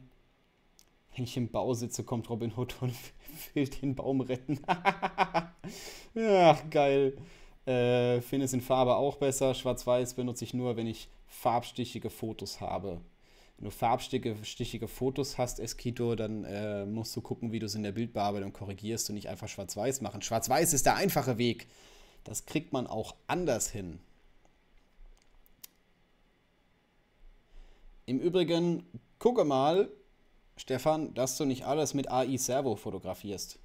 [SPEAKER 1] wenn ich im Bau sitze, kommt Robin Hood und will den Baum retten. Ach, geil. Äh, Finde es in Farbe auch besser. Schwarz-Weiß benutze ich nur, wenn ich farbstichige Fotos habe wenn du farbstichige Fotos hast, Eskito, dann äh, musst du gucken, wie du es in der Bildbearbeitung korrigierst und nicht einfach schwarz-weiß machen. Schwarz-weiß ist der einfache Weg. Das kriegt man auch anders hin. Im Übrigen, gucke mal, Stefan, dass du nicht alles mit AI Servo fotografierst.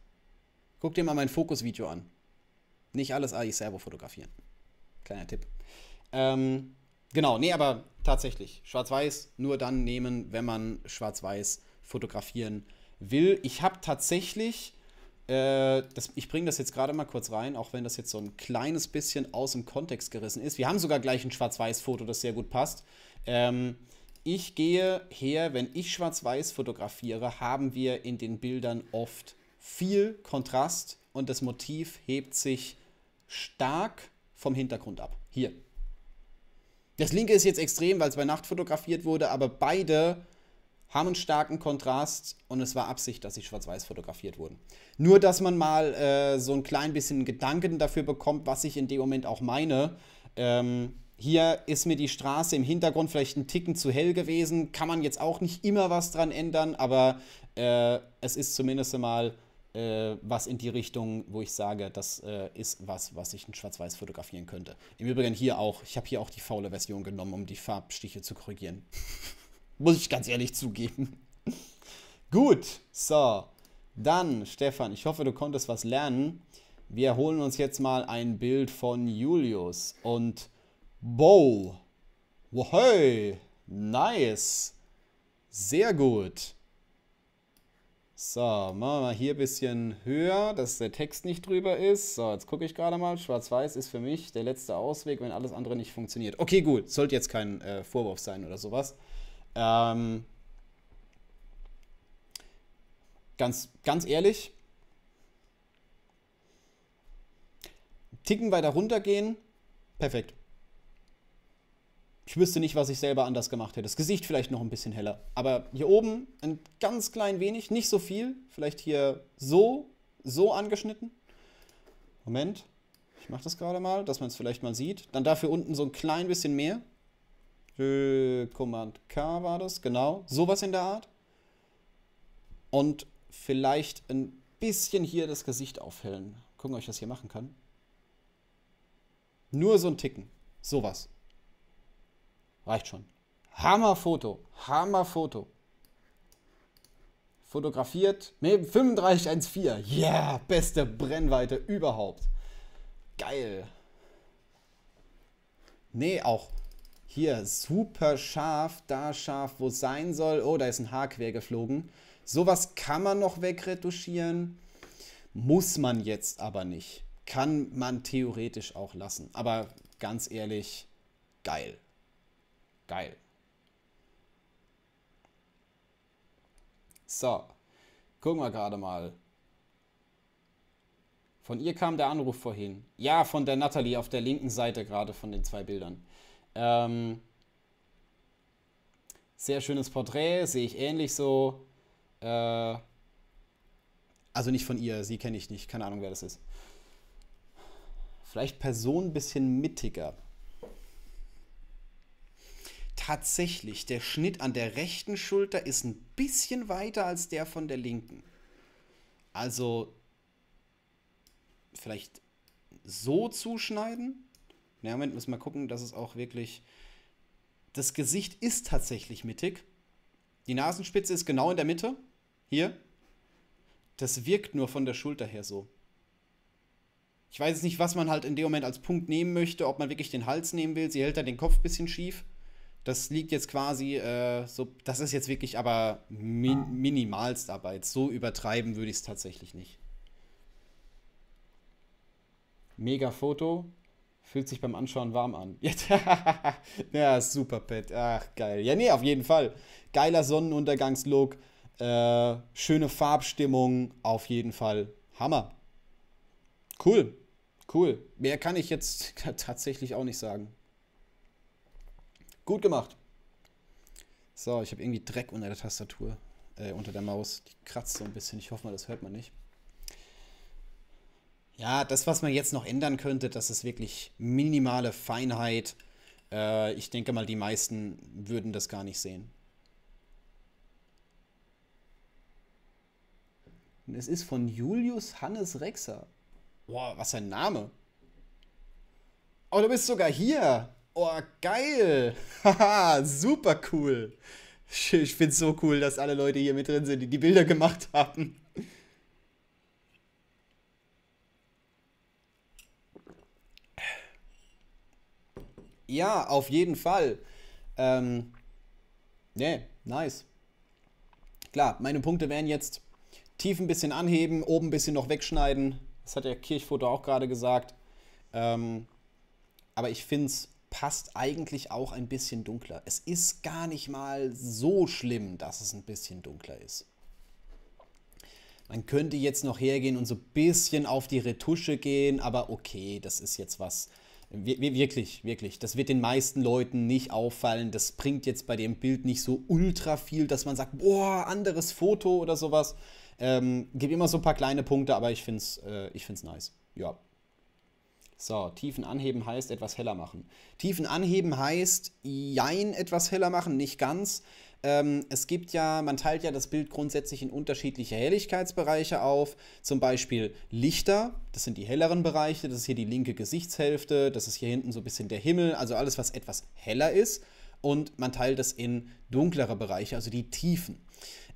[SPEAKER 1] Guck dir mal mein Fokusvideo an. Nicht alles AI Servo fotografieren. Kleiner Tipp. Ähm, Genau, nee, aber tatsächlich. Schwarz-Weiß nur dann nehmen, wenn man Schwarz-Weiß fotografieren will. Ich habe tatsächlich, äh, das, ich bringe das jetzt gerade mal kurz rein, auch wenn das jetzt so ein kleines bisschen aus dem Kontext gerissen ist. Wir haben sogar gleich ein Schwarz-Weiß-Foto, das sehr gut passt. Ähm, ich gehe her, wenn ich Schwarz-Weiß fotografiere, haben wir in den Bildern oft viel Kontrast und das Motiv hebt sich stark vom Hintergrund ab. Hier, das linke ist jetzt extrem, weil es bei Nacht fotografiert wurde, aber beide haben einen starken Kontrast und es war Absicht, dass sie schwarz-weiß fotografiert wurden. Nur, dass man mal äh, so ein klein bisschen Gedanken dafür bekommt, was ich in dem Moment auch meine. Ähm, hier ist mir die Straße im Hintergrund vielleicht ein Ticken zu hell gewesen. Kann man jetzt auch nicht immer was dran ändern, aber äh, es ist zumindest mal äh, was in die Richtung, wo ich sage, das äh, ist was, was ich in Schwarz-Weiß fotografieren könnte. Im Übrigen hier auch, ich habe hier auch die faule Version genommen, um die Farbstiche zu korrigieren. Muss ich ganz ehrlich zugeben. Gut, so. Dann, Stefan, ich hoffe, du konntest was lernen. Wir holen uns jetzt mal ein Bild von Julius und Bo. Wohey, nice. Sehr gut. So, machen wir mal hier ein bisschen höher, dass der Text nicht drüber ist. So, jetzt gucke ich gerade mal. Schwarz-Weiß ist für mich der letzte Ausweg, wenn alles andere nicht funktioniert. Okay, gut. Sollte jetzt kein äh, Vorwurf sein oder sowas. Ähm, ganz, ganz ehrlich, Ticken weiter runtergehen, perfekt. Ich wüsste nicht, was ich selber anders gemacht hätte. Das Gesicht vielleicht noch ein bisschen heller. Aber hier oben ein ganz klein wenig, nicht so viel. Vielleicht hier so, so angeschnitten. Moment, ich mache das gerade mal, dass man es vielleicht mal sieht. Dann dafür unten so ein klein bisschen mehr. Äh, Command K war das, genau. Sowas in der Art. Und vielleicht ein bisschen hier das Gesicht aufhellen. Gucken, ob ich das hier machen kann. Nur so ein Ticken. Sowas. Reicht schon. Hammerfoto. Hammerfoto. Fotografiert mit 3514. Yeah, beste Brennweite überhaupt. Geil. Nee, auch hier super scharf, da scharf, wo es sein soll. Oh, da ist ein Haar quer geflogen. Sowas kann man noch wegretuschieren. Muss man jetzt aber nicht. Kann man theoretisch auch lassen. Aber ganz ehrlich, geil geil. So, gucken wir gerade mal. Von ihr kam der Anruf vorhin. Ja, von der Natalie auf der linken Seite gerade von den zwei Bildern. Ähm, sehr schönes Porträt, sehe ich ähnlich so. Äh, also nicht von ihr, sie kenne ich nicht, keine Ahnung, wer das ist. Vielleicht Person ein bisschen mittiger tatsächlich, der Schnitt an der rechten Schulter ist ein bisschen weiter als der von der linken. Also vielleicht so zuschneiden. Na, Moment, müssen wir gucken, dass es auch wirklich. Das Gesicht ist tatsächlich mittig. Die Nasenspitze ist genau in der Mitte. Hier. Das wirkt nur von der Schulter her so. Ich weiß jetzt nicht, was man halt in dem Moment als Punkt nehmen möchte, ob man wirklich den Hals nehmen will. Sie hält dann den Kopf ein bisschen schief. Das liegt jetzt quasi, äh, so, das ist jetzt wirklich aber min ah. Minimalstarbeit. So übertreiben würde ich es tatsächlich nicht. Mega Foto, fühlt sich beim Anschauen warm an. ja, super, Pet. Ach, geil. Ja, nee, auf jeden Fall. Geiler Sonnenuntergangslook, äh, schöne Farbstimmung, auf jeden Fall. Hammer. Cool, cool. Mehr kann ich jetzt tatsächlich auch nicht sagen. Gut gemacht. So, ich habe irgendwie Dreck unter der Tastatur, äh, unter der Maus. Die kratzt so ein bisschen. Ich hoffe mal, das hört man nicht. Ja, das, was man jetzt noch ändern könnte, das ist wirklich minimale Feinheit. Äh, ich denke mal, die meisten würden das gar nicht sehen. Und es ist von Julius Hannes Rexer. Boah, was ein Name. Oh, du bist sogar hier. Oh, geil! Haha, super cool! Ich find's so cool, dass alle Leute hier mit drin sind, die die Bilder gemacht haben. Ja, auf jeden Fall. Ähm, ne, nice. Klar, meine Punkte wären jetzt tief ein bisschen anheben, oben ein bisschen noch wegschneiden. Das hat der Kirchfoto auch gerade gesagt. Ähm, aber ich finde es passt eigentlich auch ein bisschen dunkler. Es ist gar nicht mal so schlimm, dass es ein bisschen dunkler ist. Man könnte jetzt noch hergehen und so ein bisschen auf die Retusche gehen, aber okay, das ist jetzt was. Wir, wir, wirklich, wirklich. Das wird den meisten Leuten nicht auffallen. Das bringt jetzt bei dem Bild nicht so ultra viel, dass man sagt, boah, anderes Foto oder sowas. Ähm, gib immer so ein paar kleine Punkte, aber ich finde es äh, nice. Ja, so, Tiefen anheben heißt etwas heller machen. Tiefen anheben heißt, jein, etwas heller machen, nicht ganz. Ähm, es gibt ja, man teilt ja das Bild grundsätzlich in unterschiedliche Helligkeitsbereiche auf. Zum Beispiel Lichter, das sind die helleren Bereiche, das ist hier die linke Gesichtshälfte, das ist hier hinten so ein bisschen der Himmel, also alles, was etwas heller ist. Und man teilt das in dunklere Bereiche, also die Tiefen.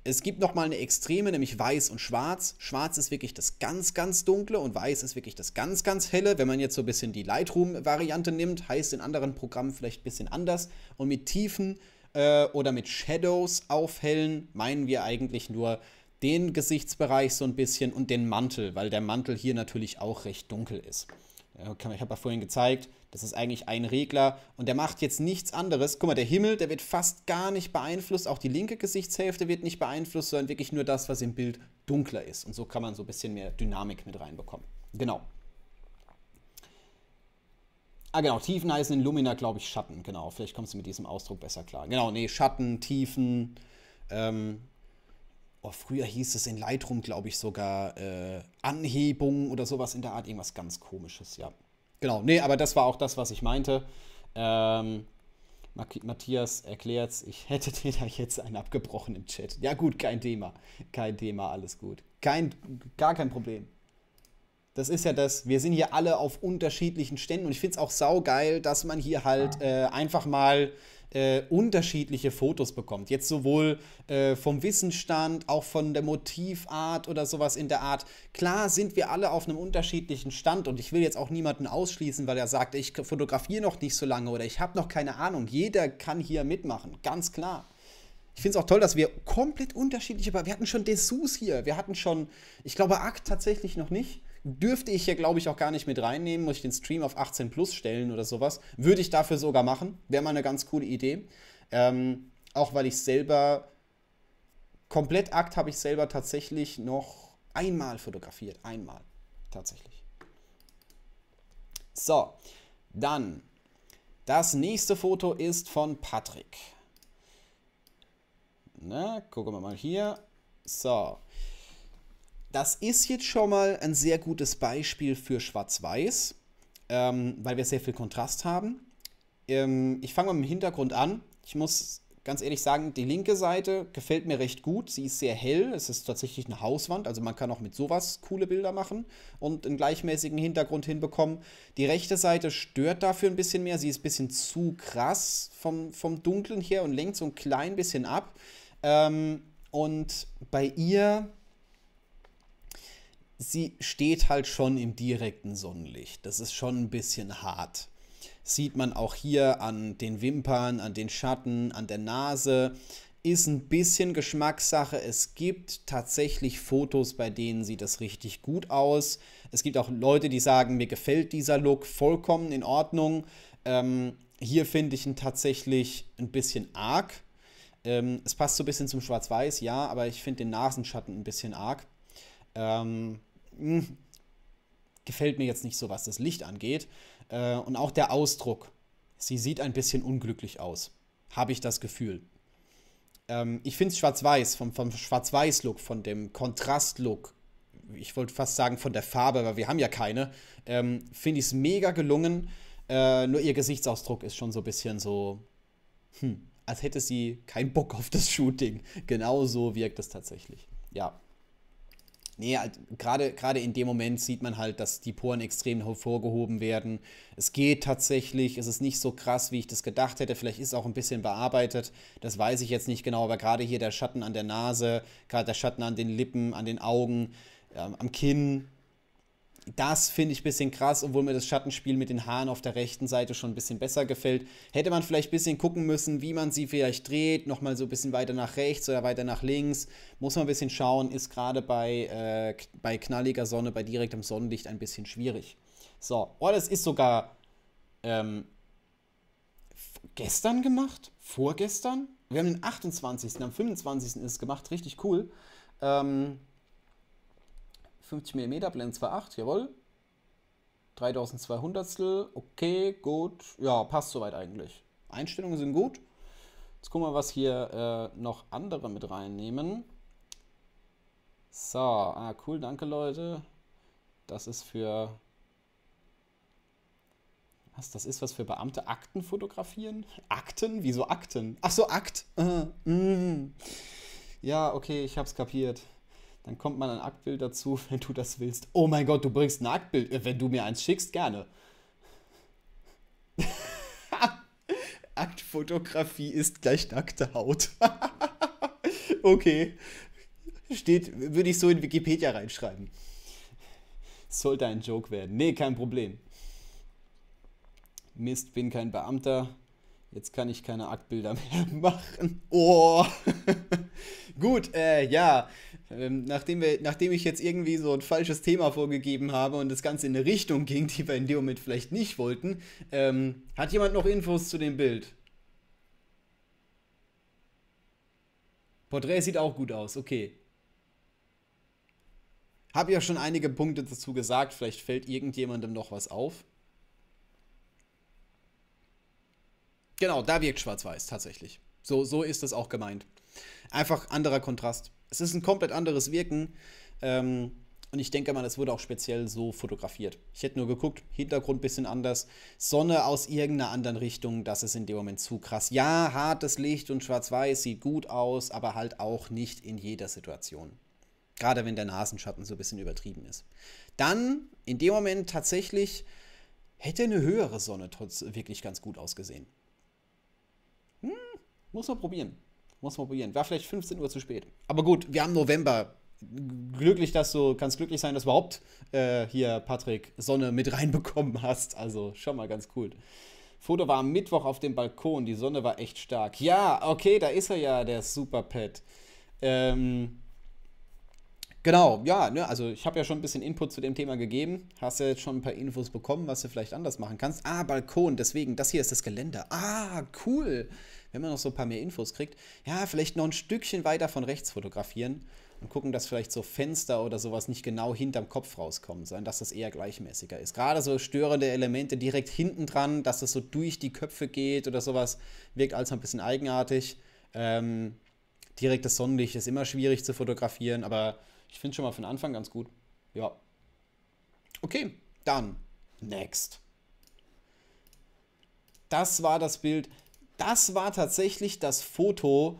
[SPEAKER 1] Es gibt nochmal eine Extreme, nämlich weiß und schwarz. Schwarz ist wirklich das ganz, ganz dunkle und weiß ist wirklich das ganz, ganz helle. Wenn man jetzt so ein bisschen die Lightroom-Variante nimmt, heißt in anderen Programmen vielleicht ein bisschen anders. Und mit Tiefen äh, oder mit Shadows aufhellen meinen wir eigentlich nur den Gesichtsbereich so ein bisschen und den Mantel, weil der Mantel hier natürlich auch recht dunkel ist ich habe ja vorhin gezeigt, das ist eigentlich ein Regler und der macht jetzt nichts anderes. Guck mal, der Himmel, der wird fast gar nicht beeinflusst, auch die linke Gesichtshälfte wird nicht beeinflusst, sondern wirklich nur das, was im Bild dunkler ist. Und so kann man so ein bisschen mehr Dynamik mit reinbekommen. Genau. Ah, genau, Tiefen heißen in Lumina, glaube ich, Schatten. Genau, vielleicht kommst du mit diesem Ausdruck besser klar. Genau, nee, Schatten, Tiefen, ähm, oh, früher hieß es in Lightroom, glaube ich, sogar äh, Anhebung oder sowas in der Art, irgendwas ganz komisches, ja. Genau, nee, aber das war auch das, was ich meinte. Ähm, Matthias erklärt's, ich hätte dir da jetzt einen abgebrochen im Chat. Ja gut, kein Thema. Kein Thema, alles gut. Kein, gar kein Problem. Das ist ja das, wir sind hier alle auf unterschiedlichen Ständen und ich finde es auch saugeil, dass man hier halt äh, einfach mal äh, unterschiedliche Fotos bekommt. Jetzt sowohl äh, vom Wissensstand, auch von der Motivart oder sowas in der Art. Klar sind wir alle auf einem unterschiedlichen Stand und ich will jetzt auch niemanden ausschließen, weil er sagt, ich fotografiere noch nicht so lange oder ich habe noch keine Ahnung. Jeder kann hier mitmachen, ganz klar. Ich finde es auch toll, dass wir komplett unterschiedliche, wir hatten schon Dessous hier, wir hatten schon, ich glaube, Akt tatsächlich noch nicht dürfte ich hier, glaube ich, auch gar nicht mit reinnehmen. Muss ich den Stream auf 18 plus stellen oder sowas. Würde ich dafür sogar machen. Wäre mal eine ganz coole Idee. Ähm, auch weil ich selber, komplett Akt habe ich selber tatsächlich noch einmal fotografiert. Einmal. Tatsächlich. So, dann. Das nächste Foto ist von Patrick. Na, gucken wir mal hier. So, das ist jetzt schon mal ein sehr gutes Beispiel für Schwarz-Weiß, ähm, weil wir sehr viel Kontrast haben. Ähm, ich fange mal mit dem Hintergrund an. Ich muss ganz ehrlich sagen, die linke Seite gefällt mir recht gut. Sie ist sehr hell. Es ist tatsächlich eine Hauswand, also man kann auch mit sowas coole Bilder machen und einen gleichmäßigen Hintergrund hinbekommen. Die rechte Seite stört dafür ein bisschen mehr. Sie ist ein bisschen zu krass vom, vom Dunklen her und lenkt so ein klein bisschen ab. Ähm, und bei ihr sie steht halt schon im direkten Sonnenlicht. Das ist schon ein bisschen hart. Sieht man auch hier an den Wimpern, an den Schatten, an der Nase. Ist ein bisschen Geschmackssache. Es gibt tatsächlich Fotos, bei denen sieht das richtig gut aus. Es gibt auch Leute, die sagen, mir gefällt dieser Look vollkommen in Ordnung. Ähm, hier finde ich ihn tatsächlich ein bisschen arg. Ähm, es passt so ein bisschen zum Schwarz-Weiß, ja, aber ich finde den Nasenschatten ein bisschen arg. Ähm, mh, hm, gefällt mir jetzt nicht so, was das Licht angeht. Äh, und auch der Ausdruck. Sie sieht ein bisschen unglücklich aus. Habe ich das Gefühl. Ähm, ich finde es schwarz-weiß, vom, vom Schwarz-Weiß-Look, von dem Kontrast-Look, ich wollte fast sagen von der Farbe, aber wir haben ja keine, ähm, finde ich es mega gelungen. Äh, nur ihr Gesichtsausdruck ist schon so ein bisschen so, hm, als hätte sie keinen Bock auf das Shooting. Genau so wirkt es tatsächlich. Ja. Nee, halt, gerade in dem Moment sieht man halt, dass die Poren extrem hervorgehoben werden. Es geht tatsächlich, es ist nicht so krass, wie ich das gedacht hätte. Vielleicht ist es auch ein bisschen bearbeitet, das weiß ich jetzt nicht genau, aber gerade hier der Schatten an der Nase, gerade der Schatten an den Lippen, an den Augen, ähm, am Kinn, das finde ich ein bisschen krass, obwohl mir das Schattenspiel mit den Haaren auf der rechten Seite schon ein bisschen besser gefällt. Hätte man vielleicht ein bisschen gucken müssen, wie man sie vielleicht dreht, nochmal so ein bisschen weiter nach rechts oder weiter nach links. Muss man ein bisschen schauen, ist gerade bei, äh, bei knalliger Sonne, bei direktem Sonnenlicht ein bisschen schwierig. So, oh, das ist sogar ähm, gestern gemacht, vorgestern. Wir haben den 28., am 25. ist es gemacht, richtig cool. Ähm, 50 mm, Blende 2.8, jawohl. 3200, okay, gut. Ja, passt soweit eigentlich. Einstellungen sind gut. Jetzt gucken wir, was hier äh, noch andere mit reinnehmen. So, ah, cool, danke Leute. Das ist für... Was, das ist was für Beamte? Akten fotografieren? Akten? Wieso Akten? Ach so, Akt. Äh, mm. Ja, okay, ich hab's kapiert. Dann kommt man ein Aktbild dazu, wenn du das willst. Oh mein Gott, du bringst ein Aktbild. Äh, wenn du mir eins schickst, gerne. Aktfotografie ist gleich nackte Haut. okay. Steht, würde ich so in Wikipedia reinschreiben. Sollte ein Joke werden. Nee, kein Problem. Mist, bin kein Beamter. Jetzt kann ich keine Aktbilder mehr machen. Oh. Gut, äh, ja. Ähm, nachdem, wir, nachdem ich jetzt irgendwie so ein falsches Thema vorgegeben habe und das Ganze in eine Richtung ging, die wir in dem Moment vielleicht nicht wollten, ähm, hat jemand noch Infos zu dem Bild? Porträt sieht auch gut aus, okay. Hab ja schon einige Punkte dazu gesagt, vielleicht fällt irgendjemandem noch was auf. Genau, da wirkt schwarz-weiß tatsächlich. So, so ist das auch gemeint. Einfach anderer Kontrast es ist ein komplett anderes Wirken. Ähm, und ich denke mal, das wurde auch speziell so fotografiert. Ich hätte nur geguckt, Hintergrund bisschen anders, Sonne aus irgendeiner anderen Richtung, das ist in dem Moment zu krass. Ja, hartes Licht und schwarz-weiß sieht gut aus, aber halt auch nicht in jeder Situation. Gerade wenn der Nasenschatten so ein bisschen übertrieben ist. Dann, in dem Moment tatsächlich, hätte eine höhere Sonne trotz wirklich ganz gut ausgesehen. Hm, muss man probieren. Muss man probieren. War vielleicht 15 Uhr zu spät. Aber gut, wir haben November. Glücklich, dass du, kannst glücklich sein, dass du überhaupt äh, hier, Patrick, Sonne mit reinbekommen hast. Also schon mal ganz cool. Foto war am Mittwoch auf dem Balkon. Die Sonne war echt stark. Ja, okay, da ist er ja, der Superpad. Ähm, genau, ja, ne, also ich habe ja schon ein bisschen Input zu dem Thema gegeben. Hast ja jetzt schon ein paar Infos bekommen, was du vielleicht anders machen kannst. Ah, Balkon, deswegen, das hier ist das Geländer. Ah, cool wenn man noch so ein paar mehr Infos kriegt, ja, vielleicht noch ein Stückchen weiter von rechts fotografieren und gucken, dass vielleicht so Fenster oder sowas nicht genau hinterm Kopf rauskommen, sondern dass das eher gleichmäßiger ist. Gerade so störende Elemente direkt hinten dran, dass das so durch die Köpfe geht oder sowas, wirkt alles noch ein bisschen eigenartig. Ähm, direktes Sonnenlicht ist immer schwierig zu fotografieren, aber ich finde schon mal von Anfang ganz gut. Ja. Okay, dann next. Das war das Bild das war tatsächlich das Foto,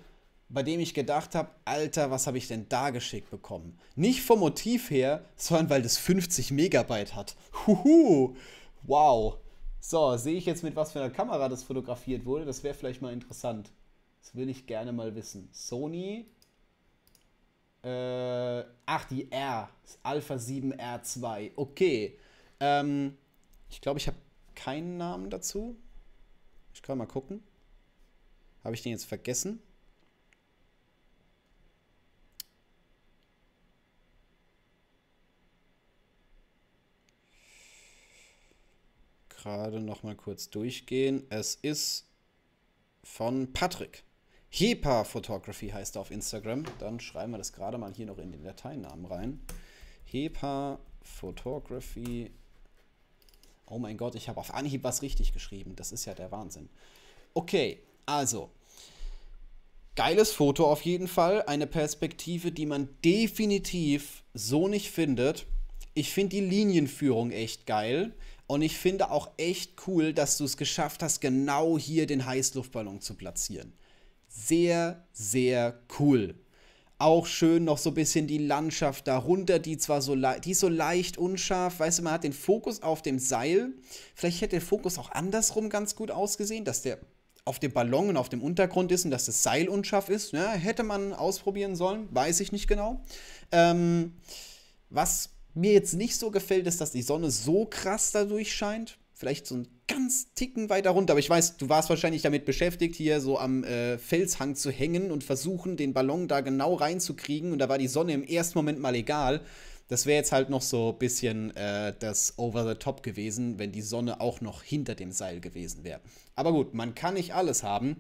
[SPEAKER 1] bei dem ich gedacht habe, Alter, was habe ich denn da geschickt bekommen? Nicht vom Motiv her, sondern weil das 50 Megabyte hat. Huhu, wow. So, sehe ich jetzt mit was für einer Kamera das fotografiert wurde? Das wäre vielleicht mal interessant. Das will ich gerne mal wissen. Sony. Äh, ach, die R. Das Alpha 7R2. Okay. Ähm, ich glaube, ich habe keinen Namen dazu. Ich kann mal gucken. Habe ich den jetzt vergessen? Gerade noch mal kurz durchgehen. Es ist von Patrick. Hepa Photography heißt er auf Instagram. Dann schreiben wir das gerade mal hier noch in den Dateinamen rein. Hepa Photography. Oh mein Gott, ich habe auf Anhieb was richtig geschrieben. Das ist ja der Wahnsinn. Okay, also Geiles Foto auf jeden Fall. Eine Perspektive, die man definitiv so nicht findet. Ich finde die Linienführung echt geil. Und ich finde auch echt cool, dass du es geschafft hast, genau hier den Heißluftballon zu platzieren. Sehr, sehr cool. Auch schön noch so ein bisschen die Landschaft darunter, die zwar so, die so leicht unscharf, weißt du, man hat den Fokus auf dem Seil. Vielleicht hätte der Fokus auch andersrum ganz gut ausgesehen, dass der auf dem Ballon und auf dem Untergrund ist und dass das Seil unscharf ist. Ja, hätte man ausprobieren sollen, weiß ich nicht genau. Ähm, was mir jetzt nicht so gefällt, ist, dass die Sonne so krass dadurch scheint. Vielleicht so ein ganz Ticken weiter runter. Aber ich weiß, du warst wahrscheinlich damit beschäftigt, hier so am äh, Felshang zu hängen und versuchen, den Ballon da genau reinzukriegen. Und da war die Sonne im ersten Moment mal egal. Das wäre jetzt halt noch so ein bisschen äh, das Over the Top gewesen, wenn die Sonne auch noch hinter dem Seil gewesen wäre. Aber gut, man kann nicht alles haben.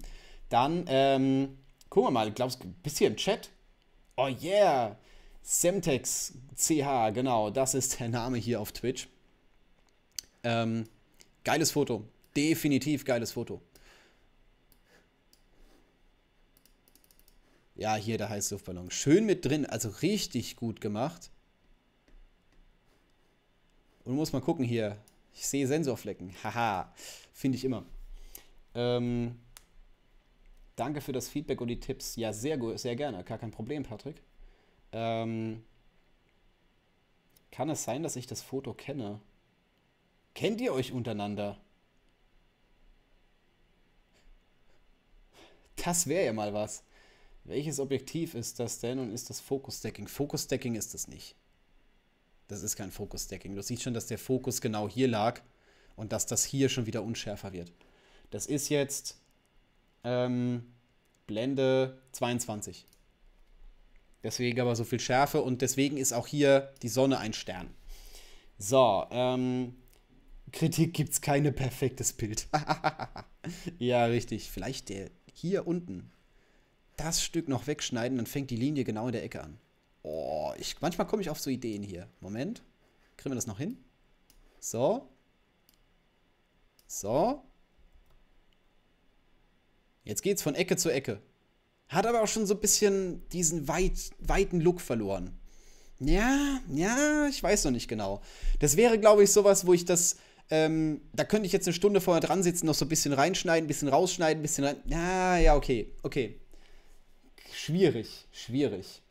[SPEAKER 1] Dann, ähm, gucken wir mal, glaubst du, bist hier im Chat? Oh yeah! Semtex CH, genau, das ist der Name hier auf Twitch. Ähm, geiles Foto. Definitiv geiles Foto. Ja, hier der Heißluftballon. Schön mit drin, also richtig gut gemacht. Und muss mal gucken hier. Ich sehe Sensorflecken. Haha, finde ich immer. Ähm, danke für das Feedback und die Tipps. Ja, sehr gut, sehr gerne. Gar kein Problem, Patrick. Ähm, kann es sein, dass ich das Foto kenne? Kennt ihr euch untereinander? Das wäre ja mal was. Welches Objektiv ist das denn und ist das Focus Stacking? Focus Stacking ist es nicht. Das ist kein fokus stacking Du siehst schon, dass der Fokus genau hier lag und dass das hier schon wieder unschärfer wird. Das ist jetzt ähm, Blende 22. Deswegen aber so viel Schärfe und deswegen ist auch hier die Sonne ein Stern. So, ähm, Kritik es keine perfektes Bild. ja, richtig. Vielleicht der hier unten das Stück noch wegschneiden, dann fängt die Linie genau in der Ecke an. Oh, ich, manchmal komme ich auf so Ideen hier. Moment. Kriegen wir das noch hin? So. So. Jetzt geht's von Ecke zu Ecke. Hat aber auch schon so ein bisschen diesen weit, weiten Look verloren. Ja, ja, ich weiß noch nicht genau. Das wäre, glaube ich, sowas, wo ich das. Ähm, da könnte ich jetzt eine Stunde vorher dran sitzen, noch so ein bisschen reinschneiden, ein bisschen rausschneiden, ein bisschen rein. Ja, ja, okay, okay. Schwierig, schwierig.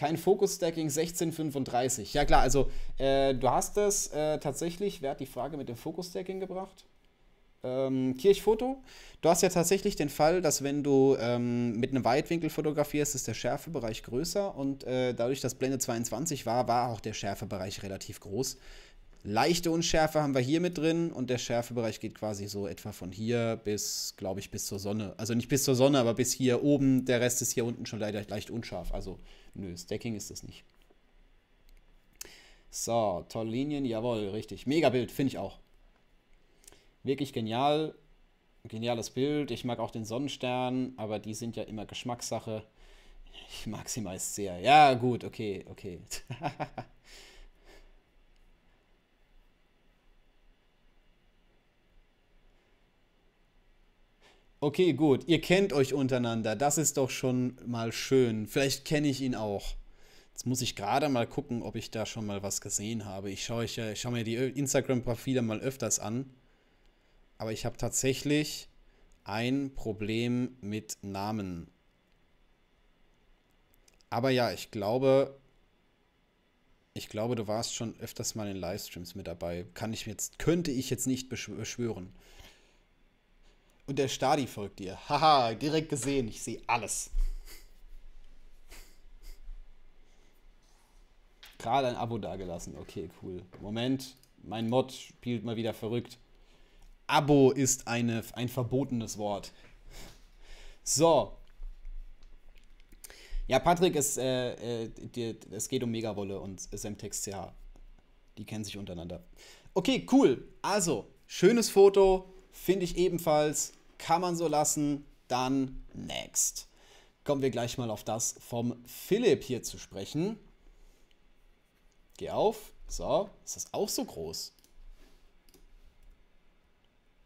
[SPEAKER 1] Kein fokus stacking 1635. Ja klar, also äh, du hast das äh, tatsächlich, wer hat die Frage mit dem fokus stacking gebracht? Ähm, Kirchfoto. Du hast ja tatsächlich den Fall, dass wenn du ähm, mit einem Weitwinkel fotografierst, ist der Schärfebereich größer und äh, dadurch, dass Blende 22 war, war auch der Schärfebereich relativ groß. Leichte Unschärfe haben wir hier mit drin und der Schärfebereich geht quasi so etwa von hier bis, glaube ich, bis zur Sonne. Also nicht bis zur Sonne, aber bis hier oben. Der Rest ist hier unten schon leider leicht unscharf. Also nö, Stacking ist das nicht. So, tolle Linien, jawohl, richtig. Mega Bild, finde ich auch. Wirklich genial. Geniales Bild. Ich mag auch den Sonnenstern, aber die sind ja immer Geschmackssache. Ich mag sie meist sehr. Ja, gut, okay, okay. Okay, gut. Ihr kennt euch untereinander. Das ist doch schon mal schön. Vielleicht kenne ich ihn auch. Jetzt muss ich gerade mal gucken, ob ich da schon mal was gesehen habe. Ich schaue, ich, ich mir die Instagram-Profile mal öfters an. Aber ich habe tatsächlich ein Problem mit Namen. Aber ja, ich glaube, ich glaube, du warst schon öfters mal in Livestreams mit dabei. Kann ich jetzt, könnte ich jetzt nicht beschwören. Und der Stadi folgt dir. Haha, direkt gesehen, ich sehe alles. Gerade ein Abo dagelassen. Okay, cool. Moment, mein Mod spielt mal wieder verrückt. Abo ist eine, ein verbotenes Wort. So. Ja, Patrick, es, äh, äh, es geht um Megawolle und Semtex CH. Die kennen sich untereinander. Okay, cool. Also, schönes Foto, finde ich ebenfalls kann man so lassen, dann next. Kommen wir gleich mal auf das vom Philipp hier zu sprechen. Geh auf. So, ist das auch so groß?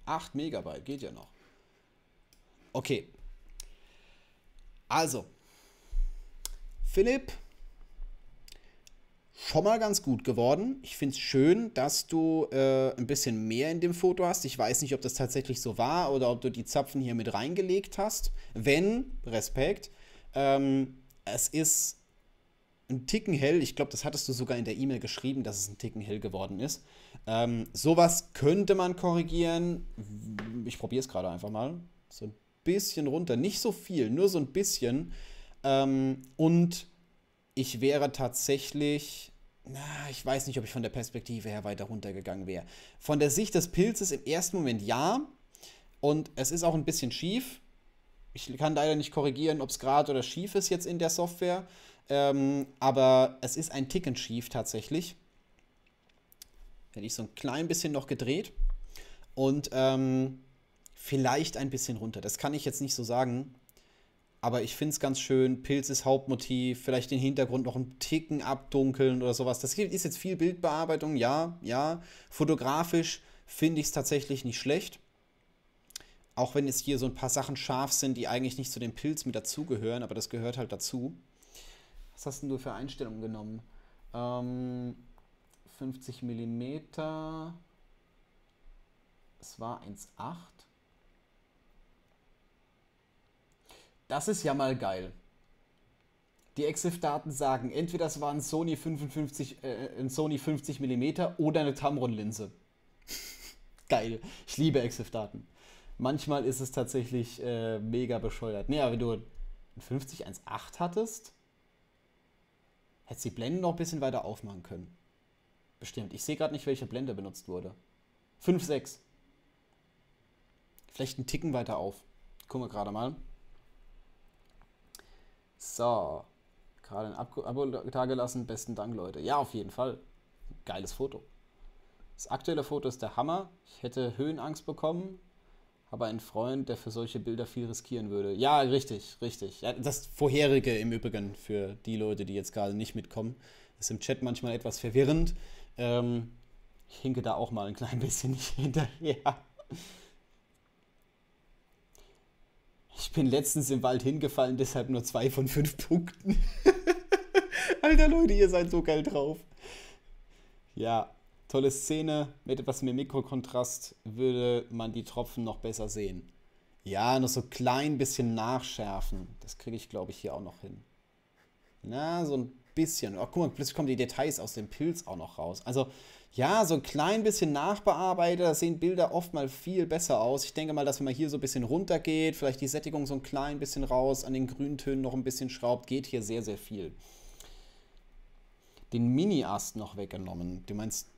[SPEAKER 1] 8 Megabyte, geht ja noch. Okay. Also, Philipp schon mal ganz gut geworden. Ich finde es schön, dass du äh, ein bisschen mehr in dem Foto hast. Ich weiß nicht, ob das tatsächlich so war oder ob du die Zapfen hier mit reingelegt hast. Wenn, Respekt, ähm, es ist ein Ticken hell. Ich glaube, das hattest du sogar in der E-Mail geschrieben, dass es ein Ticken hell geworden ist. Ähm, sowas könnte man korrigieren. Ich probiere es gerade einfach mal. So ein bisschen runter. Nicht so viel, nur so ein bisschen. Ähm, und ich wäre tatsächlich na, ich weiß nicht, ob ich von der Perspektive her weiter runtergegangen wäre. Von der Sicht des Pilzes im ersten Moment ja. Und es ist auch ein bisschen schief. Ich kann leider nicht korrigieren, ob es gerade oder schief ist jetzt in der Software. Ähm, aber es ist ein Ticken schief tatsächlich. Hätte ich so ein klein bisschen noch gedreht. Und ähm, vielleicht ein bisschen runter. Das kann ich jetzt nicht so sagen. Aber ich finde es ganz schön, Pilz ist Hauptmotiv, vielleicht den Hintergrund noch ein Ticken abdunkeln oder sowas. Das ist jetzt viel Bildbearbeitung, ja, ja. Fotografisch finde ich es tatsächlich nicht schlecht. Auch wenn es hier so ein paar Sachen scharf sind, die eigentlich nicht zu dem Pilz mit dazugehören, aber das gehört halt dazu. Was hast denn du für Einstellungen genommen? Ähm, 50 mm. Es war 1,8. Das ist ja mal geil. Die EXIF-Daten sagen, entweder es war ein Sony 55, äh, ein Sony 50 mm oder eine Tamron-Linse. geil. Ich liebe EXIF-Daten. Manchmal ist es tatsächlich äh, mega bescheuert. Naja, wenn du ein 50 1.8 hattest, hättest du die Blenden noch ein bisschen weiter aufmachen können. Bestimmt. Ich sehe gerade nicht, welche Blende benutzt wurde. 5.6. Vielleicht einen Ticken weiter auf. Gucken wir gerade mal. So. Gerade ein Ab Abo da gelassen. Besten Dank, Leute. Ja, auf jeden Fall. Geiles Foto. Das aktuelle Foto ist der Hammer. Ich hätte Höhenangst bekommen, aber einen Freund, der für solche Bilder viel riskieren würde. Ja, richtig, richtig. Ja, das vorherige im Übrigen für die Leute, die jetzt gerade nicht mitkommen, ist im Chat manchmal etwas verwirrend. Ähm, ich hinke da auch mal ein klein bisschen hinterher. Ich bin letztens im Wald hingefallen, deshalb nur zwei von fünf Punkten. Alter Leute, ihr seid so geil drauf. Ja, tolle Szene. Mit etwas mehr Mikrokontrast würde man die Tropfen noch besser sehen. Ja, noch so klein bisschen nachschärfen. Das kriege ich, glaube ich, hier auch noch hin. Na, so ein bisschen. Oh, guck mal, plötzlich kommen die Details aus dem Pilz auch noch raus. Also, ja, so ein klein bisschen nachbearbeite, da sehen Bilder oft mal viel besser aus. Ich denke mal, dass wenn man hier so ein bisschen runter geht, vielleicht die Sättigung so ein klein bisschen raus, an den Grüntönen noch ein bisschen schraubt, geht hier sehr, sehr viel. Den Mini-Ast noch weggenommen. Du meinst,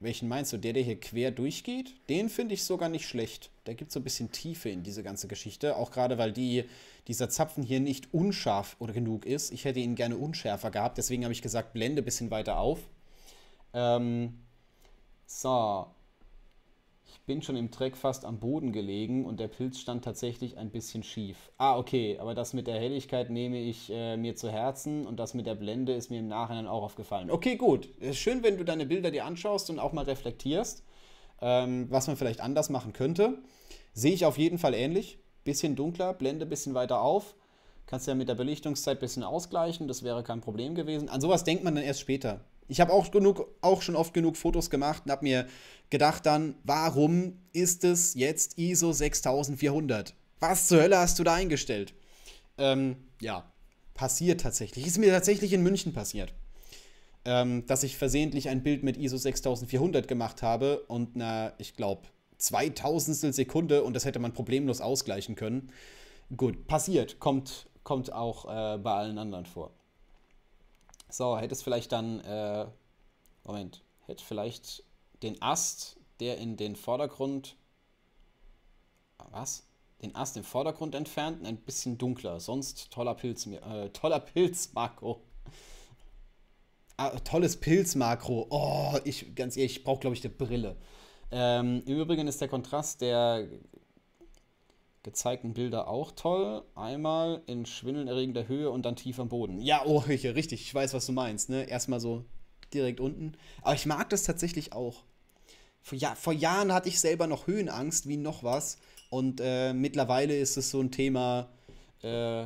[SPEAKER 1] welchen meinst du? Der, der hier quer durchgeht? Den finde ich sogar nicht schlecht. Der gibt so ein bisschen Tiefe in diese ganze Geschichte. Auch gerade, weil die, dieser Zapfen hier nicht unscharf oder genug ist. Ich hätte ihn gerne unschärfer gehabt. Deswegen habe ich gesagt, blende ein bisschen weiter auf ähm, so. Ich bin schon im Dreck fast am Boden gelegen und der Pilz stand tatsächlich ein bisschen schief. Ah, okay, aber das mit der Helligkeit nehme ich äh, mir zu Herzen und das mit der Blende ist mir im Nachhinein auch aufgefallen. Okay, gut. Ist schön, wenn du deine Bilder dir anschaust und auch mal reflektierst, ähm, was man vielleicht anders machen könnte. Sehe ich auf jeden Fall ähnlich. Bisschen dunkler, Blende bisschen weiter auf. Kannst ja mit der Belichtungszeit ein bisschen ausgleichen, das wäre kein Problem gewesen. An sowas denkt man dann erst später. Ich habe auch, auch schon oft genug Fotos gemacht und habe mir gedacht dann, warum ist es jetzt ISO 6400? Was zur Hölle hast du da eingestellt? Ähm, ja, passiert tatsächlich. Ist mir tatsächlich in München passiert. Ähm, dass ich versehentlich ein Bild mit ISO 6400 gemacht habe und na, ich glaube, 2000 Sekunde und das hätte man problemlos ausgleichen können. Gut, passiert, kommt, kommt auch äh, bei allen anderen vor. So, hätte es vielleicht dann, äh, Moment, hätte vielleicht den Ast, der in den Vordergrund, was? Den Ast im Vordergrund entfernt, ein bisschen dunkler. Sonst toller Pilz, äh, toller Pilz, Marco. Ah, tolles Pilzmakro. Oh, ich, ganz ehrlich, ich brauche, glaube ich, eine Brille. Ähm, Im Übrigen ist der Kontrast der gezeigten Bilder auch toll. Einmal in schwindelerregender Höhe und dann tief am Boden. Ja, oh, richtig, ich weiß, was du meinst. Ne? Erstmal so direkt unten. Aber ich mag das tatsächlich auch. Vor, ja, vor Jahren hatte ich selber noch Höhenangst, wie noch was. Und äh, mittlerweile ist es so ein Thema. Äh,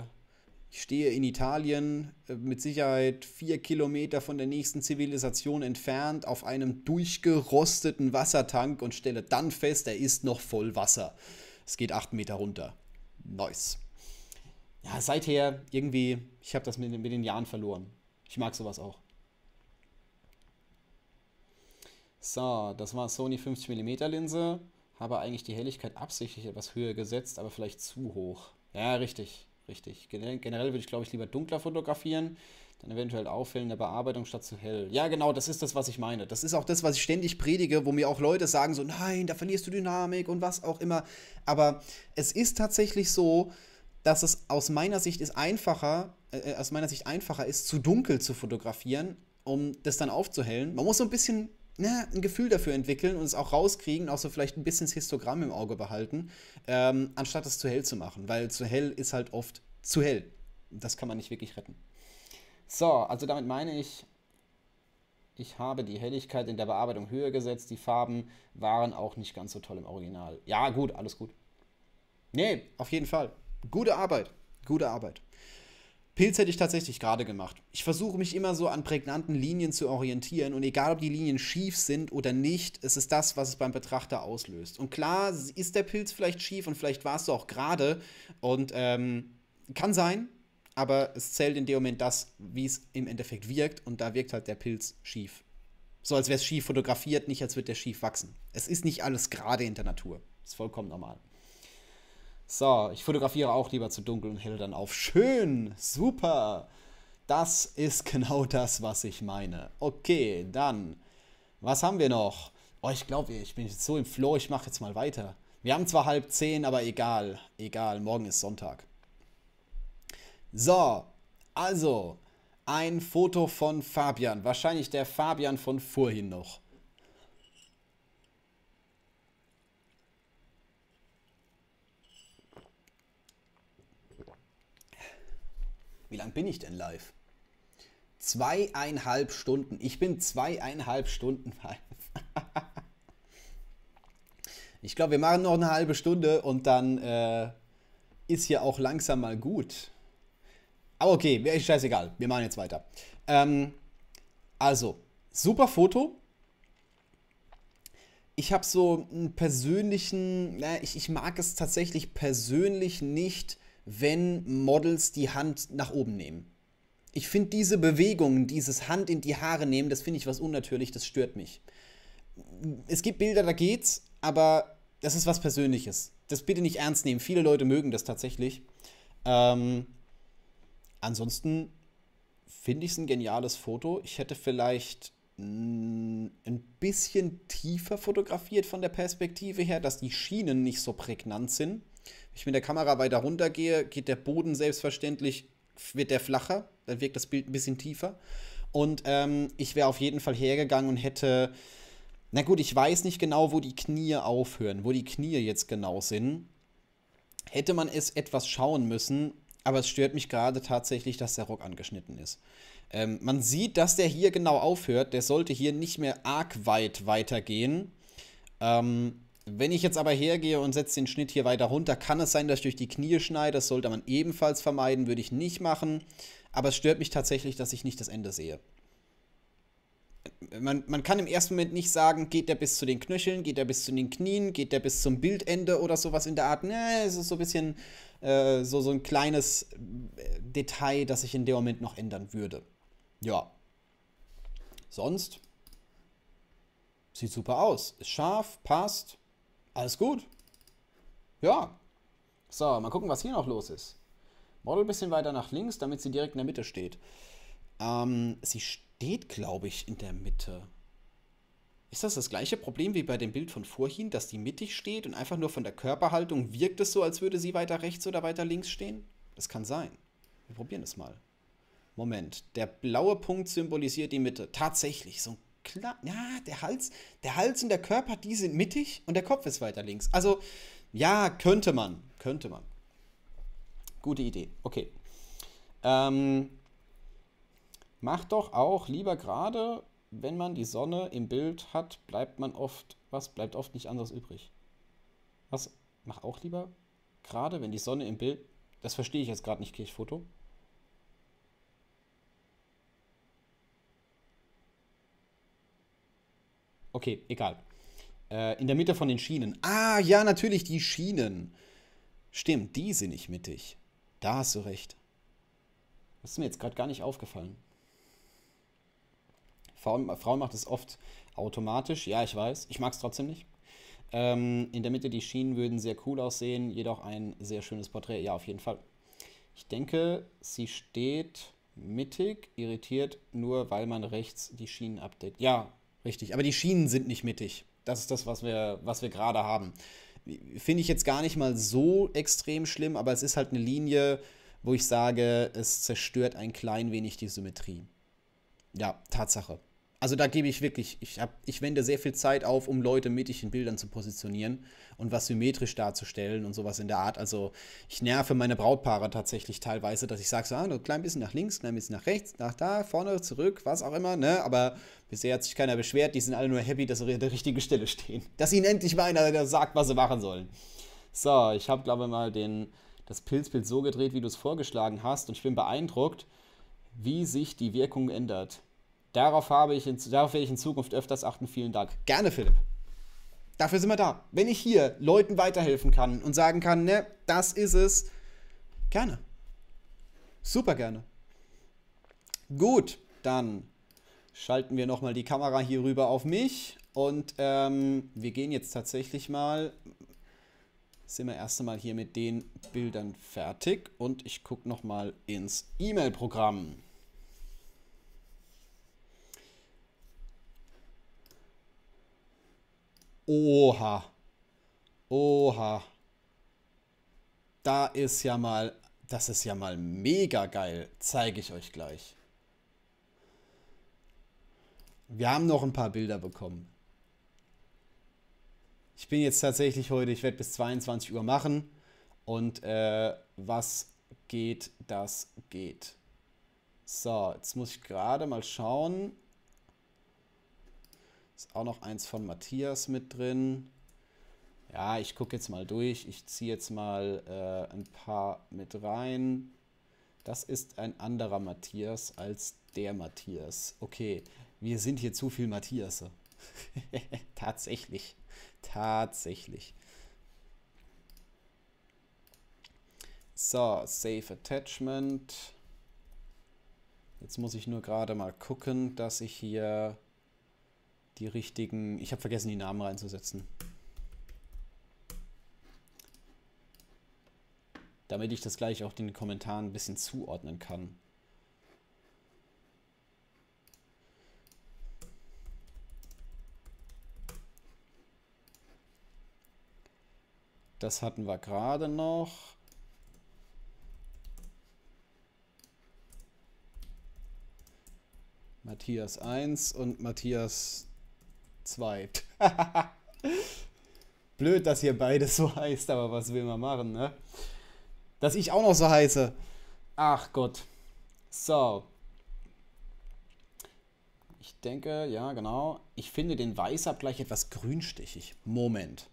[SPEAKER 1] ich stehe in Italien, äh, mit Sicherheit vier Kilometer von der nächsten Zivilisation entfernt, auf einem durchgerosteten Wassertank und stelle dann fest, er ist noch voll Wasser. Es geht 8 Meter runter. Nice. Ja, seither irgendwie, ich habe das mit, mit den Jahren verloren. Ich mag sowas auch. So, das war Sony 50mm Linse. Habe eigentlich die Helligkeit absichtlich etwas höher gesetzt, aber vielleicht zu hoch. Ja, richtig, richtig. Generell würde ich, glaube ich, lieber dunkler fotografieren dann eventuell auffällt in der Bearbeitung statt zu hell. Ja, genau, das ist das, was ich meine. Das ist auch das, was ich ständig predige, wo mir auch Leute sagen so, nein, da verlierst du Dynamik und was auch immer. Aber es ist tatsächlich so, dass es aus meiner Sicht ist einfacher, äh, äh aus meiner Sicht einfacher ist, zu dunkel zu fotografieren, um das dann aufzuhellen. Man muss so ein bisschen na, ne, ein Gefühl dafür entwickeln und es auch rauskriegen, auch so vielleicht ein bisschen das Histogramm im Auge behalten, ähm, anstatt es zu hell zu machen, weil zu hell ist halt oft zu hell. Das kann man nicht wirklich retten. So, also damit meine ich, ich habe die Helligkeit in der Bearbeitung höher gesetzt. Die Farben waren auch nicht ganz so toll im Original. Ja, gut, alles gut. Nee, auf jeden Fall. Gute Arbeit. Gute Arbeit. Pilz hätte ich tatsächlich gerade gemacht. Ich versuche mich immer so an prägnanten Linien zu orientieren und egal ob die Linien schief sind oder nicht, es ist das, was es beim Betrachter auslöst. Und klar ist der Pilz vielleicht schief und vielleicht warst du auch gerade und ähm, kann sein, aber es zählt in dem Moment das, wie es im Endeffekt wirkt und da wirkt halt der Pilz schief. So als wäre es schief fotografiert, nicht als würde der schief wachsen. Es ist nicht alles gerade in der Natur. Ist vollkommen normal. So, ich fotografiere auch lieber zu dunkel und hell dann auf. Schön, super. Das ist genau das, was ich meine. Okay, dann. Was haben wir noch? Oh, ich glaube, ich bin jetzt so im Flow, ich mache jetzt mal weiter. Wir haben zwar halb zehn, aber egal. Egal, morgen ist Sonntag. So, also ein Foto von Fabian. Wahrscheinlich der Fabian von vorhin noch. Wie lange bin ich denn live? Zweieinhalb Stunden. Ich bin zweieinhalb Stunden live. ich glaube, wir machen noch eine halbe Stunde und dann äh, ist hier auch langsam mal gut. Aber okay, ist scheißegal. Wir machen jetzt weiter. Ähm, also, super Foto. Ich habe so einen persönlichen, na, ich, ich mag es tatsächlich persönlich nicht, wenn Models die Hand nach oben nehmen. Ich finde diese Bewegungen, dieses Hand in die Haare nehmen, das finde ich was unnatürlich, das stört mich. Es gibt Bilder, da geht's, aber das ist was Persönliches. Das bitte nicht ernst nehmen. Viele Leute mögen das tatsächlich. Ähm, ansonsten finde ich es ein geniales Foto. Ich hätte vielleicht mh, mm, ein bisschen tiefer fotografiert von der Perspektive her, dass die Schienen nicht so prägnant sind. Wenn ich mit der Kamera weiter runter gehe, geht der Boden selbstverständlich, wird der flacher, dann wirkt das Bild ein bisschen tiefer. Und ähm, ich wäre auf jeden Fall hergegangen und hätte, na gut, ich weiß nicht genau, wo die Knie aufhören, wo die Knie jetzt genau sind. Hätte man es etwas schauen müssen, aber es stört mich gerade tatsächlich, dass der Rock angeschnitten ist. Ähm, man sieht, dass der hier genau aufhört. Der sollte hier nicht mehr arg weit weitergehen. Ähm, wenn ich jetzt aber hergehe und setze den Schnitt hier weiter runter, kann es sein, dass ich durch die Knie schneide. Das sollte man ebenfalls vermeiden, würde ich nicht machen. Aber es stört mich tatsächlich, dass ich nicht das Ende sehe man, man kann im ersten Moment nicht sagen, geht der bis zu den Knöcheln, geht der bis zu den Knien, geht der bis zum Bildende oder sowas in der Art. Ne, es ist so ein bisschen äh, so, so ein kleines äh, Detail, das ich in dem Moment noch ändern würde. Ja. Sonst sieht super aus. Ist scharf, passt, alles gut. Ja. So, mal gucken, was hier noch los ist. Model ein bisschen weiter nach links, damit sie direkt in der Mitte steht. Ähm, sie steht steht, glaube ich, in der Mitte. Ist das das gleiche Problem wie bei dem Bild von vorhin, dass die mittig steht und einfach nur von der Körperhaltung wirkt es so, als würde sie weiter rechts oder weiter links stehen? Das kann sein. Wir probieren es mal. Moment, der blaue Punkt symbolisiert die Mitte. Tatsächlich, so ein klar. Ja, der Hals, der Hals und der Körper, die sind mittig und der Kopf ist weiter links. Also, ja, könnte man. Könnte man. Gute Idee. Okay. Ähm, Mach doch auch lieber gerade, wenn man die Sonne im Bild hat, bleibt man oft, was bleibt oft nicht anderes übrig. Was? Mach auch lieber gerade, wenn die Sonne im Bild. Das verstehe ich jetzt gerade nicht, Kirchfoto. Okay, egal. Äh, in der Mitte von den Schienen. Ah, ja, natürlich, die Schienen. Stimmt, die sind nicht mittig. Da hast du recht. Das ist mir jetzt gerade gar nicht aufgefallen. Frauen, Frauen macht es oft automatisch, ja, ich weiß, ich mag es trotzdem nicht. Ähm, in der Mitte die Schienen würden sehr cool aussehen, jedoch ein sehr schönes Porträt, ja, auf jeden Fall. Ich denke, sie steht mittig, irritiert, nur weil man rechts die Schienen abdeckt. Ja, richtig, aber die Schienen sind nicht mittig. Das ist das, was wir, was wir gerade haben. Finde ich jetzt gar nicht mal so extrem schlimm, aber es ist halt eine Linie, wo ich sage, es zerstört ein klein wenig die Symmetrie. Ja, Tatsache. Also da gebe ich wirklich, ich, hab, ich wende sehr viel Zeit auf, um Leute mittig in Bildern zu positionieren und was symmetrisch darzustellen und sowas in der Art. Also ich nerve meine Brautpaare tatsächlich teilweise, dass ich sage, so, ah, ein klein bisschen nach links, klein bisschen nach rechts, nach da, vorne, zurück, was auch immer, ne? Aber bisher hat sich keiner beschwert, die sind alle nur happy, dass sie an der richtigen Stelle stehen. Dass ihnen endlich mal einer der sagt, was sie machen sollen. So, ich habe, glaube ich, mal den, das Pilzbild so gedreht, wie du es vorgeschlagen hast und ich bin beeindruckt, wie sich die Wirkung ändert. Darauf, habe ich in, darauf werde ich in Zukunft öfters achten. Vielen Dank. Gerne, Philipp. Dafür sind wir da. Wenn ich hier Leuten weiterhelfen kann und sagen kann, ne, das ist es, gerne. Super gerne. Gut, dann schalten wir nochmal die Kamera hier rüber auf mich und ähm, wir gehen jetzt tatsächlich mal, sind wir erst einmal hier mit den Bildern fertig und ich gucke nochmal ins E-Mail-Programm. Oha. Oha. Da ist ja mal, das ist ja mal mega geil. Zeige ich euch gleich. Wir haben noch ein paar Bilder bekommen. Ich bin jetzt tatsächlich heute, ich werde bis 22 Uhr machen. Und äh, was geht, das geht. So, jetzt muss ich gerade mal schauen. Ist auch noch eins von Matthias mit drin. Ja, ich gucke jetzt mal durch. Ich ziehe jetzt mal äh, ein paar mit rein. Das ist ein anderer Matthias als der Matthias. Okay, wir sind hier zu viel Matthias. Tatsächlich. Tatsächlich. So, Safe Attachment. Jetzt muss ich nur gerade mal gucken, dass ich hier die richtigen. Ich habe vergessen, die Namen reinzusetzen. Damit ich das gleich auch den Kommentaren ein bisschen zuordnen kann. Das hatten wir gerade noch. Matthias 1 und Matthias zweit. Blöd, dass hier beides so heißt, aber was will man machen, ne? Dass ich auch noch so heiße. Ach Gott. So. Ich denke, ja, genau. Ich finde den Weißabgleich etwas grünstichig. Moment.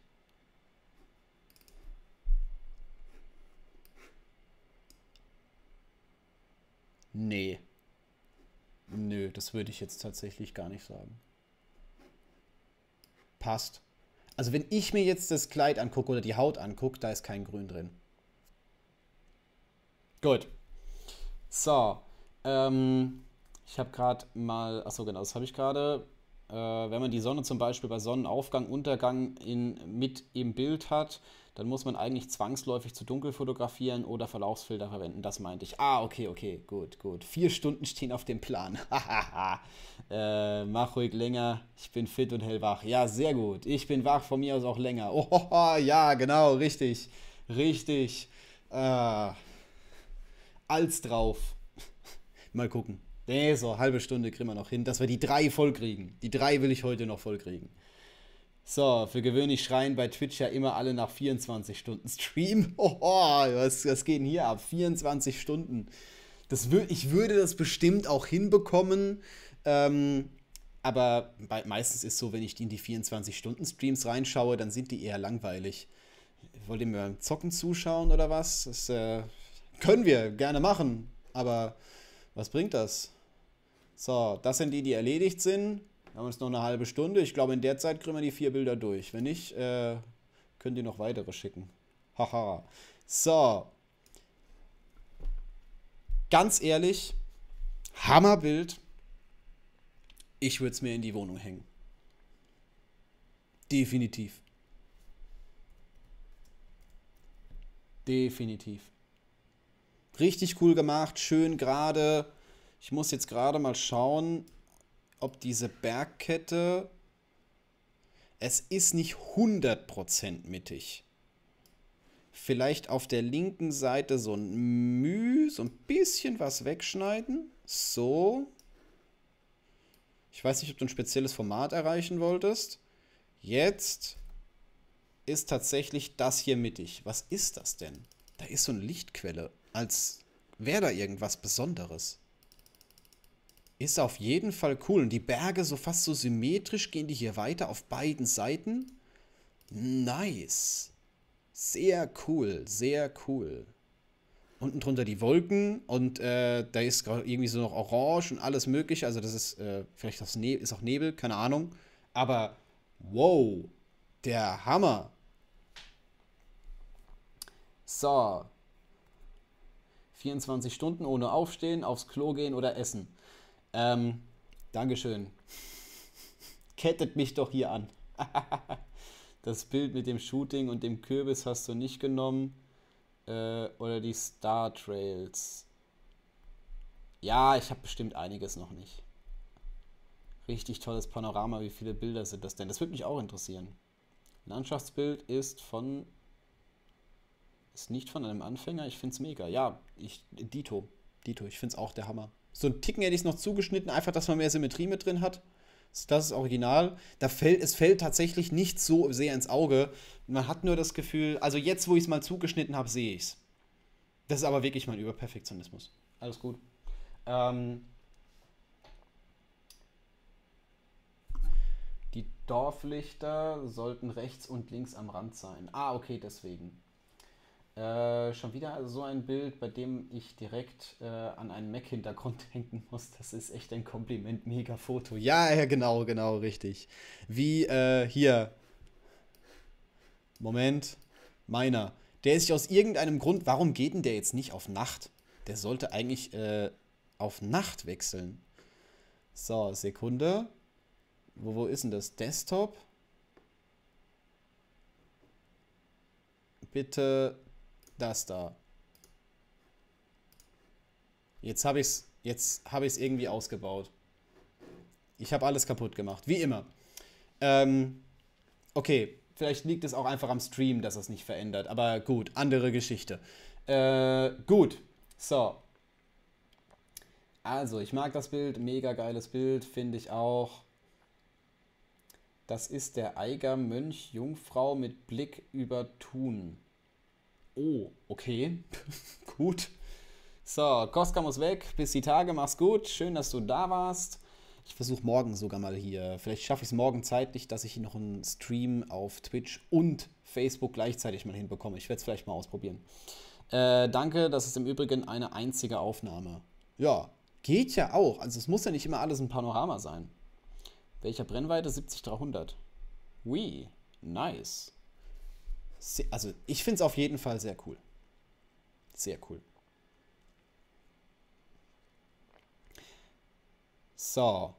[SPEAKER 1] Nee. Nö, das würde ich jetzt tatsächlich gar nicht sagen passt. Also wenn ich mir jetzt das Kleid angucke oder die Haut angucke, da ist kein Grün drin. Gut. So. Ähm, ich habe gerade mal, achso genau, das habe ich gerade äh, wenn man die Sonne zum Beispiel bei Sonnenaufgang, Untergang in, mit im Bild hat, dann muss man eigentlich zwangsläufig zu dunkel fotografieren oder Verlaufsfilter verwenden. Das meinte ich. Ah, okay, okay, gut, gut. Vier Stunden stehen auf dem Plan. äh, mach ruhig länger. Ich bin fit und hellwach. Ja, sehr gut. Ich bin wach, von mir aus auch länger. Oh, ja, genau, richtig. Richtig. Äh, als drauf. Mal gucken. Nee, so halbe Stunde kriegen wir noch hin, dass wir die drei voll kriegen. Die drei will ich heute noch voll kriegen. So, für gewöhnlich schreien bei Twitch ja immer alle nach 24 Stunden Stream. Oh, was, was geht denn hier ab? 24 Stunden. Das wür ich würde das bestimmt auch hinbekommen. Ähm, aber bei, meistens ist so, wenn ich die in die 24-Stunden-Streams reinschaue, dann sind die eher langweilig. Wollt ihr mir beim Zocken zuschauen oder was? Das äh, können wir gerne machen, aber was bringt das? So, das sind die, die erledigt sind. Wir haben jetzt noch eine halbe Stunde. Ich glaube, in der Zeit kriegen wir die vier Bilder durch. Wenn nicht, äh, könnt ihr noch weitere schicken. Haha. so. Ganz ehrlich, Hammerbild. Ich würde es mir in die Wohnung hängen. Definitiv. Definitiv. Richtig cool gemacht, schön gerade. Ich muss jetzt gerade mal schauen, ob diese Bergkette... Es ist nicht 100% mittig. Vielleicht auf der linken Seite so ein Müh, so ein bisschen was wegschneiden. So. Ich weiß nicht, ob du ein spezielles Format erreichen wolltest. Jetzt ist tatsächlich das hier mittig. Was ist das denn? Da ist so eine Lichtquelle, als wäre da irgendwas Besonderes. Ist auf jeden Fall cool. Und die Berge so fast so symmetrisch gehen die hier weiter auf beiden Seiten. Nice. Sehr cool, sehr cool. Unten drunter die Wolken und äh, da ist irgendwie so noch Orange und alles mögliche. Also das ist äh, vielleicht auch Nebel, ist auch Nebel, keine Ahnung. Aber wow, der Hammer. So. 24 Stunden ohne Aufstehen, aufs Klo gehen oder essen. Ähm, Dankeschön. Kettet mich doch hier an. das Bild mit dem Shooting und dem Kürbis hast du nicht genommen. Äh, oder die Star Trails. Ja, ich habe bestimmt einiges noch nicht. Richtig tolles Panorama, wie viele Bilder sind das denn? Das würde mich auch interessieren. Landschaftsbild ist von. Ist nicht von einem Anfänger, ich finde es mega. Ja, ich. Dito. Dito, ich finde es auch der Hammer. So einen Ticken hätte ich es noch zugeschnitten, einfach, dass man mehr Symmetrie mit drin hat. Das ist original. Da fällt, es fällt tatsächlich nicht so sehr ins Auge. Man hat nur das Gefühl, also jetzt, wo ich es mal zugeschnitten habe, sehe ich es. Das ist aber wirklich mein Überperfektionismus. Alles gut. Ähm, die Dorflichter sollten rechts und links am Rand sein. Ah, okay, deswegen. Äh, schon wieder so ein Bild, bei dem ich direkt äh, an einen Mac-Hintergrund denken muss. Das ist echt ein Kompliment, mega Foto. Ja, ja, genau, genau, richtig. Wie äh, hier. Moment, meiner. Der ist sich aus irgendeinem Grund. Warum geht denn der jetzt nicht auf Nacht? Der sollte eigentlich äh, auf Nacht wechseln. So, Sekunde. Wo, wo ist denn das? Desktop? Bitte das da. Jetzt habe ich es jetzt hab ich's irgendwie ausgebaut. Ich habe alles kaputt gemacht, wie immer. Ähm, okay, vielleicht liegt es auch einfach am Stream, dass es nicht verändert. Aber gut, andere Geschichte. Äh, gut, so. Also, ich mag das Bild, mega geiles Bild, finde ich auch. Das ist der Eiger Mönch Jungfrau mit Blick über Thun. Oh, okay. gut. So, Koska muss weg. Bis die Tage. Mach's gut. Schön, dass du da warst. Ich versuche morgen sogar mal hier. Vielleicht schaffe ich es morgen zeitlich, dass ich noch einen Stream auf Twitch und Facebook gleichzeitig mal hinbekomme. Ich werde es vielleicht mal ausprobieren. Äh, danke, das ist im Übrigen eine einzige Aufnahme. Ja, geht ja auch. Also es muss ja nicht immer alles ein Panorama sein. Welcher Brennweite? 70-300. Oui, nice also ich finde es auf jeden Fall sehr cool. Sehr cool. So.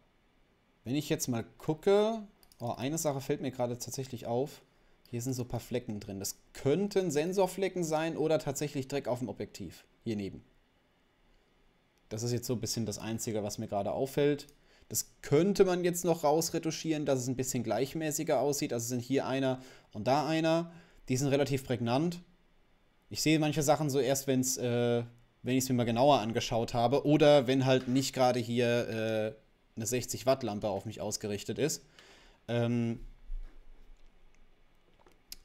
[SPEAKER 1] Wenn ich jetzt mal gucke, oh, eine Sache fällt mir gerade tatsächlich auf. Hier sind so ein paar Flecken drin. Das könnten Sensorflecken sein oder tatsächlich Dreck auf dem Objektiv. Hier neben. Das ist jetzt so ein bisschen das Einzige, was mir gerade auffällt. Das könnte man jetzt noch rausretuschieren, dass es ein bisschen gleichmäßiger aussieht. Also sind hier einer und da einer die sind relativ prägnant. Ich sehe manche Sachen so erst, wenn's, äh, wenn ich es mir mal genauer angeschaut habe oder wenn halt nicht gerade hier äh, eine 60-Watt-Lampe auf mich ausgerichtet ist. Ähm,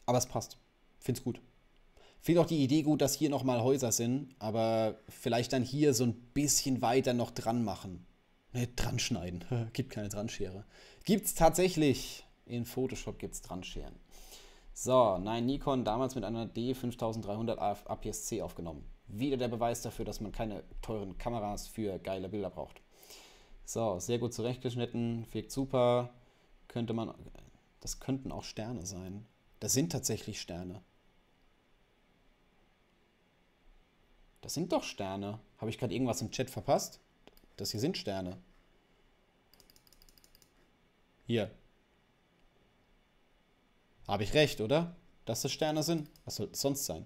[SPEAKER 1] aber es passt. Find's gut. Finde auch die Idee gut, dass hier nochmal Häuser sind, aber vielleicht dann hier so ein bisschen weiter noch dran machen. Ne, dran schneiden. gibt keine Dranschere. Gibt's tatsächlich. In Photoshop gibt's Dranscheren. So, nein, Nikon damals mit einer D5300 APS-C aufgenommen. Wieder der Beweis dafür, dass man keine teuren Kameras für geile Bilder braucht. So, sehr gut zurechtgeschnitten, wirkt super. Könnte man. Das könnten auch Sterne sein. Das sind tatsächlich Sterne. Das sind doch Sterne. Habe ich gerade irgendwas im Chat verpasst? Das hier sind Sterne. Hier, habe ich recht, oder? Dass das Sterne sind? Was soll es sonst sein?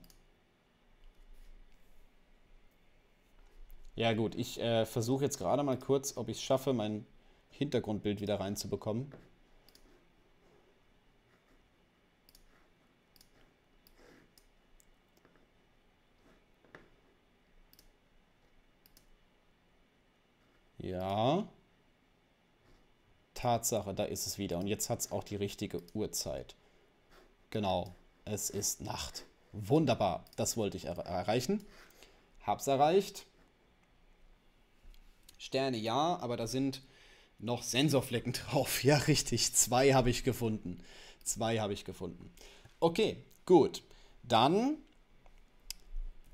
[SPEAKER 1] Ja gut, ich äh, versuche jetzt gerade mal kurz, ob ich es schaffe, mein Hintergrundbild wieder reinzubekommen. Ja. Tatsache, da ist es wieder. Und jetzt hat es auch die richtige Uhrzeit. Genau, es ist Nacht. Wunderbar, das wollte ich er erreichen. Hab's erreicht. Sterne ja, aber da sind noch Sensorflecken drauf. Ja, richtig. Zwei habe ich gefunden. Zwei habe ich gefunden. Okay, gut. Dann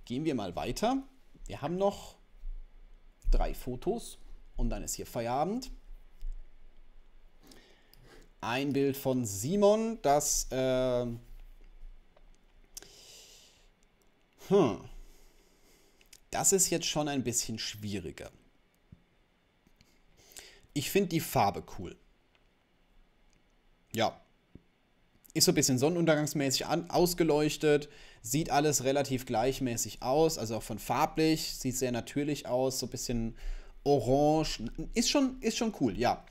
[SPEAKER 1] gehen wir mal weiter. Wir haben noch drei Fotos und dann ist hier Feierabend ein Bild von Simon, das. Äh, hm. Das ist jetzt schon ein bisschen schwieriger. Ich finde die Farbe cool. Ja. Ist so ein bisschen sonnenuntergangsmäßig an, ausgeleuchtet, sieht alles relativ gleichmäßig aus, also auch von farblich, sieht sehr natürlich aus, so ein bisschen orange. Ist schon, ist schon cool, ja.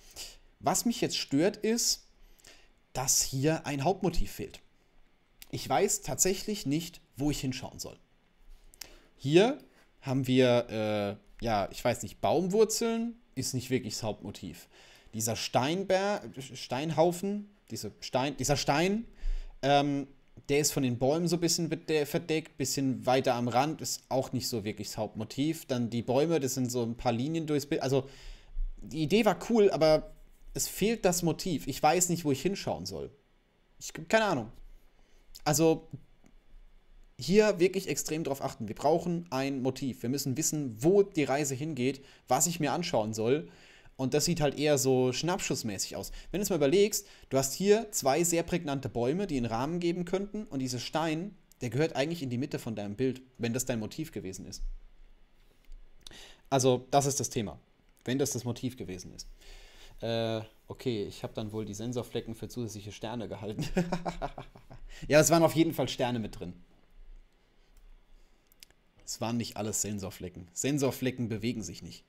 [SPEAKER 1] Was mich jetzt stört, ist, dass hier ein Hauptmotiv fehlt. Ich weiß tatsächlich nicht, wo ich hinschauen soll. Hier haben wir, äh, ja, ich weiß nicht, Baumwurzeln ist nicht wirklich das Hauptmotiv. Dieser Steinbär, Steinhaufen, diese Stein, dieser Stein, ähm, der ist von den Bäumen so ein bisschen verdeckt, bisschen weiter am Rand, ist auch nicht so wirklich das Hauptmotiv. Dann die Bäume, das sind so ein paar Linien durchs Bild. Also die Idee war cool, aber es fehlt das Motiv. Ich weiß nicht, wo ich hinschauen soll. Ich keine Ahnung. Also hier wirklich extrem darauf achten. Wir brauchen ein Motiv. Wir müssen wissen, wo die Reise hingeht, was ich mir anschauen soll. Und das sieht halt eher so schnappschussmäßig aus. Wenn du es mal überlegst, du hast hier zwei sehr prägnante Bäume, die einen Rahmen geben könnten. Und dieser Stein, der gehört eigentlich in die Mitte von deinem Bild, wenn das dein Motiv gewesen ist. Also, das ist das Thema. Wenn das das Motiv gewesen ist äh, okay, ich habe dann wohl die Sensorflecken für zusätzliche Sterne gehalten. ja, es waren auf jeden Fall Sterne mit drin. Es waren nicht alles Sensorflecken. Sensorflecken bewegen sich nicht.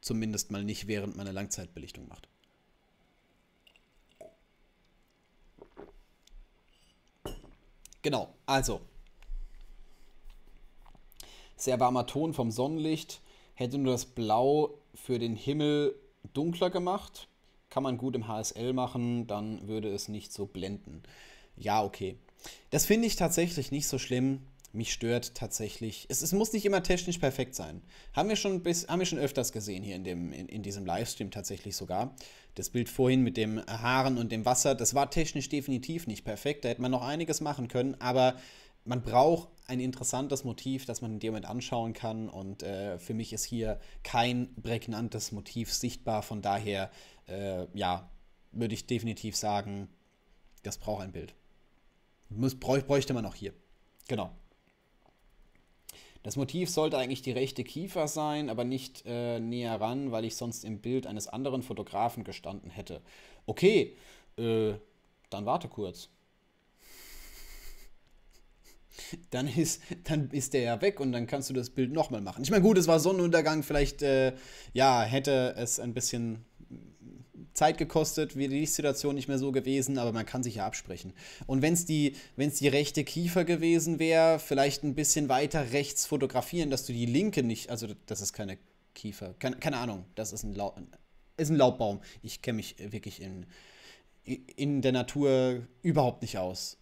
[SPEAKER 1] Zumindest mal nicht, während man eine Langzeitbelichtung macht. Genau, also. Sehr warmer Ton vom Sonnenlicht. Hätte nur das Blau für den Himmel dunkler gemacht. Kann man gut im HSL machen, dann würde es nicht so blenden. Ja, okay. Das finde ich tatsächlich nicht so schlimm. Mich stört tatsächlich. Es, es, muss nicht immer technisch perfekt sein. Haben wir schon, bis, haben wir schon öfters gesehen hier in, dem, in, in diesem Livestream tatsächlich sogar. Das Bild vorhin mit dem Haaren und dem Wasser, das war technisch definitiv nicht perfekt. Da hätte man noch einiges machen können, aber man braucht ein interessantes Motiv, das man in dem Moment anschauen kann. Und äh, für mich ist hier kein prägnantes Motiv sichtbar. Von daher, äh, ja, würde ich definitiv sagen, das braucht ein Bild. Muss, bräuchte man auch hier. Genau. Das Motiv sollte eigentlich die rechte Kiefer sein, aber nicht äh, näher ran, weil ich sonst im Bild eines anderen Fotografen gestanden hätte. Okay, äh, dann warte kurz dann ist, dann ist der ja weg und dann kannst du das Bild nochmal machen. Ich meine, gut, es war Sonnenuntergang, vielleicht äh, ja, hätte es ein bisschen Zeit gekostet, wäre die Situation nicht mehr so gewesen, aber man kann sich ja absprechen. Und wenn es die, die rechte Kiefer gewesen wäre, vielleicht ein bisschen weiter rechts fotografieren, dass du die linke nicht, also das ist keine Kiefer, keine, keine Ahnung, das ist ein, Laub, ist ein Laubbaum. Ich kenne mich wirklich in, in der Natur überhaupt nicht aus.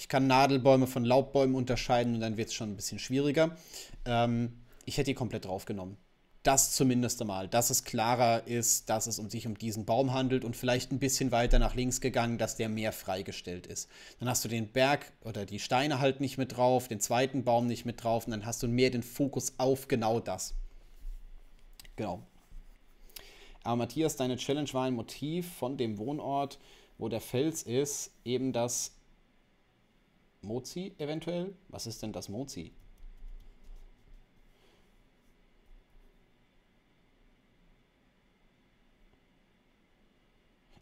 [SPEAKER 1] Ich kann Nadelbäume von Laubbäumen unterscheiden und dann wird es schon ein bisschen schwieriger. Ähm, ich hätte die komplett draufgenommen. Das zumindest einmal, dass es klarer ist, dass es um sich um diesen Baum handelt und vielleicht ein bisschen weiter nach links gegangen, dass der mehr freigestellt ist. Dann hast du den Berg oder die Steine halt nicht mit drauf, den zweiten Baum nicht mit drauf und dann hast du mehr den Fokus auf genau das. Genau. Aber Matthias, deine Challenge war ein Motiv von dem Wohnort, wo der Fels ist, eben das Mozi eventuell? Was ist denn das Mozi?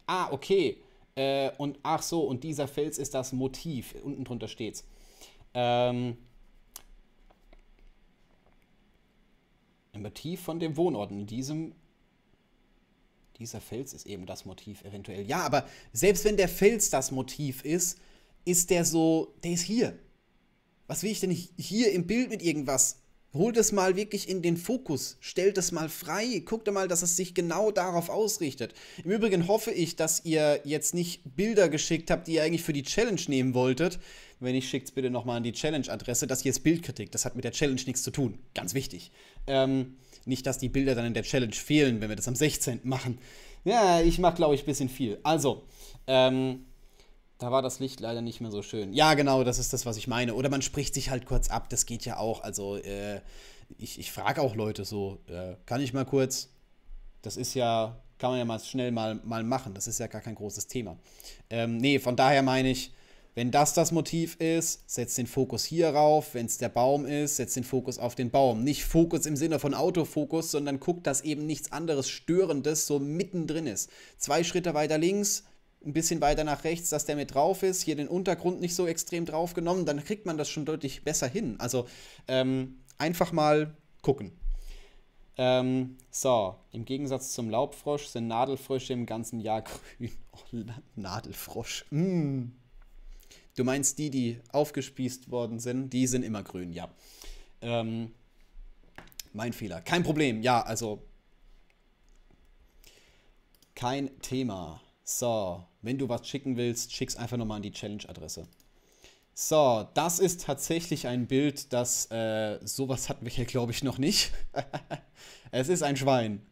[SPEAKER 1] Ah, okay. Äh, und ach so, und dieser Fels ist das Motiv. Unten drunter steht's. Ähm, ein Motiv von dem Wohnort. In diesem dieser Fels ist eben das Motiv eventuell. Ja, aber selbst wenn der Fels das Motiv ist, ist der so, der ist hier. Was will ich denn hier im Bild mit irgendwas? Holt es mal wirklich in den Fokus, stellt es mal frei, guckt mal, dass es sich genau darauf ausrichtet. Im Übrigen hoffe ich, dass ihr jetzt nicht Bilder geschickt habt, die ihr eigentlich für die Challenge nehmen wolltet. Wenn nicht, schickt es bitte nochmal an die Challenge-Adresse. Das hier ist Bildkritik, das hat mit der Challenge nichts zu tun. Ganz wichtig. Ähm, nicht, dass die Bilder dann in der Challenge fehlen, wenn wir das am 16. machen. Ja, ich mache, glaube ich, ein bisschen viel. Also, ähm, da war das Licht leider nicht mehr so schön. Ja, genau, das ist das, was ich meine. Oder man spricht sich halt kurz ab, das geht ja auch. Also, äh, ich, ich frage auch Leute so, äh, kann ich mal kurz? Das ist ja, kann man ja mal schnell mal, mal machen. Das ist ja gar kein großes Thema. Ähm, nee, von daher meine ich, wenn das das Motiv ist, setz den Fokus hier rauf. Wenn es der Baum ist, setz den Fokus auf den Baum. Nicht Fokus im Sinne von Autofokus, sondern guck, dass eben nichts anderes Störendes so mittendrin ist. Zwei Schritte weiter links, ein bisschen weiter nach rechts, dass der mit drauf ist, hier den Untergrund nicht so extrem drauf genommen, dann kriegt man das schon deutlich besser hin. Also ähm, einfach mal gucken. Ähm, so, im Gegensatz zum Laubfrosch sind Nadelfrösche im ganzen Jahr grün. Oh, Nadelfrosch. Mm. Du meinst die, die aufgespießt worden sind, die sind immer grün, ja. Ähm, mein Fehler. Kein Problem, ja, also. Kein Thema. So, wenn du was schicken willst, schick's einfach nochmal an die Challenge-Adresse. So, das ist tatsächlich ein Bild, das äh, sowas hatten wir hier, glaube ich, noch nicht. es ist ein Schwein.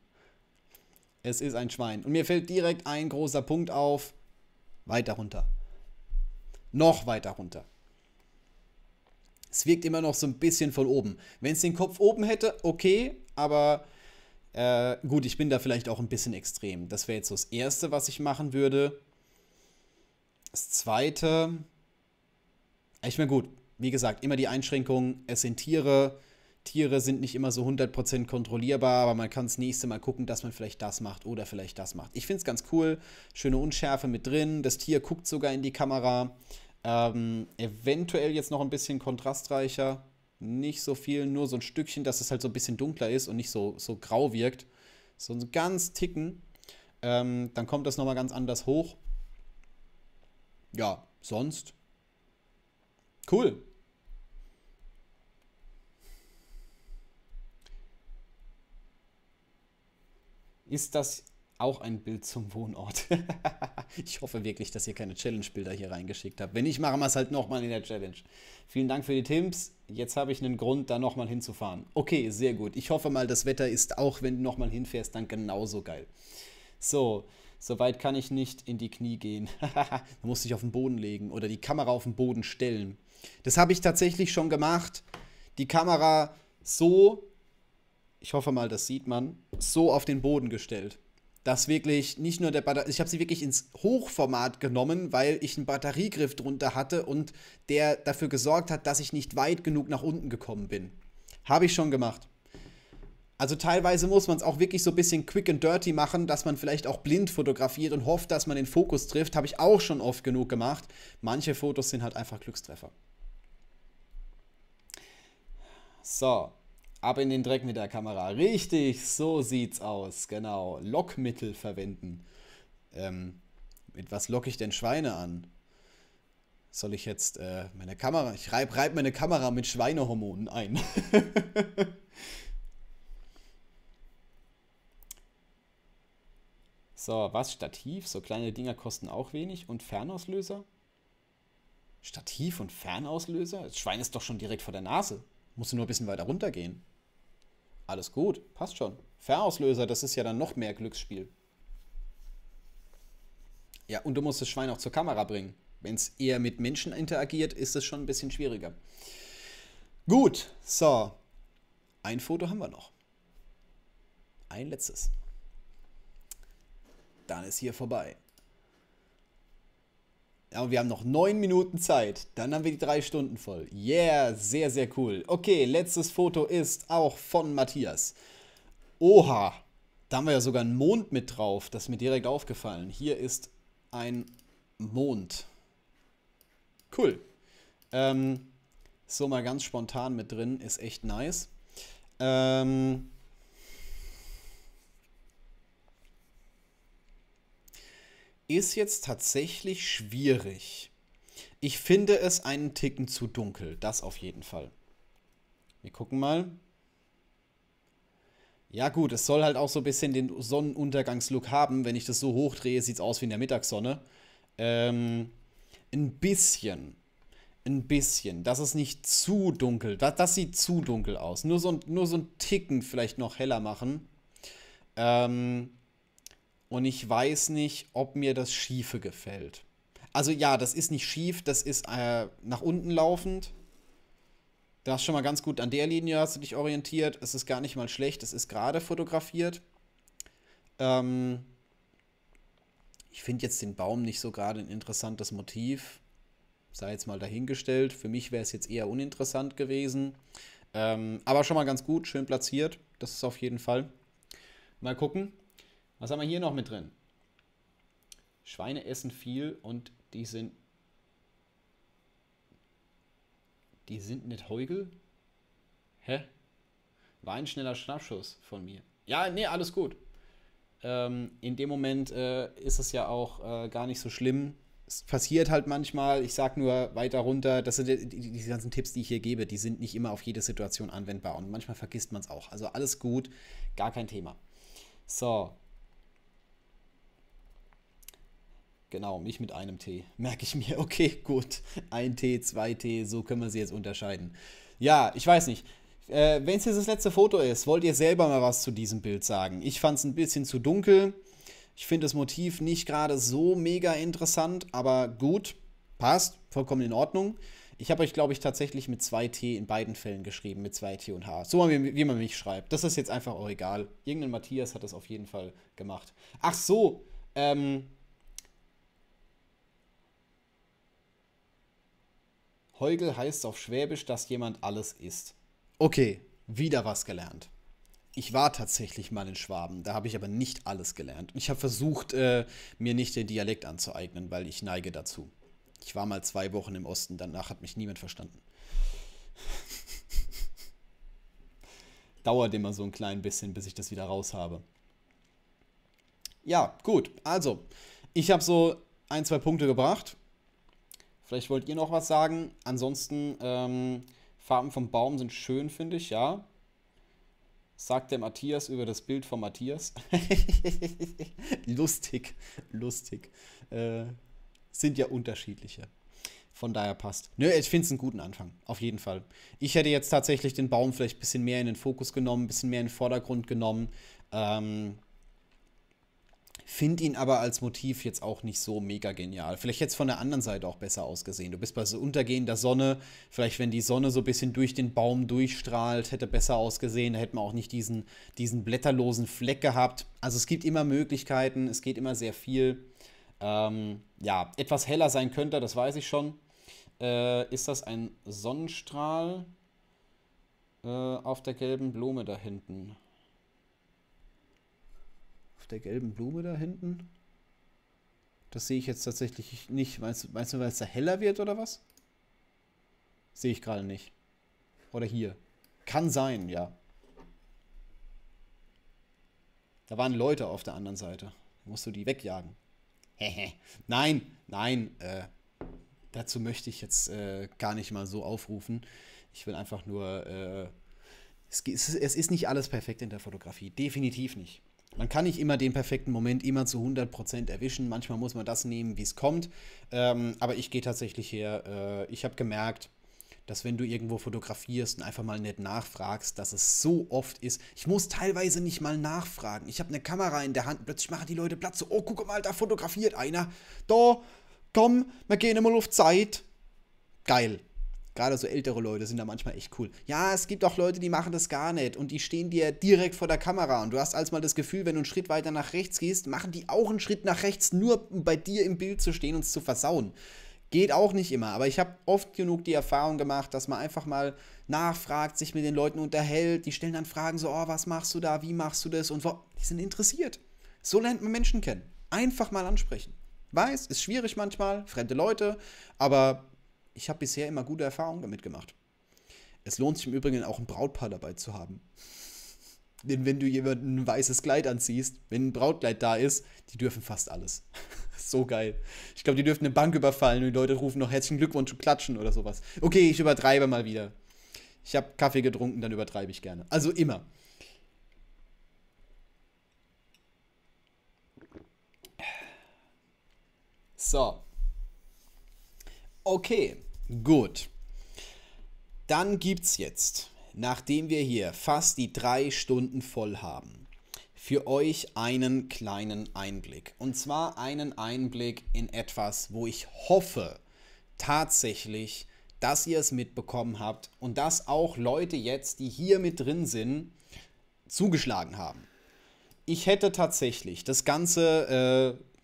[SPEAKER 1] Es ist ein Schwein. Und mir fällt direkt ein großer Punkt auf. Weiter runter. Noch weiter runter. Es wirkt immer noch so ein bisschen von oben. Wenn es den Kopf oben hätte, okay, aber äh, gut, ich bin da vielleicht auch ein bisschen extrem. Das wäre jetzt so das Erste, was ich machen würde. Das Zweite, ich meine, gut, wie gesagt, immer die Einschränkung, es sind Tiere. Tiere sind nicht immer so 100% kontrollierbar, aber man kann das nächste Mal gucken, dass man vielleicht das macht oder vielleicht das macht. Ich finde es ganz cool. Schöne Unschärfe mit drin. Das Tier guckt sogar in die Kamera. Ähm, eventuell jetzt noch ein bisschen kontrastreicher nicht so viel, nur so ein Stückchen, dass es halt so ein bisschen dunkler ist und nicht so, so grau wirkt. So ein ganz Ticken. Ähm, dann kommt das nochmal ganz anders hoch. Ja, sonst. Cool. Ist das auch ein Bild zum Wohnort. ich hoffe wirklich, dass ihr keine Challenge-Bilder hier reingeschickt habt. Wenn nicht, machen wir es halt nochmal in der Challenge. Vielen Dank für die Tipps. Jetzt habe ich einen Grund, da nochmal hinzufahren. Okay, sehr gut. Ich hoffe mal, das Wetter ist auch, wenn du nochmal hinfährst, dann genauso geil. So, soweit kann ich nicht in die Knie gehen. da musste ich auf den Boden legen oder die Kamera auf den Boden stellen. Das habe ich tatsächlich schon gemacht. Die Kamera so, ich hoffe mal, das sieht man, so auf den Boden gestellt dass wirklich nicht nur der Batterie, ich habe sie wirklich ins Hochformat genommen, weil ich einen Batteriegriff drunter hatte und der dafür gesorgt hat, dass ich nicht weit genug nach unten gekommen bin. Habe ich schon gemacht. Also teilweise muss man es auch wirklich so ein bisschen quick and dirty machen, dass man vielleicht auch blind fotografiert und hofft, dass man den Fokus trifft. Habe ich auch schon oft genug gemacht. Manche Fotos sind halt einfach Glückstreffer. So, Ab in den Dreck mit der Kamera. Richtig, so sieht's aus. Genau. Lockmittel verwenden. Ähm, mit was locke ich denn Schweine an? Soll ich jetzt äh, meine Kamera. Ich reibe reib meine Kamera mit Schweinehormonen ein. so, was? Stativ? So kleine Dinger kosten auch wenig. Und Fernauslöser? Stativ und Fernauslöser? Das Schwein ist doch schon direkt vor der Nase. Musst du nur ein bisschen weiter runtergehen. Alles gut, passt schon. Verauslöser, das ist ja dann noch mehr Glücksspiel. Ja, und du musst das Schwein auch zur Kamera bringen. Wenn es eher mit Menschen interagiert, ist es schon ein bisschen schwieriger. Gut, so. Ein Foto haben wir noch. Ein letztes. Dann ist hier vorbei. Aber wir haben noch neun Minuten Zeit. Dann haben wir die drei Stunden voll. Yeah, sehr, sehr cool. Okay, letztes Foto ist auch von Matthias. Oha, da haben wir ja sogar einen Mond mit drauf. Das ist mir direkt aufgefallen. Hier ist ein Mond. Cool. Ähm, so mal ganz spontan mit drin. Ist echt nice. Ähm, ist jetzt tatsächlich schwierig. Ich finde es einen Ticken zu dunkel, das auf jeden Fall. Wir gucken mal. Ja gut, es soll halt auch so ein bisschen den Sonnenuntergangslook haben. Wenn ich das so hochdrehe, sieht es aus wie in der Mittagssonne. Ähm, ein bisschen. Ein bisschen. Das ist nicht zu dunkel. Das, das sieht zu dunkel aus. Nur so, nur so ein Ticken vielleicht noch heller machen. Ähm, und ich weiß nicht, ob mir das Schiefe gefällt. Also ja, das ist nicht schief, das ist äh, nach unten laufend. Da hast schon mal ganz gut an der Linie hast du dich orientiert. Es ist gar nicht mal schlecht, es ist gerade fotografiert. Ähm ich finde jetzt den Baum nicht so gerade ein interessantes Motiv. Sei jetzt mal dahingestellt. Für mich wäre es jetzt eher uninteressant gewesen. Ähm aber schon mal ganz gut, schön platziert. Das ist auf jeden Fall. Mal gucken. Was haben wir hier noch mit drin? Schweine essen viel und die sind. Die sind nicht Heugel? Hä? War ein schneller Schnappschuss von mir. Ja, nee, alles gut. Ähm, in dem Moment äh, ist es ja auch äh, gar nicht so schlimm. Es passiert halt manchmal. Ich sag nur weiter runter. Das sind die, die, die ganzen Tipps, die ich hier gebe, die sind nicht immer auf jede Situation anwendbar und manchmal vergisst man es auch. Also alles gut, gar kein Thema. So, Genau, mich mit einem T. Merke ich mir, okay, gut. Ein T, zwei T, so können wir sie jetzt unterscheiden. Ja, ich weiß nicht. Äh, Wenn es jetzt das letzte Foto ist, wollt ihr selber mal was zu diesem Bild sagen? Ich fand es ein bisschen zu dunkel. Ich finde das Motiv nicht gerade so mega interessant, aber gut, passt, vollkommen in Ordnung. Ich habe euch, glaube ich, tatsächlich mit 2T in beiden Fällen geschrieben, mit 2T und H. So wie, wie man mich schreibt. Das ist jetzt einfach auch egal. Irgendein Matthias hat das auf jeden Fall gemacht. Ach so, ähm, Heugel heißt auf Schwäbisch, dass jemand alles isst. Okay, wieder was gelernt. Ich war tatsächlich mal in Schwaben, da habe ich aber nicht alles gelernt. Ich habe versucht, äh, mir nicht den Dialekt anzueignen, weil ich neige dazu. Ich war mal zwei Wochen im Osten, danach hat mich niemand verstanden. Dauert immer so ein klein bisschen, bis ich das wieder raus habe. Ja, gut, also, ich habe so ein, zwei Punkte gebracht Vielleicht wollt ihr noch was sagen. Ansonsten, ähm, Farben vom Baum sind schön, finde ich, ja. Sagt der Matthias über das Bild von Matthias. lustig, lustig. Äh, sind ja unterschiedliche. Von daher passt. Nö, ich finde es einen guten Anfang. Auf jeden Fall. Ich hätte jetzt tatsächlich den Baum vielleicht ein bisschen mehr in den Fokus genommen, ein bisschen mehr in den Vordergrund genommen. Ähm, Finde ihn aber als Motiv jetzt auch nicht so mega genial. Vielleicht jetzt von der anderen Seite auch besser ausgesehen. Du bist bei so untergehender Sonne. Vielleicht, wenn die Sonne so ein bisschen durch den Baum durchstrahlt, hätte besser ausgesehen. Da hätte man auch nicht diesen, diesen blätterlosen Fleck gehabt. Also es gibt immer Möglichkeiten. Es geht immer sehr viel. Ähm, ja, etwas heller sein könnte, das weiß ich schon. Äh, ist das ein Sonnenstrahl äh, auf der gelben Blume da hinten? der gelben Blume da hinten? Das sehe ich jetzt tatsächlich nicht. Meinst, meinst du, weil es da heller wird oder was? Sehe ich gerade nicht. Oder hier. Kann sein, ja. Da waren Leute auf der anderen Seite. musst du die wegjagen. nein, nein. Äh, dazu möchte ich jetzt äh, gar nicht mal so aufrufen. Ich will einfach nur. Äh, es, es ist nicht alles perfekt in der Fotografie. Definitiv nicht. Man kann nicht immer den perfekten Moment immer zu 100% erwischen. Manchmal muss man das nehmen, wie es kommt. Ähm, aber ich gehe tatsächlich her. Äh, ich habe gemerkt, dass wenn du irgendwo fotografierst und einfach mal nett nachfragst, dass es so oft ist. Ich muss teilweise nicht mal nachfragen. Ich habe eine Kamera in der Hand, plötzlich machen die Leute Platz. So, oh, guck mal, da fotografiert einer. Da, komm, wir gehen mal auf Zeit. Geil gerade so ältere Leute sind da manchmal echt cool. Ja, es gibt auch Leute, die machen das gar nicht und die stehen dir direkt vor der Kamera und du hast als mal das Gefühl, wenn du einen Schritt weiter nach rechts gehst, machen die auch einen Schritt nach rechts, nur um bei dir im Bild zu stehen und es zu versauen. Geht auch nicht immer, aber ich habe oft genug die Erfahrung gemacht, dass man einfach mal nachfragt, sich mit den Leuten unterhält, die stellen dann Fragen so, oh, was machst du da, wie machst du das und wow, die sind interessiert. So lernt man Menschen kennen. Einfach mal ansprechen. Weiß, ist schwierig manchmal, fremde Leute, aber ich habe bisher immer gute Erfahrungen damit gemacht. Es lohnt sich im Übrigen auch ein Brautpaar dabei zu haben. Denn wenn du jemanden ein weißes Kleid anziehst, wenn ein Brautkleid da ist, die dürfen fast alles. so geil. Ich glaube, die dürfen eine Bank überfallen und die Leute rufen noch herzlichen Glückwunsch und klatschen oder sowas. Okay, ich übertreibe mal wieder. Ich habe Kaffee getrunken, dann übertreibe ich gerne. Also immer. So. Okay. Gut. Dann gibt es jetzt, nachdem wir hier fast die drei Stunden voll haben, für euch einen kleinen Einblick. Und zwar einen Einblick in etwas, wo ich hoffe tatsächlich, dass ihr es mitbekommen habt und dass auch Leute jetzt, die hier mit drin sind, zugeschlagen haben. Ich hätte tatsächlich das Ganze äh,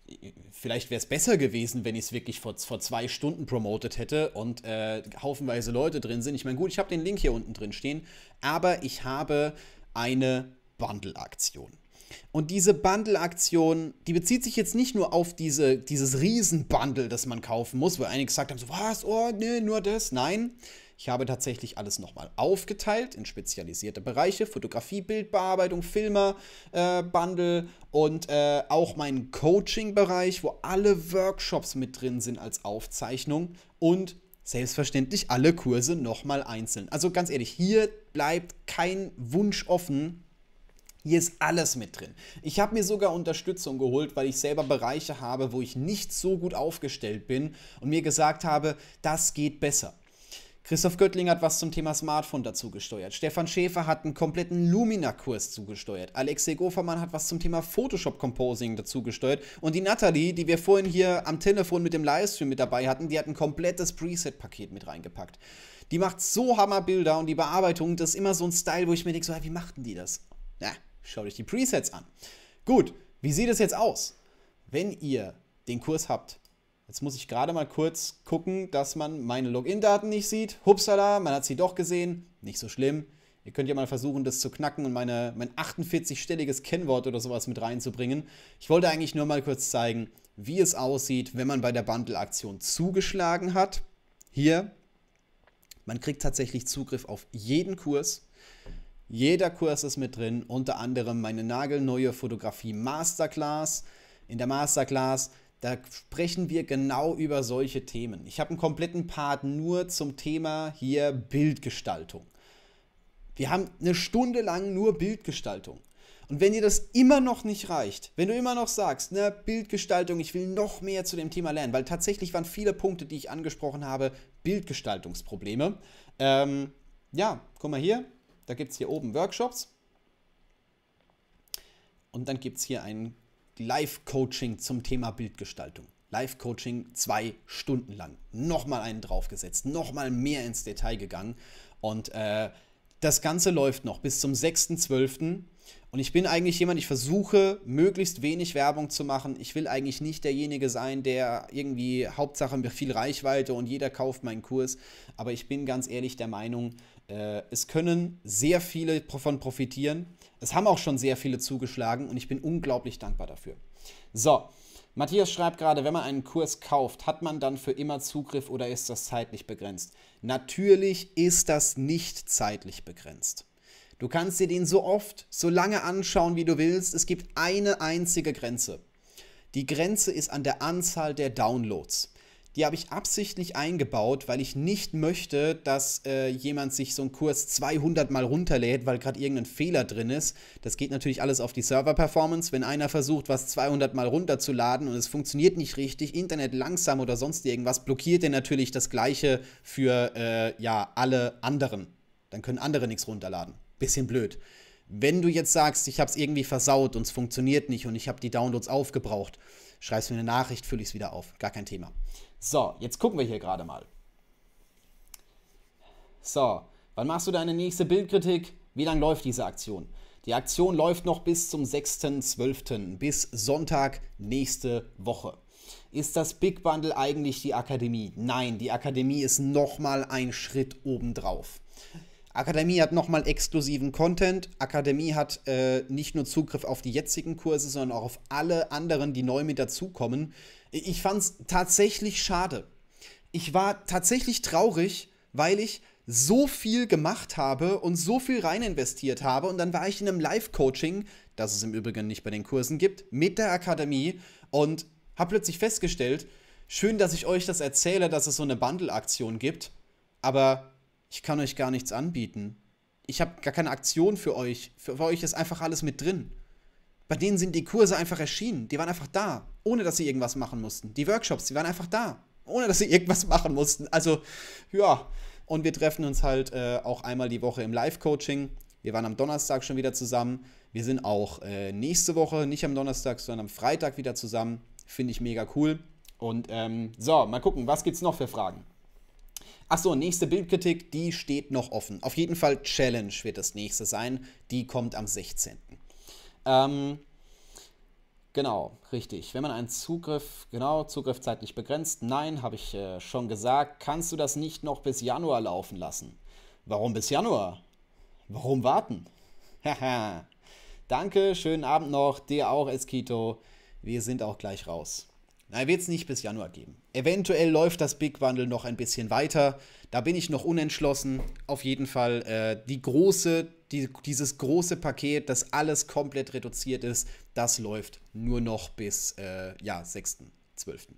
[SPEAKER 1] vielleicht wäre es besser gewesen, wenn ich es wirklich vor, vor zwei Stunden promotet hätte und äh, haufenweise Leute drin sind. Ich meine, gut, ich habe den Link hier unten drin stehen, aber ich habe eine Bundle-Aktion. Und diese Bundle-Aktion, die bezieht sich jetzt nicht nur auf diese, dieses Riesen-Bundle, das man kaufen muss, weil einige gesagt haben, so, was, oh, nee, nur das. Nein, ich habe tatsächlich alles nochmal aufgeteilt in spezialisierte Bereiche, Fotografie, Bildbearbeitung, Filmer, äh, Bundle und äh, auch meinen Coaching-Bereich, wo alle Workshops mit drin sind als Aufzeichnung und selbstverständlich alle Kurse nochmal einzeln. Also ganz ehrlich, hier bleibt kein Wunsch offen, hier ist alles mit drin. Ich habe mir sogar Unterstützung geholt, weil ich selber Bereiche habe, wo ich nicht so gut aufgestellt bin und mir gesagt habe, das geht besser. Christoph Göttling hat was zum Thema Smartphone dazu gesteuert. Stefan Schäfer hat einen kompletten Lumina-Kurs zugesteuert. Alexei Gofermann hat was zum Thema Photoshop-Composing dazu gesteuert. Und die Nathalie, die wir vorhin hier am Telefon mit dem Livestream mit dabei hatten, die hat ein komplettes Preset-Paket mit reingepackt. Die macht so Hammerbilder und die Bearbeitung, das ist immer so ein Style, wo ich mir denke, so, hey, wie machten die das? Na, schau dich die Presets an. Gut, wie sieht es jetzt aus? Wenn ihr den Kurs habt, Jetzt muss ich gerade mal kurz gucken, dass man meine Login-Daten nicht sieht. Hupsala, man hat sie doch gesehen. Nicht so schlimm. Ihr könnt ja mal versuchen, das zu knacken und meine, mein 48-stelliges Kennwort oder sowas mit reinzubringen. Ich wollte eigentlich nur mal kurz zeigen, wie es aussieht, wenn man bei der Bundle-Aktion zugeschlagen hat. Hier, man kriegt tatsächlich Zugriff auf jeden Kurs. Jeder Kurs ist mit drin, unter anderem meine nagelneue Fotografie Masterclass. In der Masterclass da sprechen wir genau über solche Themen. Ich habe einen kompletten Part nur zum Thema hier Bildgestaltung. Wir haben eine Stunde lang nur Bildgestaltung. Und wenn dir das immer noch nicht reicht, wenn du immer noch sagst, ne, Bildgestaltung, ich will noch mehr zu dem Thema lernen, weil tatsächlich waren viele Punkte, die ich angesprochen habe, Bildgestaltungsprobleme. Ähm, ja, guck mal hier, da gibt es hier oben Workshops. Und dann gibt es hier einen Live-Coaching zum Thema Bildgestaltung. Live-Coaching zwei Stunden lang. Nochmal einen draufgesetzt, nochmal mehr ins Detail gegangen. Und äh, das Ganze läuft noch bis zum 6.12. Und ich bin eigentlich jemand, ich versuche, möglichst wenig Werbung zu machen. Ich will eigentlich nicht derjenige sein, der irgendwie Hauptsache viel Reichweite und jeder kauft meinen Kurs. Aber ich bin ganz ehrlich der Meinung, äh, es können sehr viele davon profitieren. Es haben auch schon sehr viele zugeschlagen und ich bin unglaublich dankbar dafür. So, Matthias schreibt gerade, wenn man einen Kurs kauft, hat man dann für immer Zugriff oder ist das zeitlich begrenzt? Natürlich ist das nicht zeitlich begrenzt. Du kannst dir den so oft, so lange anschauen, wie du willst. Es gibt eine einzige Grenze. Die Grenze ist an der Anzahl der Downloads. Die habe ich absichtlich eingebaut, weil ich nicht möchte, dass äh, jemand sich so einen Kurs 200 mal runterlädt, weil gerade irgendein Fehler drin ist. Das geht natürlich alles auf die Server-Performance. Wenn einer versucht, was 200 mal runterzuladen und es funktioniert nicht richtig, Internet langsam oder sonst irgendwas, blockiert er natürlich das Gleiche für äh, ja, alle anderen. Dann können andere nichts runterladen. Bisschen blöd. Wenn du jetzt sagst, ich habe es irgendwie versaut und es funktioniert nicht und ich habe die Downloads aufgebraucht, schreibst mir eine Nachricht, fülle ich es wieder auf. Gar kein Thema. So, jetzt gucken wir hier gerade mal. So, wann machst du deine nächste Bildkritik? Wie lange läuft diese Aktion? Die Aktion läuft noch bis zum 6.12., bis Sonntag nächste Woche. Ist das Big Bundle eigentlich die Akademie? Nein, die Akademie ist nochmal ein Schritt obendrauf. Akademie hat nochmal exklusiven Content. Akademie hat äh, nicht nur Zugriff auf die jetzigen Kurse, sondern auch auf alle anderen, die neu mit dazukommen. Ich fand es tatsächlich schade. Ich war tatsächlich traurig, weil ich so viel gemacht habe und so viel rein investiert habe und dann war ich in einem Live-Coaching, das es im Übrigen nicht bei den Kursen gibt, mit der Akademie und habe plötzlich festgestellt, schön, dass ich euch das erzähle, dass es so eine Bundle-Aktion gibt, aber ich kann euch gar nichts anbieten. Ich habe gar keine Aktion für euch. Für, für euch ist einfach alles mit drin. Bei denen sind die Kurse einfach erschienen, die waren einfach da ohne dass sie irgendwas machen mussten. Die Workshops, die waren einfach da, ohne dass sie irgendwas machen mussten. Also, ja. Und wir treffen uns halt äh, auch einmal die Woche im Live-Coaching. Wir waren am Donnerstag schon wieder zusammen. Wir sind auch äh, nächste Woche, nicht am Donnerstag, sondern am Freitag wieder zusammen. Finde ich mega cool. Und ähm, so, mal gucken, was gibt es noch für Fragen? Achso, nächste Bildkritik, die steht noch offen. Auf jeden Fall Challenge wird das nächste sein. Die kommt am 16. Ähm, Genau, richtig. Wenn man einen Zugriff, genau, Zugriff zeitlich begrenzt, nein, habe ich äh, schon gesagt, kannst du das nicht noch bis Januar laufen lassen? Warum bis Januar? Warum warten? Haha. Danke, schönen Abend noch, dir auch, Eskito. Wir sind auch gleich raus. Na, wird es nicht bis Januar geben. Eventuell läuft das Big Bundle noch ein bisschen weiter. Da bin ich noch unentschlossen. Auf jeden Fall äh, die große, die, dieses große Paket, das alles komplett reduziert ist, das läuft nur noch bis äh, ja, 6.12.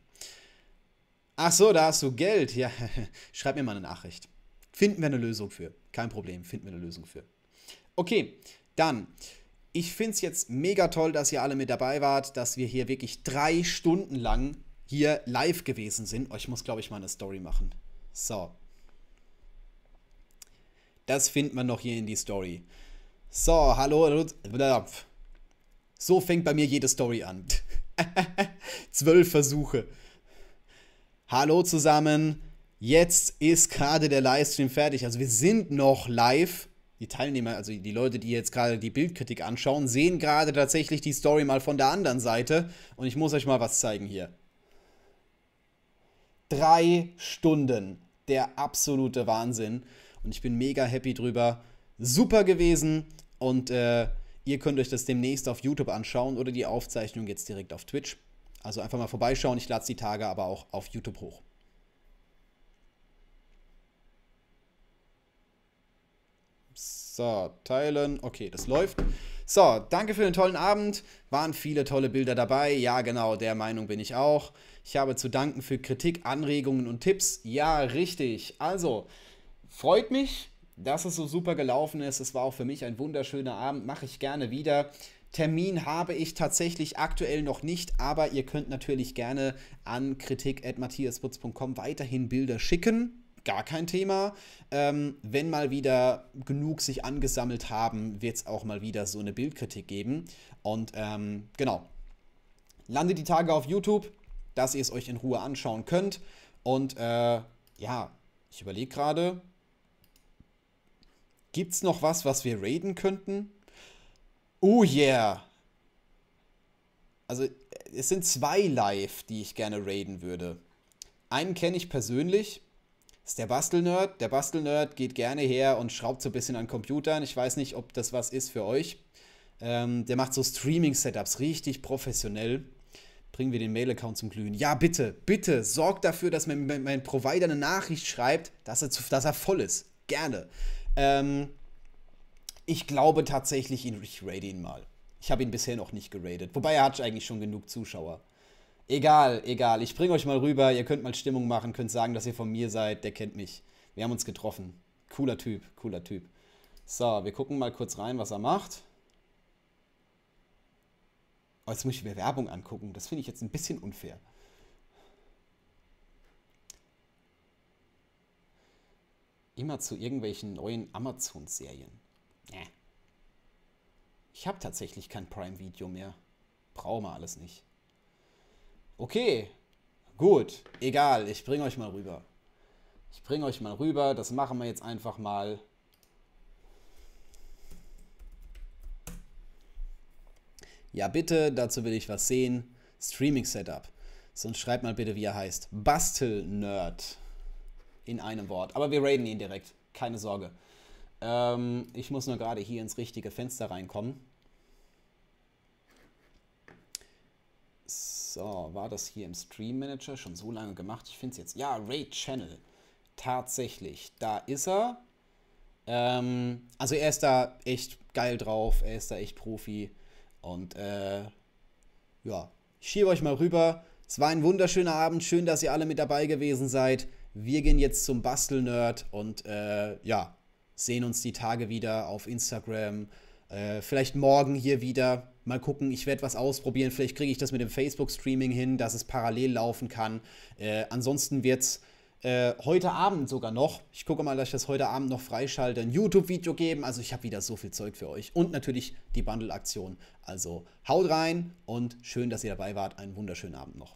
[SPEAKER 1] Ach so, da hast du Geld. Ja, schreib mir mal eine Nachricht. Finden wir eine Lösung für. Kein Problem, finden wir eine Lösung für. Okay, dann ich finde es jetzt mega toll, dass ihr alle mit dabei wart, dass wir hier wirklich drei Stunden lang hier live gewesen sind. Oh, ich muss, glaube ich, mal eine Story machen. So. Das findet man noch hier in die Story. So, hallo. So fängt bei mir jede Story an. Zwölf Versuche. Hallo zusammen. Jetzt ist gerade der Livestream fertig. Also wir sind noch live die Teilnehmer, also die Leute, die jetzt gerade die Bildkritik anschauen, sehen gerade tatsächlich die Story mal von der anderen Seite. Und ich muss euch mal was zeigen hier. Drei Stunden. Der absolute Wahnsinn. Und ich bin mega happy drüber. Super gewesen. Und äh, ihr könnt euch das demnächst auf YouTube anschauen oder die Aufzeichnung jetzt direkt auf Twitch. Also einfach mal vorbeischauen. Ich lade die Tage aber auch auf YouTube hoch. So, teilen. Okay, das läuft. So, danke für den tollen Abend. Waren viele tolle Bilder dabei. Ja, genau, der Meinung bin ich auch. Ich habe zu danken für Kritik, Anregungen und Tipps. Ja, richtig. Also, freut mich, dass es so super gelaufen ist. Es war auch für mich ein wunderschöner Abend. Mache ich gerne wieder. Termin habe ich tatsächlich aktuell noch nicht, aber ihr könnt natürlich gerne an kritik.matthiasputz.com weiterhin Bilder schicken gar kein Thema. Ähm, wenn mal wieder genug sich angesammelt haben, wird es auch mal wieder so eine Bildkritik geben. Und ähm, genau, landet die Tage auf YouTube, dass ihr es euch in Ruhe anschauen könnt. Und äh, ja, ich überlege gerade, gibt's noch was, was wir raiden könnten? Oh yeah! Also, es sind zwei live, die ich gerne raiden würde. Einen kenne ich persönlich, ist der Bastelnerd. Der Bastelnerd geht gerne her und schraubt so ein bisschen an Computern. Ich weiß nicht, ob das was ist für euch. Ähm, der macht so Streaming-Setups richtig professionell. Bringen wir den Mail-Account zum Glühen. Ja, bitte, bitte, sorgt dafür, dass mein, mein, mein Provider eine Nachricht schreibt, dass er, zu, dass er voll ist. Gerne. Ähm, ich glaube tatsächlich, ich rate ihn mal. Ich habe ihn bisher noch nicht geradet. Wobei er hat eigentlich schon genug Zuschauer. Egal, egal. Ich bringe euch mal rüber. Ihr könnt mal Stimmung machen, könnt sagen, dass ihr von mir seid. Der kennt mich. Wir haben uns getroffen. Cooler Typ, cooler Typ. So, wir gucken mal kurz rein, was er macht. Oh, jetzt muss ich mir Werbung angucken. Das finde ich jetzt ein bisschen unfair. Immer zu irgendwelchen neuen Amazon-Serien. Äh. Ich habe tatsächlich kein Prime-Video mehr. Brauchen wir alles nicht okay, gut, egal, ich bringe euch mal rüber. Ich bringe euch mal rüber, das machen wir jetzt einfach mal. Ja, bitte, dazu will ich was sehen. Streaming Setup. Sonst schreibt mal bitte, wie er heißt. Bastelnerd. In einem Wort. Aber wir raiden ihn direkt. Keine Sorge. Ähm, ich muss nur gerade hier ins richtige Fenster reinkommen. So, war das hier im Stream Manager schon so lange gemacht? Ich finde es jetzt. Ja, Raid Channel. Tatsächlich. Da ist er. Ähm, also er ist da echt geil drauf. Er ist da echt Profi. Und äh, ja, ich schiebe euch mal rüber. Es war ein wunderschöner Abend. Schön, dass ihr alle mit dabei gewesen seid. Wir gehen jetzt zum Bastelnerd und äh, ja, sehen uns die Tage wieder auf Instagram. Äh, vielleicht morgen hier wieder mal gucken, ich werde was ausprobieren, vielleicht kriege ich das mit dem Facebook-Streaming hin, dass es parallel laufen kann. Äh, ansonsten wird es äh, heute Abend sogar noch, ich gucke mal, dass ich das heute Abend noch freischalte, ein YouTube-Video geben. Also ich habe wieder so viel Zeug für euch und natürlich die Bundle-Aktion. Also haut rein und schön, dass ihr dabei wart. Einen wunderschönen Abend noch.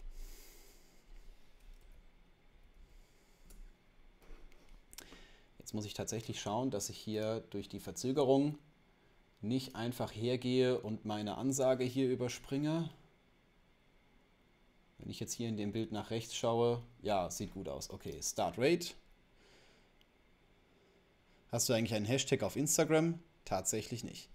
[SPEAKER 1] Jetzt muss ich tatsächlich schauen, dass ich hier durch die Verzögerung nicht einfach hergehe und meine Ansage hier überspringe. Wenn ich jetzt hier in dem Bild nach rechts schaue, ja, sieht gut aus. Okay, Start Rate. Hast du eigentlich einen Hashtag auf Instagram? Tatsächlich nicht.